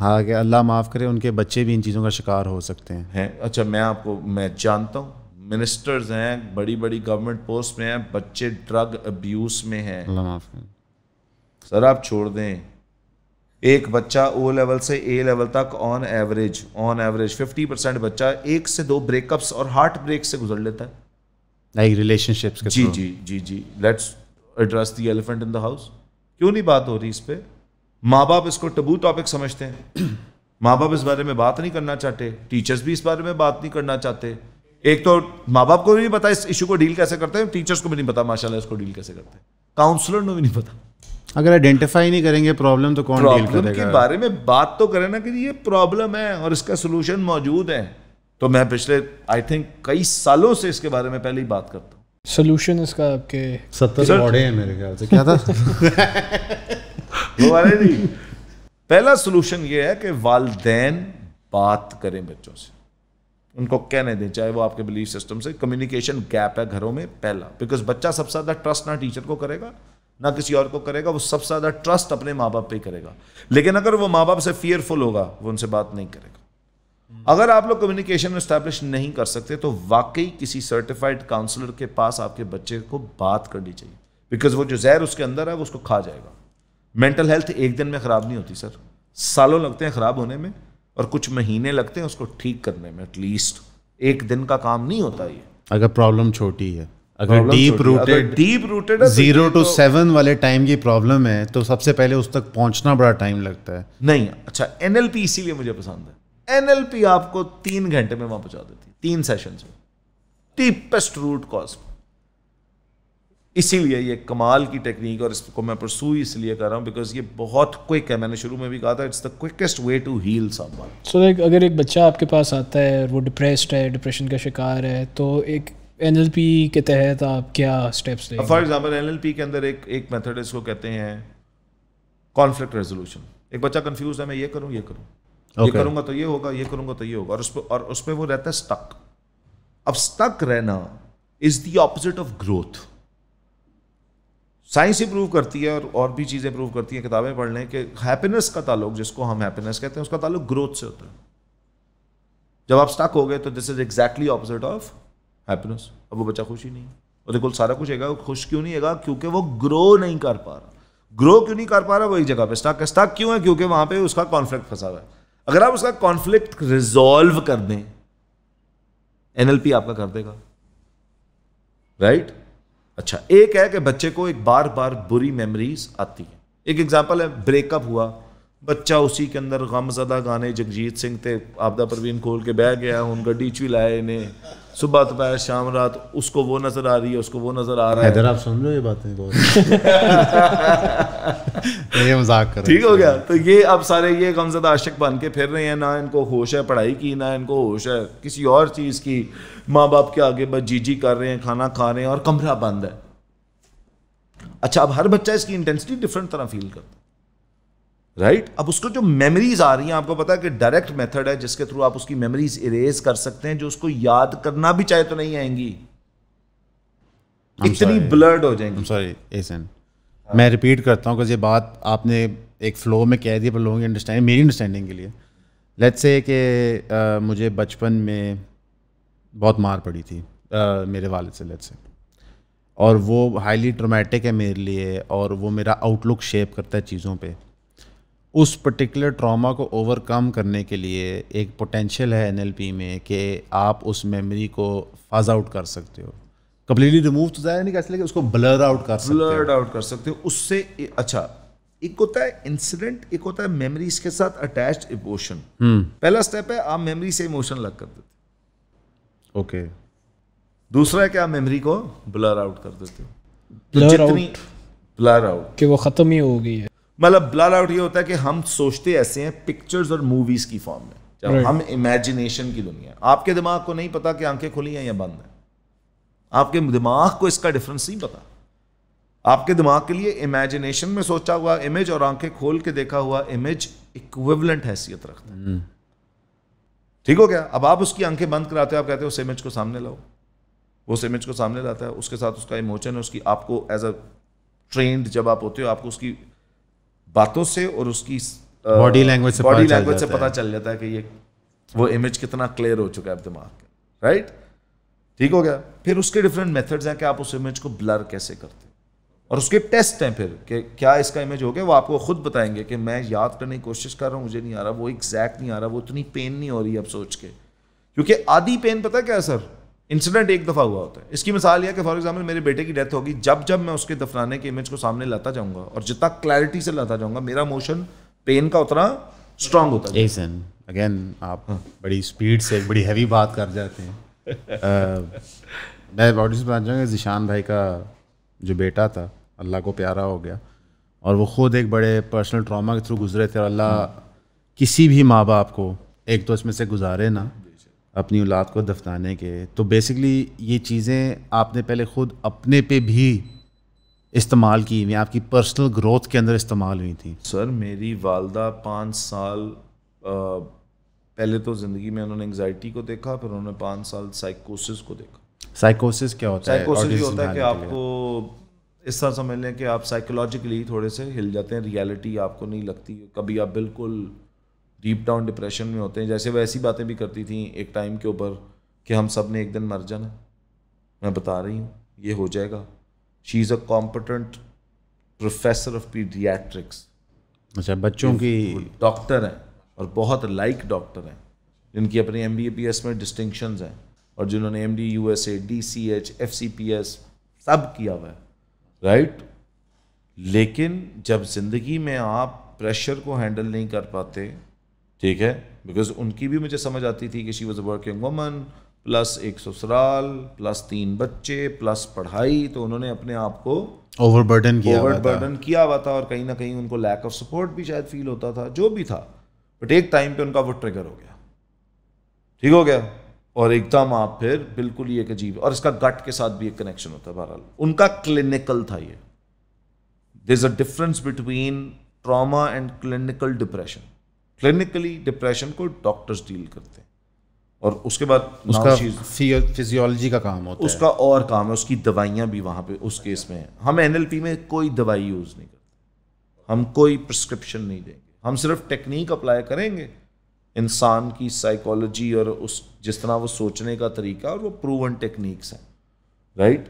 हाँ कि अल्लाह माफ़ करे उनके बच्चे भी इन चीज़ों का शिकार हो सकते हैं है? अच्छा मैं आपको मैं जानता हूँ मिनिस्टर्स हैं बड़ी बड़ी गवर्नमेंट पोस्ट में हैं बच्चे ड्रग अब्यूज में हैं सर आप छोड़ दें एक बच्चा ओ लेवल से ए लेवल तक on average on average fifty percent बच्चा एक से दो ब्रेकअप्स और हार्ट ब्रेक से गुजर लेता है लाइक रिलेशनशिप्स जी जी जी जी let's address the elephant in the house क्यों नहीं बात हो रही इस पर माँ बाप इसको टबू टॉपिक समझते हैं माँ बाप इस बारे में बात नहीं करना चाहते टीचर्स भी इस बारे में बात नहीं करना चाहते एक तो माँ बाप को भी नहीं पता इस इशू को डील कैसे करते हैं टीचर्स को भी नहीं पता माशाला इसको डील कैसे करते हैं काउंसलर को भी नहीं पता अगर आइडेंटिफाई नहीं करेंगे प्रॉब्लम तो कौन डील करेगा के बारे में बात तो करें ना कि ये प्रॉब्लम है और इसका सोल्यूशन मौजूद है तो मैं पिछले आई थिंक कई सालों से इसके बारे में पहले ही बात करता हूँ सोल्यूशन इसका आपके सत्तर पौड़े हैं मेरे ख्याल से क्या था दोबारा नहीं पहला सोल्यूशन ये है कि वालदेन बात करें बच्चों से उनको कहने दें चाहे वो आपके बिलीफ सिस्टम से कम्युनिकेशन गैप है घरों में पहला बिकॉज बच्चा सबसे ज़्यादा ट्रस्ट ना टीचर को करेगा ना किसी और को करेगा वो सबसे ज़्यादा ट्रस्ट अपने माँ बाप पे करेगा लेकिन अगर वो माँ बाप से फियरफुल होगा वो उनसे बात नहीं करेगा अगर आप लोग कम्युनिकेशन स्टैब्लिश नहीं कर सकते तो वाकई किसी सर्टिफाइड काउंसलर के पास आपके बच्चे को बात करनी चाहिए बिकॉज वो जो जहर उसके अंदर है वो उसको खा जाएगा मेंटल हेल्थ एक दिन में ख़राब नहीं होती सर सालों लगते हैं ख़राब होने में और कुछ महीने लगते हैं उसको ठीक करने में एटलीस्ट एक दिन का काम नहीं होता ये अगर प्रॉब्लम छोटी है अगर deep rooted deep rooted zero to seven वाले टाइम की प्रॉब्लम है तो सबसे पहले उस तक पहुंचना बड़ा टाइम लगता है नहीं अच्छा एनएलपी इसीलिए मुझे पसंद है एनएलपी आपको तीन घंटे में वहां पहुंचा देती तीन सेशन में डीपेस्ट रूट कॉज इसीलिए ये कमाल की टेक्निक और इसको मैं परसू इसलिए कर रहा हूँ बिकॉज ये बहुत क्विक है मैंने शुरू में भी कहा था it's the quickest way to heal someone so like अगर एक बच्चा आपके पास आता है और वो डिप्रेस्ड है डिप्रेशन का शिकार है तो एक एन के तहत आप क्या स्टेप्स लेंगे फॉर एग्जाम्पल एन के अंदर एक एक मेथड इसको कहते हैं कॉन्फ्लिक्ट रेजोल्यूशन एक बच्चा कन्फ्यूज है मैं ये करूँ ये करूँ okay. ये करूँगा तो ये होगा ये करूँगा तो ये होगा और उस पर और उस पर वो रहता है स्टक अब स्टक रहना is the opposite of growth science ही प्रूव करती है और और भी चीज़ें प्रूव करती हैं किताबें पढ़ लें कि हैप्पीनेस का ताल्लुक जिसको हम हैप्पीनेस कहते हैं उसका ताल्लुक ग्रोथ से होता है जब आप स्टक हो गए तो this is exactly opposite of happiness अब वो बच्चा खुश ही नहीं और देखो सारा कुछ है वो खुश क्यों नहीं है क्योंकि वो ग्रो नहीं कर पा रहा ग्रो क्यों नहीं कर पा रहा वो एक जगह पे स्टक है स्टक क्यों है क्योंकि वहाँ पे उसका कॉन्फ्लिक्ट फंसा हुआ है अगर आप उसका कॉन्फ्लिक्ट रिजॉल्व कर दें एनएलपी आपका कर देगा राइट right? अच्छा एक है कि बच्चे को एक बार बार बुरी मेमोरीज आती हैं एक एग्जांपल है ब्रेकअप हुआ बच्चा उसी के अंदर गमजदा गाने जगजीत सिंह थे आपदा ਪ੍ਰਵੀਨ खोल के बह गया ਹੁਣ ਗੱਡੀ 'ਚ ਵੀ लाए इन्हें सुबह दोपहर शाम रात उसको वो नजर आ रही है उसको वो नजर आ रहा है आप समझो ये बातें बहुत ये मजाक कर ठीक हो गया तो ये अब सारे ये गमजदा आशक बन के फिर रहे हैं ना इनको होश है पढ़ाई की ना इनको होश है किसी और चीज़ की माँ बाप के आगे बस जी जी कर रहे हैं खाना खा रहे हैं और कमरा बंद है अच्छा अब हर बच्चा इसकी इंटेंसिटी डिफरेंट तरह फील करता है राइट right? अब उसको जो मेमोरीज आ रही हैं आपको पता है कि डायरेक्ट मेथड है जिसके थ्रू आप उसकी मेमोरीज इरेज कर सकते हैं जो उसको याद करना भी चाहे तो नहीं आएंगी I'm इतनी ब्लर्ड हो जाएंगी सॉरी एसन मैं रिपीट करता हूँ ये बात आपने एक फ्लो में कह दी पर लोगों की अंडरस्टैंडिंग मेरी अंडरस्टैंडिंग के लिए लेट से कि मुझे बचपन में बहुत मार पड़ी थी आ, मेरे वालद से लेट से और वो हाईली ट्रोमेटिक है मेरे लिए और वो मेरा आउटलुक शेप करता है चीज़ों पर उस पर्टिकुलर ट्रॉमा को ओवरकम करने के लिए एक पोटेंशियल है एनएलपी में कि आप उस मेमोरी को फाज आउट कर सकते हो कम्प्लीटली रिमूव तो जाए नहीं कैसे सकते उसको ब्लर आउट कर सकते ब्लर आउट कर सकते हो उससे अच्छा एक होता है इंसिडेंट एक होता है मेमोरीज के साथ अटैच इमोशन हम्म। पहला स्टेप है आप मेमरी से इमोशन लग कर देते ओके दूसरा है कि आप मेमरी को ब्लर आउट कर देते हो तो आउट ब्लर आउट कि वो खत्म ही हो गई है मतलब ब्लड आउट ये होता है कि हम सोचते ऐसे हैं पिक्चर्स और मूवीज की फॉर्म में जब हम इमेजिनेशन की दुनिया आपके दिमाग को नहीं पता कि आंखें खुली हैं या बंद हैं आपके दिमाग को इसका डिफरेंस नहीं पता आपके दिमाग के लिए इमेजिनेशन में सोचा हुआ इमेज और आंखें खोल के देखा हुआ इमेज इक्विवेलेंट हैसियत रखता है hmm. ठीक हो गया अब आप उसकी आंखें बंद कराते हो आप कहते हो उस इमेज को सामने लाओ उस इमेज को सामने लाता है उसके साथ उसका इमोशन है उसकी आपको एज अ ट्रेंड जब आप होते हो आपको उसकी बातों से और उसकी बॉडी लैंग्वेज से बॉडी लैंग्वेज से पता चल जाता है कि ये वो इमेज कितना क्लियर हो चुका है दिमाग का राइट ठीक हो गया फिर उसके डिफरेंट मेथड्स हैं कि आप उस इमेज को ब्लर कैसे करते और उसके टेस्ट हैं फिर कि क्या इसका इमेज हो गया वो आपको खुद बताएंगे कि मैं याद करने की कोशिश कर रहा हूँ मुझे नहीं आ रहा वो एग्जैक्ट नहीं आ रहा वो इतनी पेन नहीं हो रही अब सोच के क्योंकि आधी पेन पता क्या है सर इंसिडेंट एक दफ़ा हुआ होता है इसकी मिसाल यह कि फॉर एग्जाम्पल मेरे बेटे की डेथ होगी जब जब मैं उसके दफनाने के इमेज को सामने लाता जाऊंगा और जितना क्लैरिटी से लाता जाऊंगा मेरा मोशन पेन का उतना स्ट्रांग होता है जेसन अगेन आप हाँ। बड़ी स्पीड से बड़ी हैवी बात कर जाते हैं आ, मैं बॉडी से बात जाऊँगा जिशान भाई का जो बेटा था अल्लाह को प्यारा हो गया और वो ख़ुद एक बड़े पर्सनल ट्रामा के थ्रू गुजरे थे और अल्लाह हाँ। किसी भी माँ बाप को एक तो इसमें से गुजारे ना अपनी औलाद को दफनाने के तो बेसिकली ये चीज़ें आपने पहले ख़ुद अपने पे भी इस्तेमाल की हुई आपकी पर्सनल ग्रोथ के अंदर इस्तेमाल हुई थी सर मेरी वालदा पाँच साल आ, पहले तो ज़िंदगी में उन्होंने एंगजाइटी को देखा फिर उन्होंने पाँच साल साइकोसिस को देखा साइकोसिस क्या होता है साइकोसिस होता है कि आपको इस तरह समझ लें कि आप साइकोलॉजिकली थोड़े से हिल जाते हैं रियलिटी आपको नहीं लगती कभी आप बिल्कुल डीप डाउन डिप्रेशन में होते हैं जैसे वह ऐसी बातें भी करती थी एक टाइम के ऊपर कि हम सब ने एक दिन मर जाना मैं बता रही हूँ ये हो जाएगा she is a competent professor of paediatrics अच्छा बच्चों की डॉक्टर हैं और बहुत लाइक डॉक्टर हैं जिनकी अपनी एम बी बी एस में डिस्टिंक्शन हैं और जिन्होंने M D U S A D C H F C P S सब किया हुआ है राइट लेकिन जब ज़िंदगी में आप प्रेशर को हैंडल नहीं कर पाते ठीक है बिकॉज उनकी भी मुझे समझ आती थी कि she was a working woman plus एक ससुराल प्लस तीन बच्चे प्लस पढ़ाई तो उन्होंने अपने आप को ओवरबर्डन किया ओवरबर्डन किया हुआ था और कहीं ना कहीं उनको लैक ऑफ सपोर्ट भी शायद फील होता था जो भी था बट एक टाइम पे उनका वो ट्रिगर हो गया ठीक हो गया और एकदम आप फिर बिल्कुल ही एक अजीब और इसका गट के साथ भी एक कनेक्शन होता है बहरहाल उनका क्लिनिकल था ये there is a difference between trauma and clinical depression clinically depression को डॉक्टर्स डील करते हैं और उसके बाद उसका फिजियोलॉजी का काम होता उसका है उसका और काम है उसकी दवाइयाँ भी वहाँ पे उस केस में है हम एन में कोई दवाई यूज़ नहीं करते हम कोई प्रिस्क्रिप्शन नहीं देंगे हम सिर्फ टेक्निक अप्लाई करेंगे इंसान की साइकोलॉजी और उस जिस तरह वो सोचने का तरीका और वो प्रूवन टेक्निक्स हैं राइट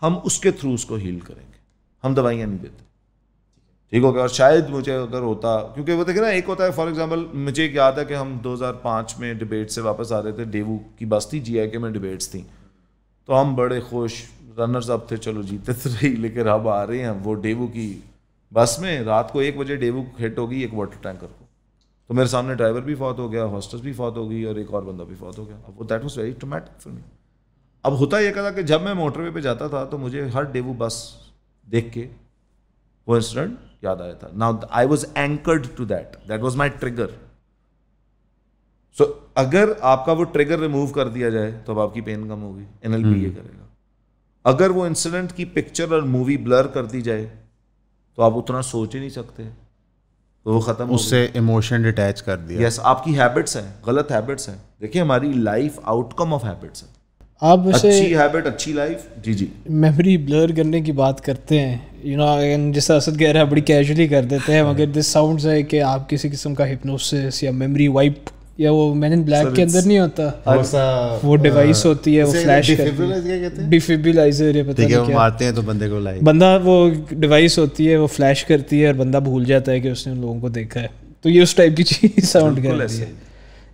हम उसके थ्रू उसको हील करेंगे हम दवाइयाँ नहीं देते ठीक हो गया और शायद मुझे अगर होता क्योंकि वो देखे ना एक होता है फॉर एग्जांपल मुझे एक याद है कि हम 2005 में डिबेट से वापस आ रहे थे डेवू की बस्ती जी आई के में डिबेट्स थी तो हम बड़े खुश रनर्स अप थे चलो जीते तो रही लेकिन अब आ रहे हैं वो डेवू की बस में रात को एक बजे डेवू हिट हो गई एक वाटर टैंकर को तो मेरे सामने ड्राइवर भी फौत हो गया हॉस्टल भी फौत हो गई और एक और बंदा भी फौत हो गया अब वो that was very traumatic for me अब होता यह कहता कि जब मैं मोटरवे पे जाता था तो मुझे हर डेवू बस देख के वो इंसिडेंट याद आया था now I was anchored to that that was my trigger so अगर आपका वो ट्रिगर रिमूव कर दिया जाए तो अब आपकी पेन कम होगी एन एल hmm. ये करेगा अगर वो इंसिडेंट की पिक्चर और मूवी ब्लर कर दी जाए तो आप उतना सोच ही नहीं सकते तो वो ख़त्म उससे इमोशन डिटैच कर दिया यस yes, आपकी हैबिट्स हैं गलत हैबिट्स हैं देखिए हमारी लाइफ आउटकम ऑफ हैबिट्स है आप वैसे अच्छी हैबिट अच्छी लाइफ जी जी मेमोरी ब्लर करने की बात करते हैं यू नो अगेन जैसा असद कह रहा है बड़ी कैजुअली कर देते हैं मगर दिस साउंड्स है कि आप किसी किस्म का हिप्नोसिस या मेमोरी वाइप या वो मैन इन ब्लैक के अंदर नहीं होता वो डिवाइस होती है वो फ्लैश डिफिब्रिलाइजर है पता नहीं क्या मारते हैं तो बंदे को लाइक बंदा वो डिवाइस होती है वो फ्लैश करती है और बंदा भूल जाता है कि उसने उन लोगों को देखा है तो ये उस टाइप की चीज साउंड कर रही है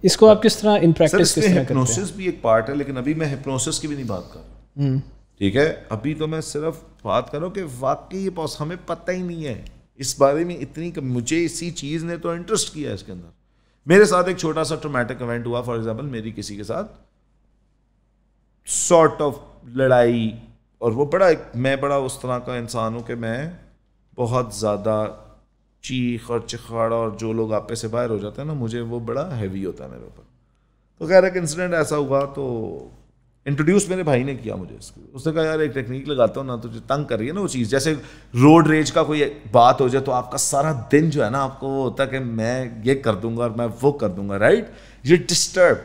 इसको आप किस तरह इन प्रैक्टिस किस तरह करते हैं भी एक पार्ट है लेकिन अभी मैं हिप्नोसिस की भी नहीं बात कर रहा हम्म। ठीक है अभी तो मैं सिर्फ बात कर रहा हूँ कि वाकई ये पॉस हमें पता ही नहीं है इस बारे में इतनी मुझे इसी चीज़ ने तो इंटरेस्ट किया इसके अंदर मेरे साथ एक छोटा सा ट्रोमेटिक इवेंट हुआ फॉर एग्जाम्पल मेरी किसी के साथ सॉर्ट ऑफ लड़ाई और वो बड़ा मैं बड़ा उस तरह का इंसान हूँ कि मैं बहुत ज़्यादा चीख और चिखाड़ और जो लोग आपे से बाहर हो जाते हैं ना मुझे वो बड़ा हैवी होता है मेरे ऊपर तो खैर एक इंसिडेंट ऐसा हुआ तो इंट्रोड्यूस मेरे भाई ने किया मुझे इसको उसने कहा यार एक टेक्निक लगाता हूँ ना जो तंग कर रही है ना वो चीज़ जैसे रोड रेज का कोई बात हो जाए तो आपका सारा दिन जो है ना आपको वो होता है कि मैं ये कर दूंगा और मैं वो कर दूंगा राइट ये डिस्टर्ब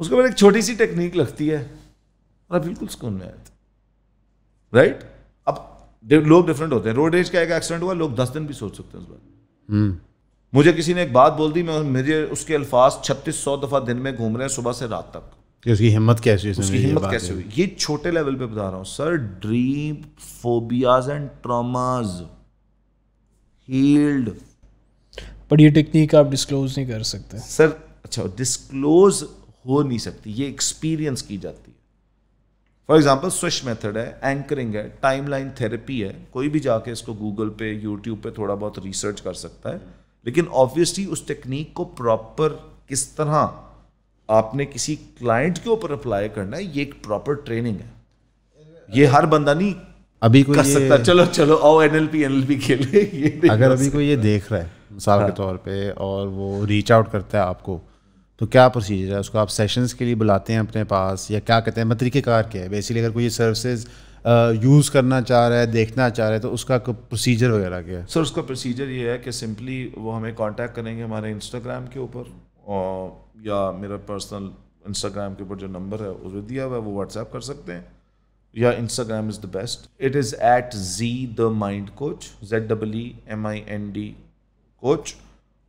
उसके बाद एक छोटी सी टेक्निक लगती है और बिल्कुल सुकून में आया था राइट लोग डिफरेंट होते हैं रोड रेज का एक एक्सीडेंट हुआ लोग दस दिन भी सोच सकते हैं उस बार हम्म। मुझे किसी ने एक बात बोल दी मैं मुझे उसके अल्फाज छत्तीस सौ दफा दिन में घूम रहे हैं सुबह से रात तक उसकी हिम्मत कैसी उसकी हिम्मत कैसे हुई ये छोटे लेवल पे बता रहा हूँ sir dream phobias and traumas healed पर ये टेक्निक आप डिस्क्लोज नहीं कर सकते सर अच्छा डिस्क्लोज हो नहीं सकती ये एक्सपीरियंस की जाती है फॉर एग्जाम्पल स्विश मेथड है एंकरिंग है टाइम लाइन थेरेपी है कोई भी जाके इसको गूगल पे यूट्यूब पे थोड़ा बहुत रिसर्च कर सकता है लेकिन ऑब्वियसली उस टेक्निक को प्रॉपर किस तरह आपने किसी क्लाइंट के ऊपर अप्लाई करना है ये एक प्रॉपर ट्रेनिंग है ये हर बंदा नहीं अभी कोई कर सकता चलो चलो आओ एल एनएलपी खेले अगर अभी कोई ये देख रहा है मिसाल के हाँ। तौर पे और वो रीच आउट करता है आपको तो क्या प्रोसीजर है उसको आप सेशंस के लिए बुलाते हैं अपने पास या क्या कहते हैं मतलब तरीक़ेकार क्या है बेसिकली अगर कोई ये सर्विसेज यूज़ करना चाह रहा है देखना चाह रहा है तो उसका प्रोसीजर वगैरह क्या है सर उसका प्रोसीजर ये है कि सिंपली वो हमें कॉन्टैक्ट करेंगे हमारे इंस्टाग्राम के ऊपर और या मेरा पर्सनल इंस्टाग्राम के ऊपर जो नंबर है उसमें दिया हुआ है वो व्हाट्सएप कर सकते हैं या Instagram is the best it is at G the mind coach Z double E M I N D coach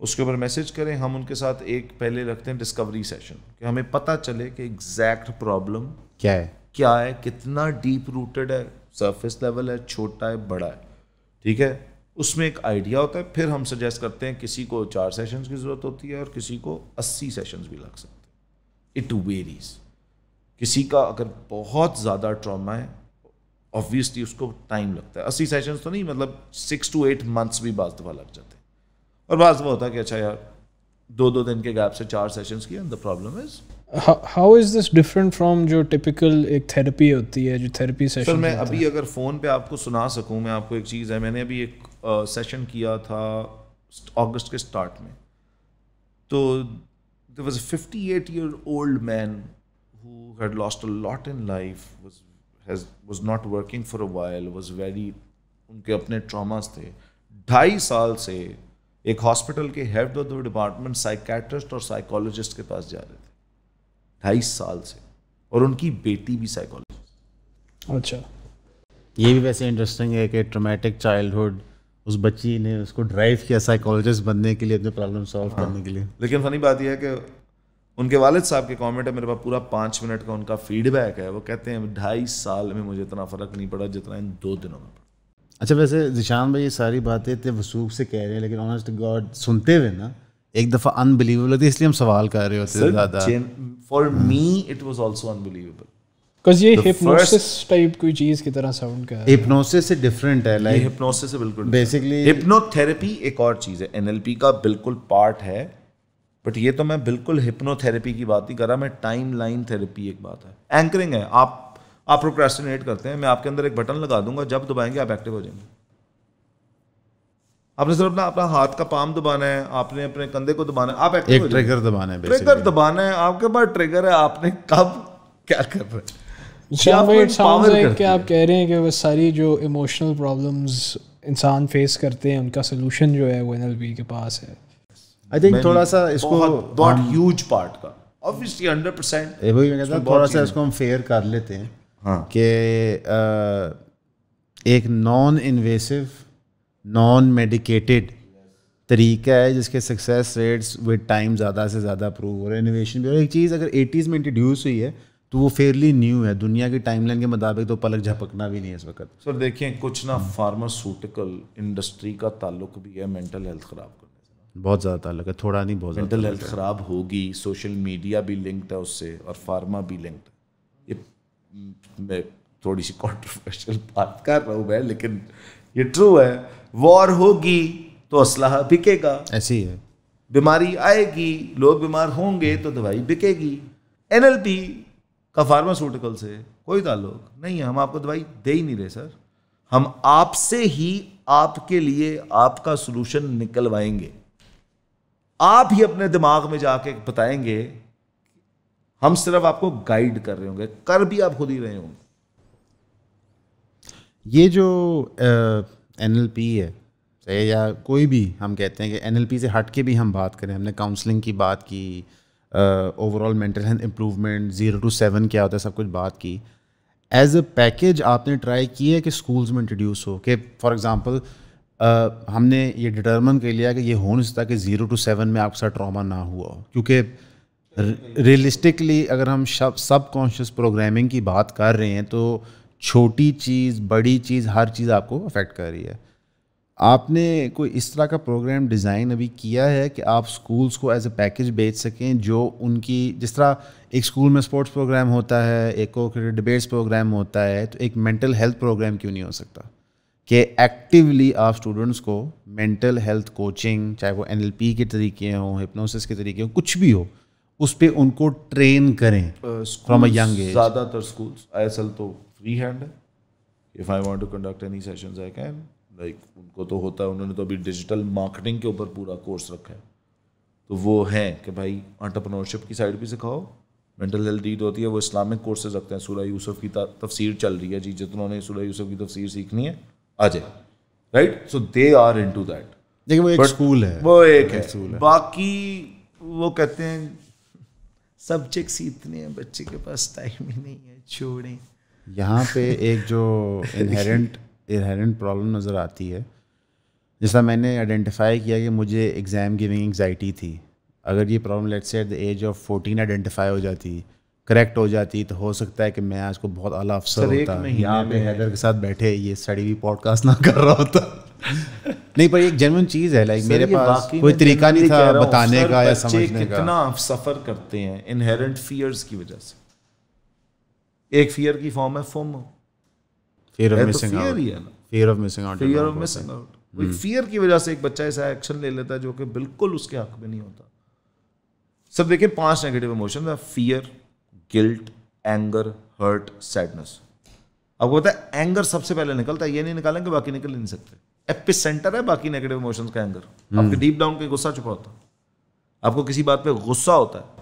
उसके ऊपर मैसेज करें हम उनके साथ एक पहले रखते हैं डिस्कवरी सेशन कि हमें पता चले कि एग्जैक्ट प्रॉब्लम क्या है क्या है कितना डीप रूटेड है सरफेस लेवल है छोटा है बड़ा है ठीक है उसमें एक आइडिया होता है फिर हम सजेस्ट करते हैं किसी को चार सेशंस की ज़रूरत होती है और किसी को अस्सी सेशंस भी लग सकते हैं इट वेरीज किसी का अगर बहुत ज़्यादा ट्रॉमा है ऑब्वियसली उसको टाइम लगता है अस्सी सेशंस तो नहीं मतलब सिक्स टू एट मंथ्स भी बाज दफ़ा लग जाते हैं और बाद वो होता कि अच्छा यार दो दो दिन के गैप से चार सेशंस किए and the problem is how is this different from जो टिपिकल एक थेरेपी होती है जो थेरेपी सेशन सर मैं अभी अगर फ़ोन पे आपको सुना सकूं मैं आपको एक चीज़ है मैंने अभी एक सेशन किया था अगस्त के स्टार्ट में तो there was a fifty eight year old man who had lost a lot in life has was not working for a while was उनके अपने ट्रामाज थे ढाई साल से एक हॉस्पिटल के head of the department psychiatrist और साइकोलॉजिस्ट के पास जा रहे थे ढाई साल से और उनकी बेटी भी साइकोलॉजिस्ट अच्छा ये भी वैसे इंटरेस्टिंग है कि ट्रोमेटिक चाइल्डहुड उस बच्ची ने उसको ड्राइव किया साइकोलॉजिस्ट बनने के लिए अपने प्रॉब्लम सॉल्व करने के लिए लेकिन फनी बात यह है कि उनके वालिद साहब के कमेंट है मेरे पास पूरा पाँच मिनट का उनका फीडबैक है वो कहते हैं ढाई साल में मुझे इतना फ़र्क नहीं पड़ा जितना इन दो दिनों में अच्छा वैसे जिशान भाई ये सारी बातें इतने वसूख से कह रहे हैं लेकिन ऑनेस्ट गॉड सुनते हुए ना एक दफ़ा अनबिलीवेबल होती है इसलिए हम सवाल कर रहे होते हैं ज़्यादा for me it was also unbelievable ये हिप्नोसिस टाइप कोई चीज की तरह साउंड कर हिप्नोसिस से डिफरेंट है लाइक हिप्नोसिस से बिल्कुल बेसिकली हिप्नोथेरेपी एक और चीज है एनएलपी का बिल्कुल पार्ट है बट ये तो मैं बिल्कुल हिप्नोथेरेपी की बात नहीं कर रहा मैं टाइम लाइन थेरेपी एक बात है एंकरिंग है आप आप प्रोक्रेस्टिनेट करते हैं मैं आपके अंदर एक बटन लगा दूंगा जब दबाएंगे आप एक्टिव हो जाएंगे आपने सिर्फ अपना अपना हाथ का पाम दबाना है आपने अपने कंधे को दबाना है आप एक्टिव एक ट्रिगर दबाना है ट्रिगर दबाना है आपके पास ट्रिगर है आपने कब क्या कर रहे हैं कि आप कह रहे हैं कि वह सारी जो इमोशनल प्रॉब्लम्स इंसान फेस करते हैं उनका सोल्यूशन जो है वो एन के पास है आई थिंक थोड़ा सा इसको बहुत ह्यूज पार्ट का ऑब्वियसली हंड्रेड परसेंट वही मैं कहता थोड़ा सा इसको हम फेयर कर लेते हैं हाँ कि एक नॉन इन्वेसिव नॉन मेडिकेटेड तरीका है जिसके सक्सेस रेट्स विद टाइम ज़्यादा से ज़्यादा प्रूव हो रहा है इनोवेशन भी और एक चीज़ अगर एटीज़ में इंट्रोड्यूस हुई है तो वो फेयरली न्यू है दुनिया की टाइमलाइन के मुताबिक तो पलक झपकना भी नहीं है इस वक्त सर देखिए कुछ ना फार्मास्यूटिकल इंडस्ट्री का ताल्लुक भी है मेंटल हेल्थ ख़राब करने से बहुत ज़्यादा ताल्लुक है थोड़ा नहीं बहुत मेंटल हेल्थ ख़राब होगी सोशल मीडिया भी लिंक्ड है उससे और फार्मा भी लिंक्ड है ये मैं थोड़ी सी कॉन्ट्रोवर्शियल बात कर रहा हूँ मैं लेकिन ये ट्रू है वॉर होगी तो असलाह बिकेगा ऐसी है बीमारी आएगी लोग बीमार होंगे तो दवाई बिकेगी एन का फार्मास्यूटिकल से कोई ताल्लुक नहीं है हम आपको दवाई दे ही नहीं रहे सर हम आपसे ही आपके लिए आपका सोल्यूशन निकलवाएंगे आप ही अपने दिमाग में जाके बताएंगे हम सिर्फ आपको गाइड कर रहे होंगे कर भी आप खुद ही रहे होंगे ये जो एन है सही या कोई भी हम कहते हैं कि एन से हट के भी हम बात करें हमने काउंसलिंग की बात की overall mental health improvement zero to seven क्या होता है सब कुछ बात की एज अ पैकेज आपने ट्राई किया है कि स्कूल्स में इंट्रोड्यूस हो कि फॉर एग्ज़ाम्पल हमने ये डिटर्मन कर लिया कि ये हो नहीं सकता कि ज़ीरो टू सेवन में आपके साथ ट्रामा ना हुआ हो क्योंकि रियलिस्टिकली अगर हम सब कॉन्शियस प्रोग्रामिंग की बात कर रहे हैं तो छोटी चीज़ बड़ी चीज़ हर चीज़ आपको अफेक्ट कर रही है आपने कोई इस तरह का प्रोग्राम डिज़ाइन अभी किया है कि आप स्कूल्स को एज ए पैकेज बेच सकें जो उनकी जिस तरह एक स्कूल में स्पोर्ट्स प्रोग्राम होता है एक को डिबेट्स प्रोग्राम होता है तो एक मेंटल हेल्थ प्रोग्राम क्यों नहीं हो सकता कि एक्टिवली आप स्टूडेंट्स को मेंटल हेल्थ कोचिंग चाहे वो एन के तरीके हों हिप्नोसिस के तरीके हों कुछ भी हो उस पर उनको ट्रेन करें फ्रॉम यंग एज ज़्यादातर स्कूल्स आईएसएल तो फ्री हैंड है if I want to conduct any session I can like उनको तो होता है उन्होंने तो अभी डिजिटल मार्केटिंग के ऊपर पूरा कोर्स रखा है तो वो है कि भाई ऑन्टरप्रनोरशिप की साइड भी सिखाओ मेंटल हेल्थ डीड होती है वो इस्लामिक कोर्सेज रखते हैं सूर्य यूसुफ की तफसीर चल रही है जी जितने सूर्य यूसुफ की तफसीर सीखनी है आ जाए right so they are into that देखिए वो एक स्कूल है वो एक एक है बाकी वो कहते हैं सब्जेक्ट्स इतने हैं बच्चे के पास टाइम ही नहीं है छोड़ें यहाँ पे एक जो इनहेरेंट इनहेरेंट प्रॉब्लम नज़र आती है जैसा मैंने आइडेंटिफाई किया कि मुझे एग्ज़ाम गिविंग एग्जाइटी थी अगर ये प्रॉब्लम लेट से at the age of fourteen identify हो जाती करेक्ट हो जाती तो हो सकता है कि मैं आज को बहुत अला अफसर होता यहाँ पे हैदर के साथ बैठे ये स्टडी भी पॉडकास्ट ना कर रहा होता नहीं पर एक जेन्युइन चीज है लाइक मेरे पास कोई तरीका नहीं था बताने का या समझने का कितना सफर करते हैं इनहेरेंट फियर्स की वजह से एक फियर की फॉर्म है FOMO fear of missing out fear of missing out fear of missing out fear की वजह से एक बच्चा ऐसा एक्शन ले लेता है जो कि बिल्कुल उसके हक में नहीं होता सब देखिए पांच नेगेटिव इमोशन है fear guilt anger hurt sadness आपको पता है एंगर सबसे पहले निकलता है ये नहीं निकालेंगे बाकी निकल नहीं सकते एपिस सेंटर है बाकी नेगेटिव इमोशन का एंगर आपके डीप डाउन का गुस्सा छुपा होता है आपको किसी बात पे गुस्सा होता है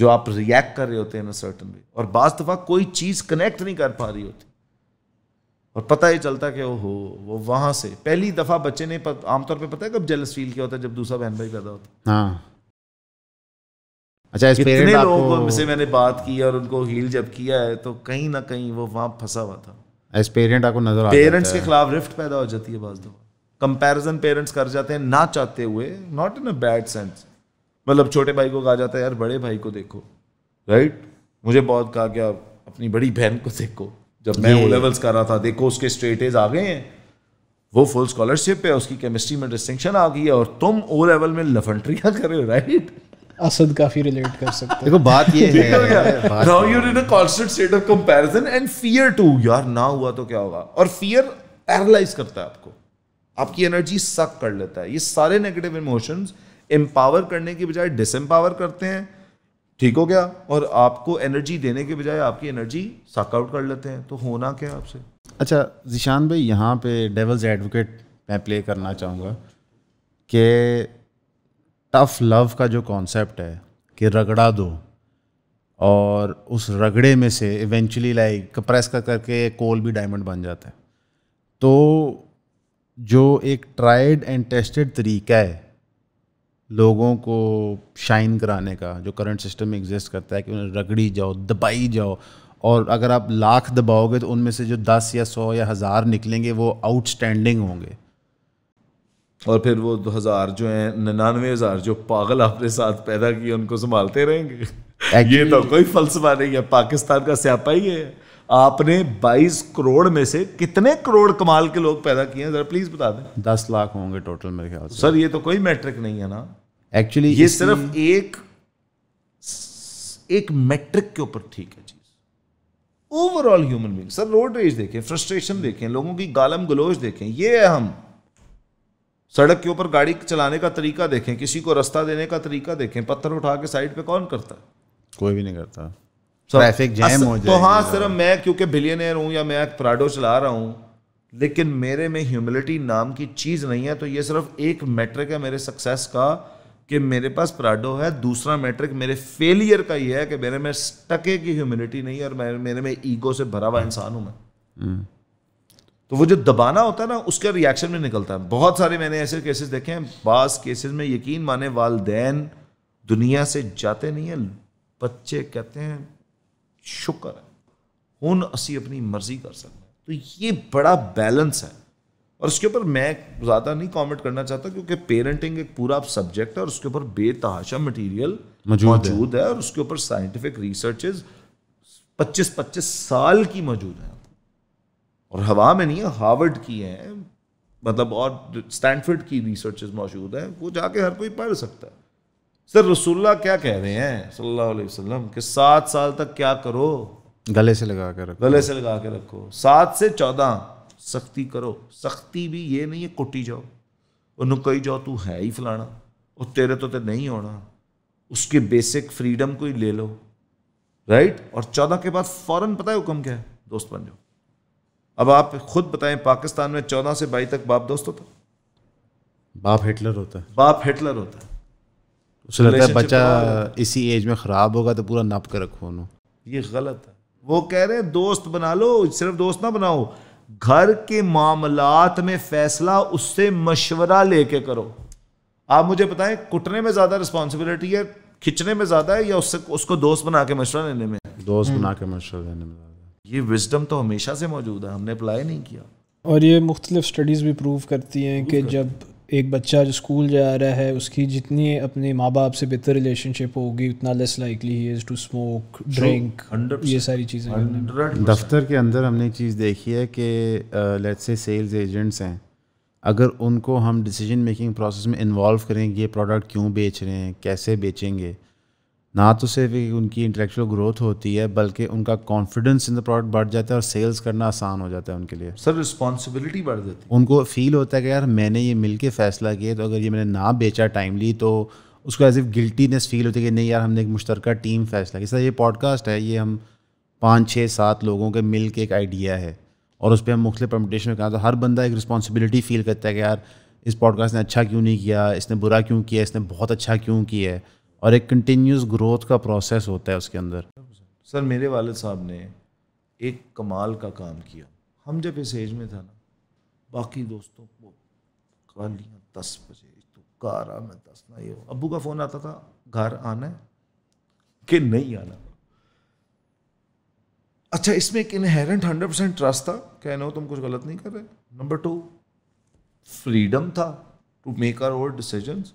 जो आप रिएक्ट कर रहे होते हैं ना सर्टन वे और बाज दफा कोई चीज कनेक्ट नहीं कर पा रही होती और पता ही चलता कि ओहो वो वहां से पहली दफा बच्चे ने आमतौर पे पता है कब जेलस फील किया होता है जब दूसरा बहन भाई पैदा होता है हाँ। अच्छा कितने लोगों से मैंने बात की और उनको हील जब किया है तो कहीं ना कहीं वो वहां फंसा हुआ था एज पेरेंट आपको नजर पेरेंट्स के खिलाफ रिफ्ट पैदा हो जाती है बाज दफा कंपेरिजन पेरेंट्स कर जाते हैं ना चाहते हुए not in a bad sense मतलब छोटे भाई को कहा जाता है यार बड़े भाई को देखो राइट right? मुझे बहुत कहा कि आप अपनी बड़ी बहन को देखो जब मैं ओ लेवल्स कर रहा था देखो उसके स्ट्रेट एज आ गए हैं वो फुल स्कॉलरशिप है उसकी केमिस्ट्री में डिस्टिंक्शन आ गई है और तुम ओ लेवल में लफंट्रिया करे राइट right? असद काफी रिलेट कर सकते हैं देखो बात ये है now you in a constant state of comparison and fear too यार ना हुआ तो क्या होगा और फियर पैरालाइज करता है आपको आपकी एनर्जी सक कर लेता है ये सारे नेगेटिव इमोशंस एम्पावर करने के बजाय डिसम्पावर करते हैं ठीक हो गया और आपको एनर्जी देने के बजाय आपकी एनर्जी सक आउट कर लेते हैं तो होना क्या आपसे अच्छा जिशान भाई यहाँ पे डेवल्स एडवोकेट मैं प्ले करना चाहूँगा कि टफ लव का जो कॉन्सेप्ट है कि रगड़ा दो और उस रगड़े में से इवेंचुअली लाइक कंप्रेस कर करके कोल भी डायमंड बन जाता है तो जो एक ट्राइड एंड टेस्टेड तरीका है लोगों को शाइन कराने का जो करंट सिस्टम में एग्जिस्ट करता है कि उन्हें रगड़ी जाओ दबाई जाओ और अगर आप लाख दबाओगे तो उनमें से जो दस या सौ या हज़ार निकलेंगे वो आउटस्टैंडिंग होंगे और फिर वो दो हज़ार जो है निन्यानवे हज़ार जो पागल आपने साथ पैदा किए उनको संभालते रहेंगे ये तो कोई फलसफा नहीं है पाकिस्तान का स्यापा ही है आपने 22 करोड़ में से कितने करोड़ कमाल के लोग पैदा किए हैं जरा प्लीज़ बता दें दस लाख होंगे टोटल मेरे ख्याल सर ये तो कोई मैट्रिक नहीं है ना एक्चुअली ये सिर्फ एक एक मैट्रिक के ऊपर ठीक है चीज़ overall human being sir road rage देखें फ्रस्ट्रेशन देखें लोगों की गालम गलोच देखें ये है हम सड़क के ऊपर गाड़ी चलाने का तरीका देखें किसी को रास्ता देने का तरीका देखें पत्थर उठा के साइड पे कौन करता है कोई भी नहीं करता ट्रैफिक जैम हो तो हाँ सिर्फ मैं क्योंकि बिलियनियर हूँ या मैं प्राडो चला रहा हूँ लेकिन मेरे में ह्यूमिलिटी नाम की चीज़ नहीं है तो ये सिर्फ एक मैट्रिक है मेरे सक्सेस का कि मेरे पास प्राडो है दूसरा मैट्रिक मेरे फेलियर का ये है कि मेरे में टके की ह्यूमिलिटी नहीं है और मेरे में ईगो से भरा हुआ हम्म। इंसान हूँ मैं हम्म। तो वो जो दबाना होता है ना उसका रिएक्शन में निकलता है बहुत सारे मैंने ऐसे केसेस देखे हैं बास केसेस में यकीन माने वाले दुनिया से जाते नहीं हैं बच्चे कहते हैं शुक्र है हूं असी अपनी मर्जी कर सकते हैं तो ये बड़ा बैलेंस है और उसके ऊपर मैं ज़्यादा नहीं कमेंट करना चाहता क्योंकि पेरेंटिंग एक पूरा सब्जेक्ट है और उसके ऊपर बेतहाशा मटेरियल मौजूद है।, है और उसके ऊपर साइंटिफिक रिसर्चेज 25-25 साल की मौजूद है और हवा में नहीं है हार्वर्ड की है मतलब और स्टैंडफर्ड की रिसर्च मौजूद हैं वो जाके हर कोई पढ़ सकता है सर रसुल्ला क्या कह रहे हैं सल्लल्लाहु अलैहि वसल्लम कि सात साल तक क्या करो गले से लगा के रखो गले से लगा के रखो सात से चौदह सख्ती करो सख्ती भी ये नहीं है कुटी जाओ उन्होंने कही जाओ तू है ही फलाना और तेरे तो ते नहीं होना उसके बेसिक फ्रीडम को ही ले लो राइट और चौदह के बाद फ़ौरन पता है हुक्म क्या है दोस्त बन जाओ अब आप खुद बताएं पाकिस्तान में चौदह से बाईस तक बाप दोस्त होता बाप हिटलर होता है बाप हिटलर होता है उसे लगता है बच्चा इसी एज में ख़राब होगा तो पूरा नाप कर रखो उन्होंने ये गलत है वो कह रहे हैं दोस्त बना लो सिर्फ दोस्त ना बनाओ घर के मामलात में फैसला उससे मशवरा लेके करो आप मुझे बताएं कुटने में ज़्यादा रिस्पॉन्सिबिलिटी है खिंचने में ज़्यादा है या उससे उसको दोस्त बना के मशवरा लेने में दोस्त हम्म। बना के मशवरा लेने में ये विजडम तो हमेशा से मौजूद है हमने अप्लाई नहीं किया और ये मुख्तलिफ स्टडीज़ भी प्रूव करती हैं कि जब एक बच्चा जो स्कूल जा रहा है उसकी जितनी अपने माँ बाप से बेहतर रिलेशनशिप होगी उतना लेस लाइकली ही इज़ टू स्मोक ड्रिंक ये सारी चीज़ें दफ्तर के अंदर हमने एक चीज़ देखी है कि लेट्स से सेल्स एजेंट्स हैं अगर उनको हम डिसीजन मेकिंग प्रोसेस में इन्वॉल्व करें ये प्रोडक्ट क्यों बेच रहे हैं कैसे बेचेंगे ना तो सिर्फ उनकी इंटेलेक्चुअल ग्रोथ होती है बल्कि उनका कॉन्फिडेंस इन द प्रोडक्ट बढ़ जाता है और सेल्स करना आसान हो जाता है उनके लिए सर रिस्पॉन्सिबिलिटी बढ़ जाती है उनको फील होता है कि यार मैंने ये मिल के फैसला किया तो अगर ये मैंने ना बेचा टाइमली तो उसको एज इफ गिल्टीनेस फील होती है कि नहीं यार हमने एक मुश्तर टीम फैसला किया सर ये पॉडकास्ट है ये हम पाँच छः सात लोगों के मिल के एक आइडिया है और उस पर हम मुख्तु परमिटेशन में कहा तो हर बंदा एक रिस्पॉन्सिबिलिटी फील करता है कि यार इस पॉडकास्ट ने अच्छा क्यों नहीं किया इसने बुरा क्यों किया इसने बहुत अच्छा क्यों किया है और एक कंटिन्यूस ग्रोथ का प्रोसेस होता है उसके अंदर सर मेरे वाले साहब ने एक कमाल का काम किया हम जब इस एज में था ना बाकी दोस्तों को गालियाँ दस बजे तो कार आ मैं दस ना ये अबू का फ़ोन आता था घर आना है कि नहीं आना अच्छा इसमें एक इनहेरेंट हंड्रेड परसेंट ट्रस्ट था रहे हो तुम कुछ गलत नहीं कर रहे नंबर टू फ्रीडम था to make our over decisions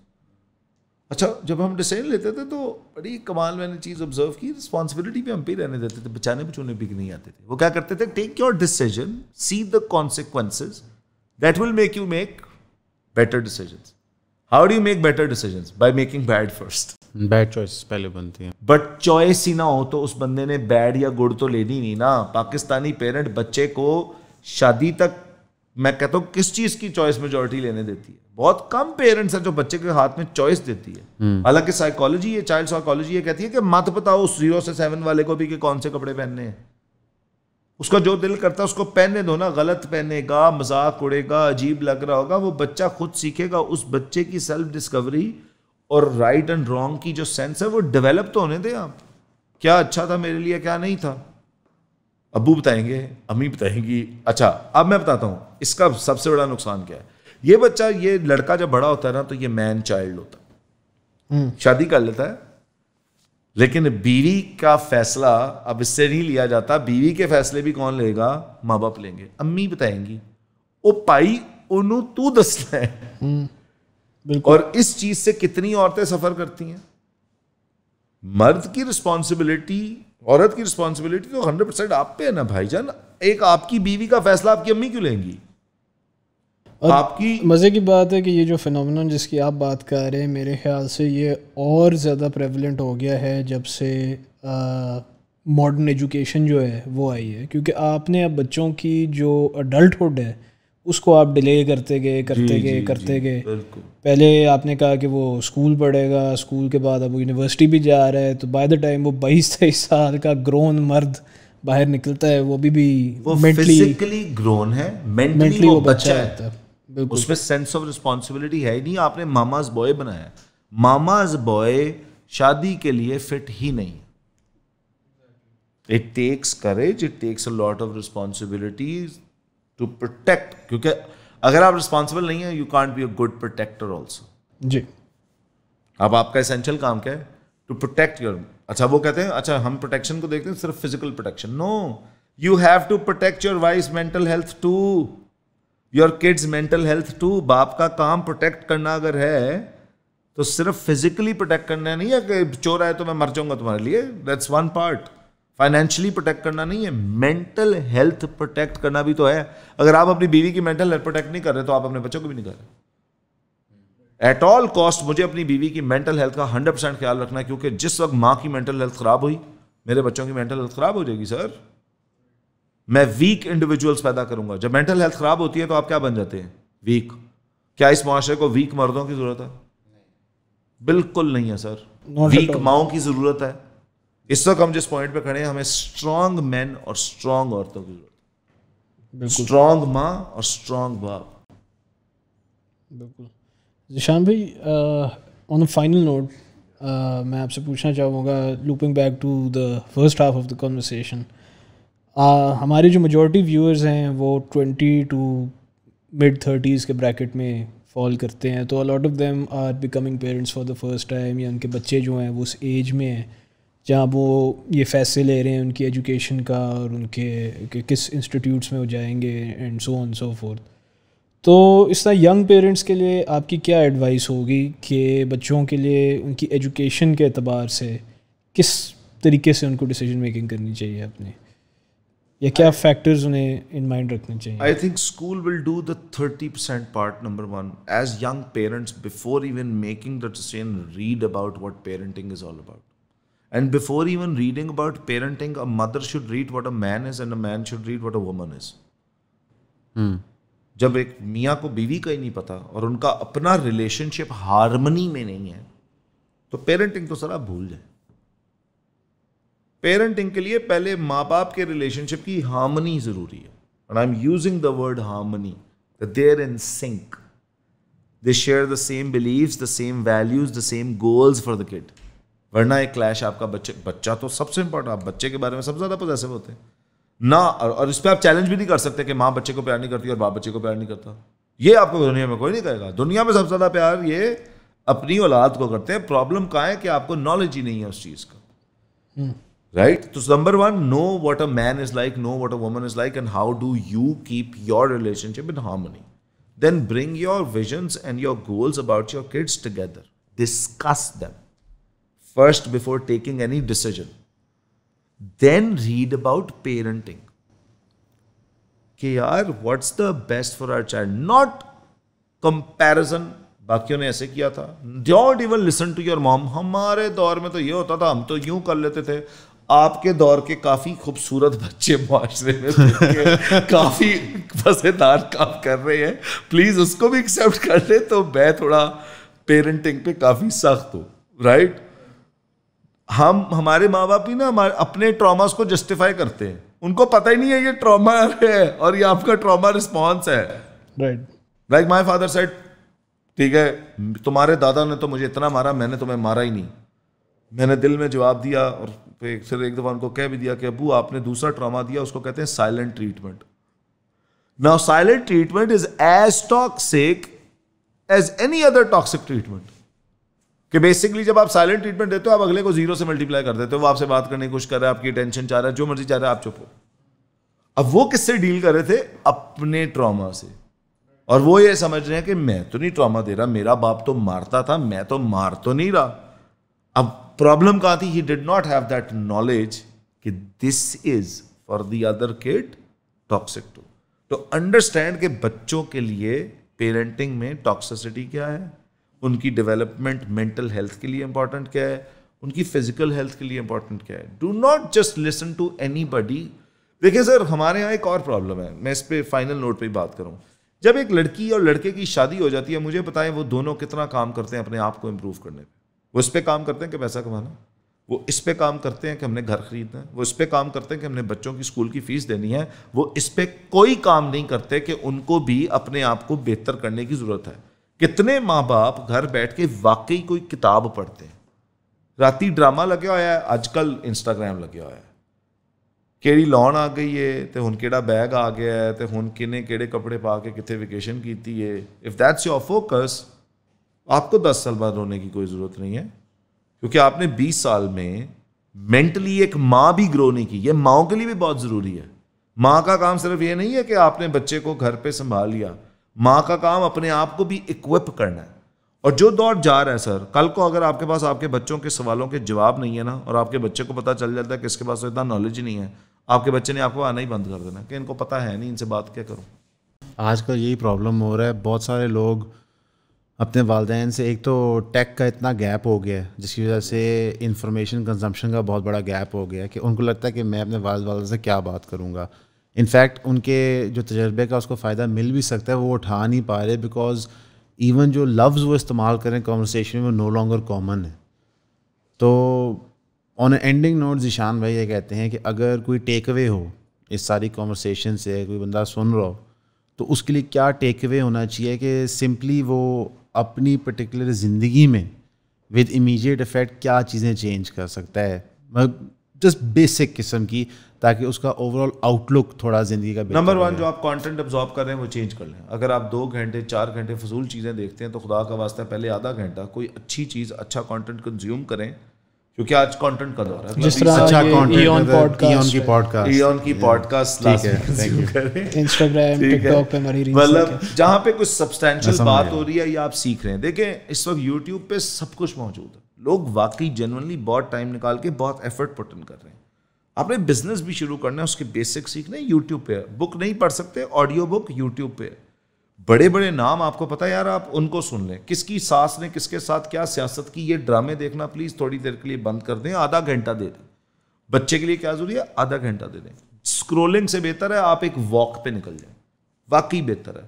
अच्छा जब हम डिसीजन लेते थे तो बड़ी कमाल मैंने चीज़ ऑब्जर्व की रिस्पॉन्सिबिलिटी भी हम पे रहने देते थे बचाने बचोने भी नहीं आते थे वो क्या करते थे take your decision see the consequences that will make you make better decision how do make better decision by making bad first bad choice पहले बनती है बट चॉइस ही ना हो तो उस बंदे ने बैड या गुड तो लेनी नहीं ना पाकिस्तानी पेरेंट बच्चे को शादी तक मैं कहता हूँ किस चीज़ की चॉइस मेजोरिटी लेने देती है बहुत कम पेरेंट्स हैं जो बच्चे के हाथ में चॉइस देती है हम्म। हालांकि साइकोलॉजी ये चाइल्ड साइकोलॉजी ये कहती है कि मत बताओ उस जीरो से सेवन वाले को भी कि कौन से कपड़े पहनने हैं उसका जो दिल करता है उसको पहनने दो ना गलत पहनेगा मजाक उड़ेगा अजीब लग रहा होगा वो बच्चा खुद सीखेगा उस बच्चे की सेल्फ डिस्कवरी और राइट एंड रॉन्ग की जो सेंस है वो डेवलप तो होने दें आप क्या अच्छा था मेरे लिए क्या नहीं था अबू बताएंगे अम्मी बताएंगी अच्छा अब मैं बताता हूँ इसका सबसे बड़ा नुकसान क्या है ये बच्चा ये लड़का जब बड़ा होता है ना तो ये मैन चाइल्ड होता है हम्म। शादी कर लेता है लेकिन बीवी का फैसला अब इससे नहीं लिया जाता बीवी के फैसले भी कौन लेगा माँ बाप लेंगे अम्मी बताएंगी ओ पाई ओनू तू दसना है हम्म, और इस चीज से कितनी औरतें सफर करती हैं मर्द की रिस्पॉन्सिबिलिटी औरत की रिस्पॉन्सिबिलिटी तो हंड्रेड परसेंट आप पे है ना भाईजान एक आपकी बीवी का फैसला आपकी अम्मी क्यों लेंगी और आपकी मज़े की बात है कि ये जो फिनोमिन जिसकी आप बात कर रहे हैं मेरे ख्याल से ये और ज़्यादा प्रेवलेंट हो गया है जब से मॉडर्न एजुकेशन जो है वो आई है क्योंकि आपने अब बच्चों की जो अडल्टुड है उसको आप डिले करते गए करते गए करते गए पहले आपने कहा कि वो स्कूल पढ़ेगा स्कूल के बाद अब यूनिवर्सिटी भी जा रहा है तो बाय द टाइम वो बाईस तेईस साल का ग्रोन मर्द बाहर निकलता है वो भी भी वो mentally, physically grown है mentally वो, वो बच्चा है बिल्कुल उसमें सेंस ऑफ रिस्पॉन्सिबिलिटी है नहीं आपने मामाज बॉय बनाया मामाज बॉय शादी के लिए फिट ही नहीं it takes courage it takes a lot of responsibilities to protect क्योंकि अगर आप रिस्पॉन्सिबल नहीं है you can't be a good protector also जी अब आपका एसेंशियल काम क्या है टू प्रोटेक्ट योर अच्छा वो कहते हैं अच्छा हम प्रोटेक्शन को देखते हैं सिर्फ physical protection no you have to protect your wife mental health to your kids mental health to बाप का काम प्रोटेक्ट करना अगर है तो सिर्फ फिजिकली प्रोटेक्ट करना नहीं है कि चोर आए तो मैं मर जाऊंगा तुम्हारे लिए that's one part financially protect करना नहीं है मेंटल हेल्थ प्रोटेक्ट करना भी तो है अगर आप अपनी बीवी की मेंटल हेल्थ प्रोटेक्ट नहीं कर रहे तो आप अपने बच्चों को भी नहीं कर रहे एट ऑल कॉस्ट मुझे अपनी बीवी की मेंटल हेल्थ का हंड्रेड परसेंट ख्याल रखना है क्योंकि जिस वक्त माँ की मेंटल हेल्थ खराब हुई मेरे बच्चों की मेंटल हेल्थ खराब हो जाएगी सर मैं वीक इंडिविजुअल्स पैदा करूंगा जब मेंटल हेल्थ खराब होती है तो आप क्या बन जाते हैं वीक क्या इस माशरे को वीक मर्दों की जरूरत है बिल्कुल नहीं है सर वीक माओ की जरूरत है इस वक्त हम जिस पॉइंट पे खड़े हैं हमें स्ट्रांग मैन और स्ट्रांग औरतों की जरूरत स्ट्रांग माँ और स्ट्रांग बाप बिल्कुल जिशान भाई ऑन अ फाइनल नोट मैं आपसे पूछना चाहूँगा looping back to the first half of the conversation हमारे जो मेजोरिटी व्यूअर्स हैं वो ट्वेंटी टू मिड थर्टीज़ के ब्रैकेट में फॉल करते हैं तो a lot of them are becoming parents for the first time या उनके बच्चे जो हैं वो उस एज में हैं जहाँ वो ये फैसले ले रहे हैं उनकी एजुकेशन का और उनके कि किस इंस्टीट्यूट्स में वो जाएंगे and so on so fourth तो इस तरह यंग पेरेंट्स के लिए आपकी क्या एडवाइस होगी कि बच्चों के लिए उनकी एजुकेशन के अतबार से किस तरीके से उनको डिसीजन मेकिंग करनी चाहिए अपने या क्या फैक्टर्स उन्हें इन माइंड रखने चाहिए I think school will do the thirty percent part number one as young parents before even making the decision read about what parenting is all about and before even reading about parenting a mother should read what a man is and a man should read what a woman is जब एक मियाँ को बीवी का ही नहीं पता और उनका अपना रिलेशनशिप हारमनी में नहीं है तो पेरेंटिंग तो सर आप भूल जाए पेरेंटिंग के लिए पहले माँ बाप के रिलेशनशिप की हार्मनी जरूरी है and I am using the word harmony there in sync they share the same believe the same values the same goals for the kid वरना एक क्लैश आपका बच्चे बच्चा तो सबसे इंपॉर्टेंट आप बच्चे के बारे में सबसे ज़्यादा पोजेसिव होते हैं ना और इस पर आप चैलेंज भी नहीं कर सकते कि माँ बच्चे को प्यार नहीं करती और बाप बच्चे को प्यार नहीं करता ये आपको दुनिया में कोई नहीं कहेगा दुनिया में सबसे ज़्यादा प्यार ये अपनी औलाद को करते हैं प्रॉब्लम कहाँ है कि आपको नॉलेज ही नहीं है उस चीज़ का राइट हम्म। तो number one know what a man is like know what a woman is like and how do you keep your relationship in harmony then bring your visions and your goals about your kids together discuss them first before taking any decision. Then read about parenting. कि यार what's the best for our child not comparison बाकियों ने ऐसे किया था डॉट even listen to your mom हमारे दौर में तो ये होता था हम तो यूं कर लेते थे आपके दौर के काफी खूबसूरत बच्चे मुआरे में काफी मजेदार काम कर रहे हैं प्लीज उसको भी एक्सेप्ट कर ले तो मैं थोड़ा पेरेंटिंग पे काफी सख्त हूँ राइट right? हम हमारे माँ बाप ही ना अपने ट्रॉमास को जस्टिफाई करते हैं उनको पता ही नहीं है ये ट्रॉमा है और ये आपका ट्रॉमा रिस्पॉन्स है right like my father set ठीक है तुम्हारे दादा ने तो मुझे इतना मारा मैंने तुम्हें मारा ही नहीं मैंने दिल में जवाब दिया और फिर एक दफ़ा उनको कह भी दिया कि अबू आपने दूसरा ट्रॉमा दिया उसको कहते हैं silent treatment now silent treatment is as toxic as any other toxic treatment कि बेसिकली जब आप साइलेंट ट्रीटमेंट देते हो आप अगले को जीरो से मल्टीप्लाई कर देते हो वो आपसे बात करने की कोशिश कर रहा है आपकी टेंशन चाह रहा है जो मर्जी चाह रहा है आप चुप हो अब वो किससे डील कर रहे थे अपने ट्रॉमा से और वो ये समझ रहे हैं कि मैं तो नहीं ट्रॉमा दे रहा मेरा बाप तो मारता था मैं तो मार तो नहीं रहा अब प्रॉब्लम कहा थी he did not have that knowledge कि this is for the other kid toxic too तो अंडरस्टैंड के बच्चों के लिए पेरेंटिंग में टॉक्सिसिटी क्या है उनकी डेवलपमेंट मेंटल हेल्थ के लिए इंपॉर्टेंट क्या है उनकी फिजिकल हेल्थ के लिए इंपॉर्टेंट क्या है do not just listen to anybody देखिए सर हमारे यहाँ एक और प्रॉब्लम है मैं इस पर फाइनल नोट पर बात करूँ जब एक लड़की और लड़के की शादी हो जाती है मुझे बताएं वो दोनों कितना काम करते हैं अपने आप को इम्प्रूव करने में वो इस पर काम करते हैं कि पैसा कमाना वो इस पर काम करते हैं कि हमने घर खरीदना है वो इस पर काम करते हैं कि हमने बच्चों की स्कूल की फ़ीस देनी है वो इस पर कोई काम नहीं करते कि उनको भी अपने आप को बेहतर करने की ज़रूरत है कितने माँ बाप घर बैठ के वाकई कोई किताब पढ़ते हैं राती ड्रामा लगे हुआ होया अजकल इंस्टाग्राम लगे होया ਕਿਹੜੀ ਲਾਉਣ ਆ ਗਈ ਏ ਤੇ ਹੁਣ ਕਿਹੜਾ ਬੈਗ ਆ ਗਿਆ ਹੈ ਤੇ ਹੁਣ ਕਿਨੇ ਕਿਹੜੇ ਕੱਪੜੇ ਪਾ ਕੇ ਕਿੱਥੇ ਵੈਕੇਸ਼ਨ ਕੀਤੀ है इफ़ दैट्स योर फोकस आपको दस साल बाद रोने की कोई ज़रूरत नहीं है क्योंकि आपने बीस साल में मेंटली एक माँ भी ग्रो नहीं की ये माओ के लिए भी बहुत ज़रूरी है माँ का काम सिर्फ ये नहीं है कि आपने बच्चे को घर पर संभाल लिया माँ का काम अपने आप को भी इक्विप करना है और जो दौर जा रहा है सर कल को अगर आपके पास आपके बच्चों के सवालों के जवाब नहीं है ना और आपके बच्चे को पता चल जाता है कि इसके पास तो इतना नॉलेज ही नहीं है आपके बच्चे ने आपको आना ही बंद कर देना कि इनको पता है नहीं इनसे बात क्या करूँ आजकल यही प्रॉब्लम हो रहा है बहुत सारे लोग अपने वालदेन से एक तो टेक का इतना गैप हो गया है जिसकी वजह से इन्फॉर्मेशन कंजम्पशन का बहुत बड़ा गैप हो गया है कि उनको लगता है कि मैं अपने वाल वाले से क्या बात करूँगा इनफैक्ट उनके जो तजर्बे का उसको फ़ायदा मिल भी सकता है वो उठा नहीं पा रहे बिकॉज इवन जो लफ्ज़ वो इस्तेमाल करें कॉन्वर्सेशन में नो लॉन्गर कॉमन है तो ऑन एंडिंग नोट जिशान भाई ये कहते हैं कि अगर कोई टेक अवे हो इस सारी कॉन्वर्सेशन से कोई बंदा सुन रहा हो तो उसके लिए क्या टेक अवे होना चाहिए कि सिंपली वो अपनी पर्टिकुलर ज़िंदगी में विद इमीडिएट इफ़ेक्ट क्या चीज़ें चेंज कर सकता है जस्ट बेसिक किस्म की ताकि उसका ओवरऑल आउटलुक थोड़ा ज़िंदगी का नंबर वन जो आप कंटेंट अब्जॉर्ब कर रहे हैं वो चेंज कर लें अगर आप दो घंटे चार घंटे फजूल चीज़ें देखते हैं तो खुदा का वास्ता पहले आधा घंटा कोई अच्छी चीज़ अच्छा कंटेंट कंज्यूम करें क्योंकि आज कंटेंट का दौर है जिस तरह अच्छा कंटेंट ईऑन की पॉडकास्ट ईऑन की पॉडकास्ट ठीक है थैंक यू इंस्टाग्राम टिकटॉक पे मरी रील्स मतलब जहां पे कुछ सब्सटेंशियल बात हो रही है या आप सीख रहे हैं देखें इस वक्त YouTube पे सब कुछ मौजूद है लोग वाकई जनरली बहुत टाइम निकाल के बहुत एफर्ट पुट इन कर रहे हैं आपने बिजनेस भी शुरू करना है उसके बेसिक सीखने यूट्यूब पे बुक नहीं पढ़ सकते ऑडियो बुक यूट्यूब पे बड़े बड़े नाम आपको पता है यार आप उनको सुन लें किसकी सास ने किसके साथ क्या सियासत की ये ड्रामे देखना प्लीज़ थोड़ी देर के लिए बंद कर दें आधा घंटा दे दें बच्चे के लिए क्या जरूरी है आधा घंटा दे दें स्क्रोलिंग से बेहतर है आप एक वॉक पे निकल जाए वाकई बेहतर है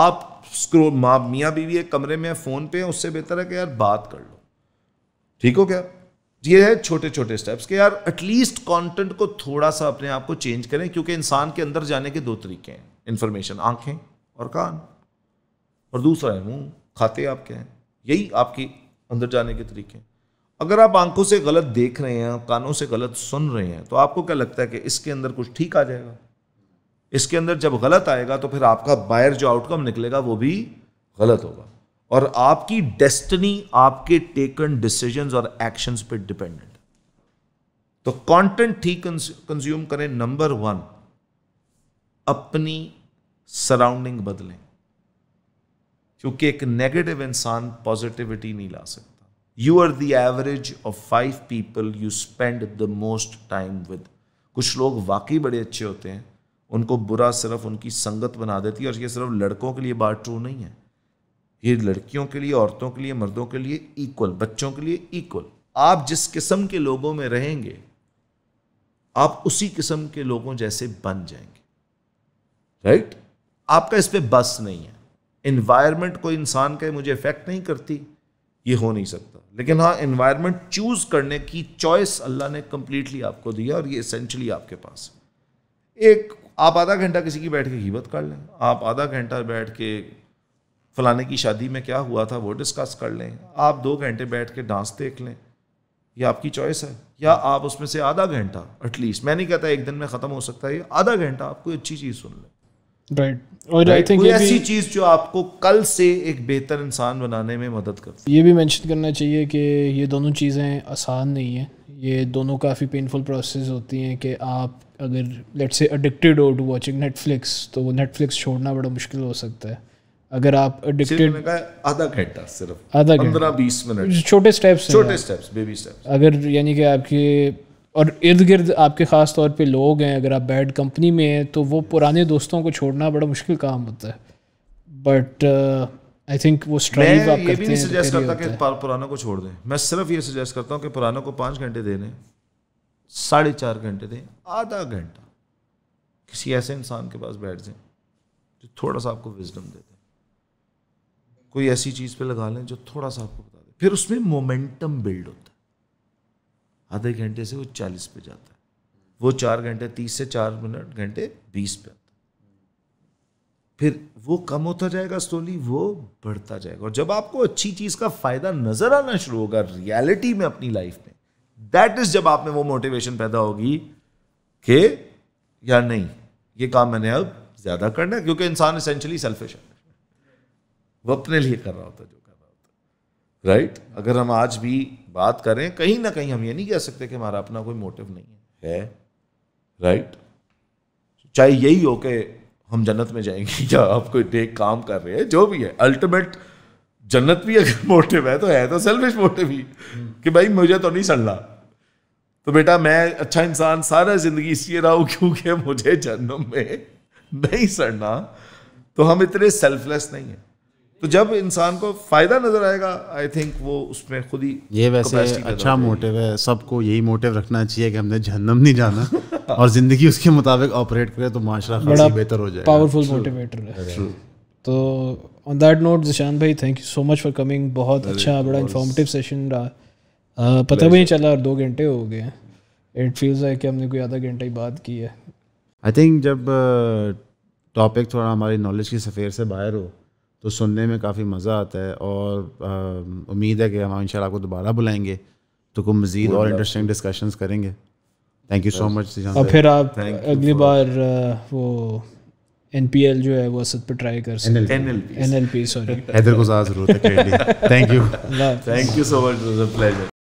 आप स्क्रो माँ मियाँ बीवी एक कमरे में फ़ोन पे उससे बेहतर है कि यार बात कर लो ठीक हो क्या ये है छोटे छोटे स्टेप्स के यार एटलीस्ट कंटेंट को थोड़ा सा अपने आप को चेंज करें क्योंकि इंसान के अंदर जाने के दो तरीके हैं इन्फॉर्मेशन आंखें और कान और दूसरा है मुंह खाते आपके हैं यही आपके अंदर जाने के तरीके हैं अगर आप आंखों से गलत देख रहे हैं कानों से गलत सुन रहे हैं तो आपको क्या लगता है कि इसके अंदर कुछ ठीक आ जाएगा इसके अंदर जब गलत आएगा तो फिर आपका बाहर जो आउटकम निकलेगा वो भी गलत होगा और आपकी डेस्टिनी आपके टेकन डिसीजन और एक्शंस पर डिपेंडेंट तो कॉन्टेंट ठीक कंज्यूम करें नंबर वन अपनी सराउंडिंग बदलें क्योंकि एक नेगेटिव इंसान पॉजिटिविटी नहीं ला सकता you are the average of five people you spend the most time with कुछ लोग वाकई बड़े अच्छे होते हैं उनको बुरा सिर्फ उनकी संगत बना देती है और ये सिर्फ लड़कों के लिए बात ट्रू नहीं है ये लड़कियों के लिए औरतों के लिए मर्दों के लिए इक्वल बच्चों के लिए इक्वल आप जिस किस्म के लोगों में रहेंगे आप उसी किस्म के लोगों जैसे बन जाएंगे राइट right? आपका इस पर बस नहीं है इन्वायरमेंट कोई इंसान का मुझे इफेक्ट नहीं करती ये हो नहीं सकता लेकिन हाँ इन्वायरमेंट चूज करने की चॉइस अल्लाह ने कम्प्लीटली आपको दिया और ये इसेंशली आपके पास एक आप आधा घंटा किसी की बैठ के हीबत कर लें आप आधा घंटा बैठ के फलाने की शादी में क्या हुआ था वो डिस्कस कर लें आप दो घंटे बैठ के डांस देख लें ये आपकी चॉइस है या आप उसमें से आधा घंटा एटलीस्ट मैं नहीं कहता एक दिन में ख़त्म हो सकता है आधा घंटा आप कोई अच्छी चीज़ सुन लें राइट और आई थिंक ऐसी चीज़ जो आपको कल से एक बेहतर इंसान बनाने में मदद करती है ये भी मेंशन करना चाहिए कि ये दोनों चीज़ें आसान नहीं हैं ये दोनों काफ़ी पेनफुल प्रोसेस होती हैं कि आप अगर लेट्स से एडिक्टेड हो टू वॉचिंग नेटफ्लिक्स तो वो नेटफ्लिक्स छोड़ना बड़ा मुश्किल हो सकता है अगर आप एडिक्टेड आधा घंटा सिर्फ आधा पंद्रह बीस मिनट छोटे स्टेप्स छोटे स्टेप्स बेबी स्टेप्स अगर यानी कि आपके और इर्द गिर्द आपके ख़ास तौर पे लोग हैं अगर आप बैड कंपनी में हैं तो वो पुराने दोस्तों को छोड़ना बड़ा मुश्किल काम होता है बट आई थिंक वो स्ट्राइव आप ये करते भी नहीं सजेस्ट तो करता कि पुरानों को छोड़ दें मैं सिर्फ ये सजेस्ट करता हूँ कि पुरानों को पाँच घंटे दे दें साढ़े चार घंटे दें आधा घंटा किसी ऐसे इंसान के पास बैठ जाए जो थोड़ा सा आपको विजडम दे कोई ऐसी चीज़ पे लगा लें जो थोड़ा सा आपको बता दें फिर उसमें मोमेंटम बिल्ड होता है आधे घंटे से वो चालीस पे जाता है वो चार घंटे तीस से चार मिनट घंटे बीस पे आता है फिर वो कम होता जाएगा स्लोली वो बढ़ता जाएगा और जब आपको अच्छी चीज़ का फ़ायदा नज़र आना शुरू होगा रियलिटी में अपनी लाइफ में दैट इज़ जब आप में वो मोटिवेशन पैदा होगी कि या नहीं ये काम मैंने अब ज़्यादा करना है क्योंकि इंसान इसेंशली सेल्फिश है वो अपने लिए कर रहा होता जो कर रहा होता राइट right? अगर हम आज भी बात करें कहीं ना कहीं हम ये नहीं कह सकते कि हमारा अपना कोई मोटिव नहीं है राइट right? चाहे यही हो कि हम जन्नत में जाएंगे या आप कोई देख काम कर रहे हैं जो भी है अल्टीमेट जन्नत भी अगर मोटिव है तो है तो सेल्फिश मोटिव ही कि भाई मुझे तो नहीं सड़ना तो बेटा मैं अच्छा इंसान सारा ज़िंदगी इसलिए रहा हूँ क्योंकि मुझे जन्म में नहीं सड़ना तो हम इतने सेल्फलेस नहीं हैं तो जब इंसान को फायदा नजर आएगा आई थिंक वो उसमें खुद ही ये वैसे अच्छा मोटिव है सबको यही मोटिव रखना चाहिए कि हमने जहन्नम नहीं जाना और जिंदगी उसके मुताबिक ऑपरेट करे तो माशरा खासी बेहतर हो जाए पावरफुल मोटिवेटर है तो ऑन दैट नोट जिशान भाई thank you so much for coming बहुत अच्छा बड़ा इंफॉर्मेटिव सेशन रहा पता भी नहीं चला और दो घंटे हो गए इट फील्स है कि हमने कोई आधा घंटा ही बात की है आई थिंक जब टॉपिक थोड़ा हमारी नॉलेज की सफ़ेर से बाहर हो तो सुनने में काफ़ी मज़ा आता है और उम्मीद है कि हम इन आपको दोबारा बुलाएंगे तो कोई मज़ीद और इंटरेस्टिंग डिस्कशंस करेंगे थैंक यू सो मच और फिर आप अगली बार वो एन पी एल जो है वो असद पर ट्राई कर सकते N L P sorry Haider जरूरत है thank you thank you so much pleasure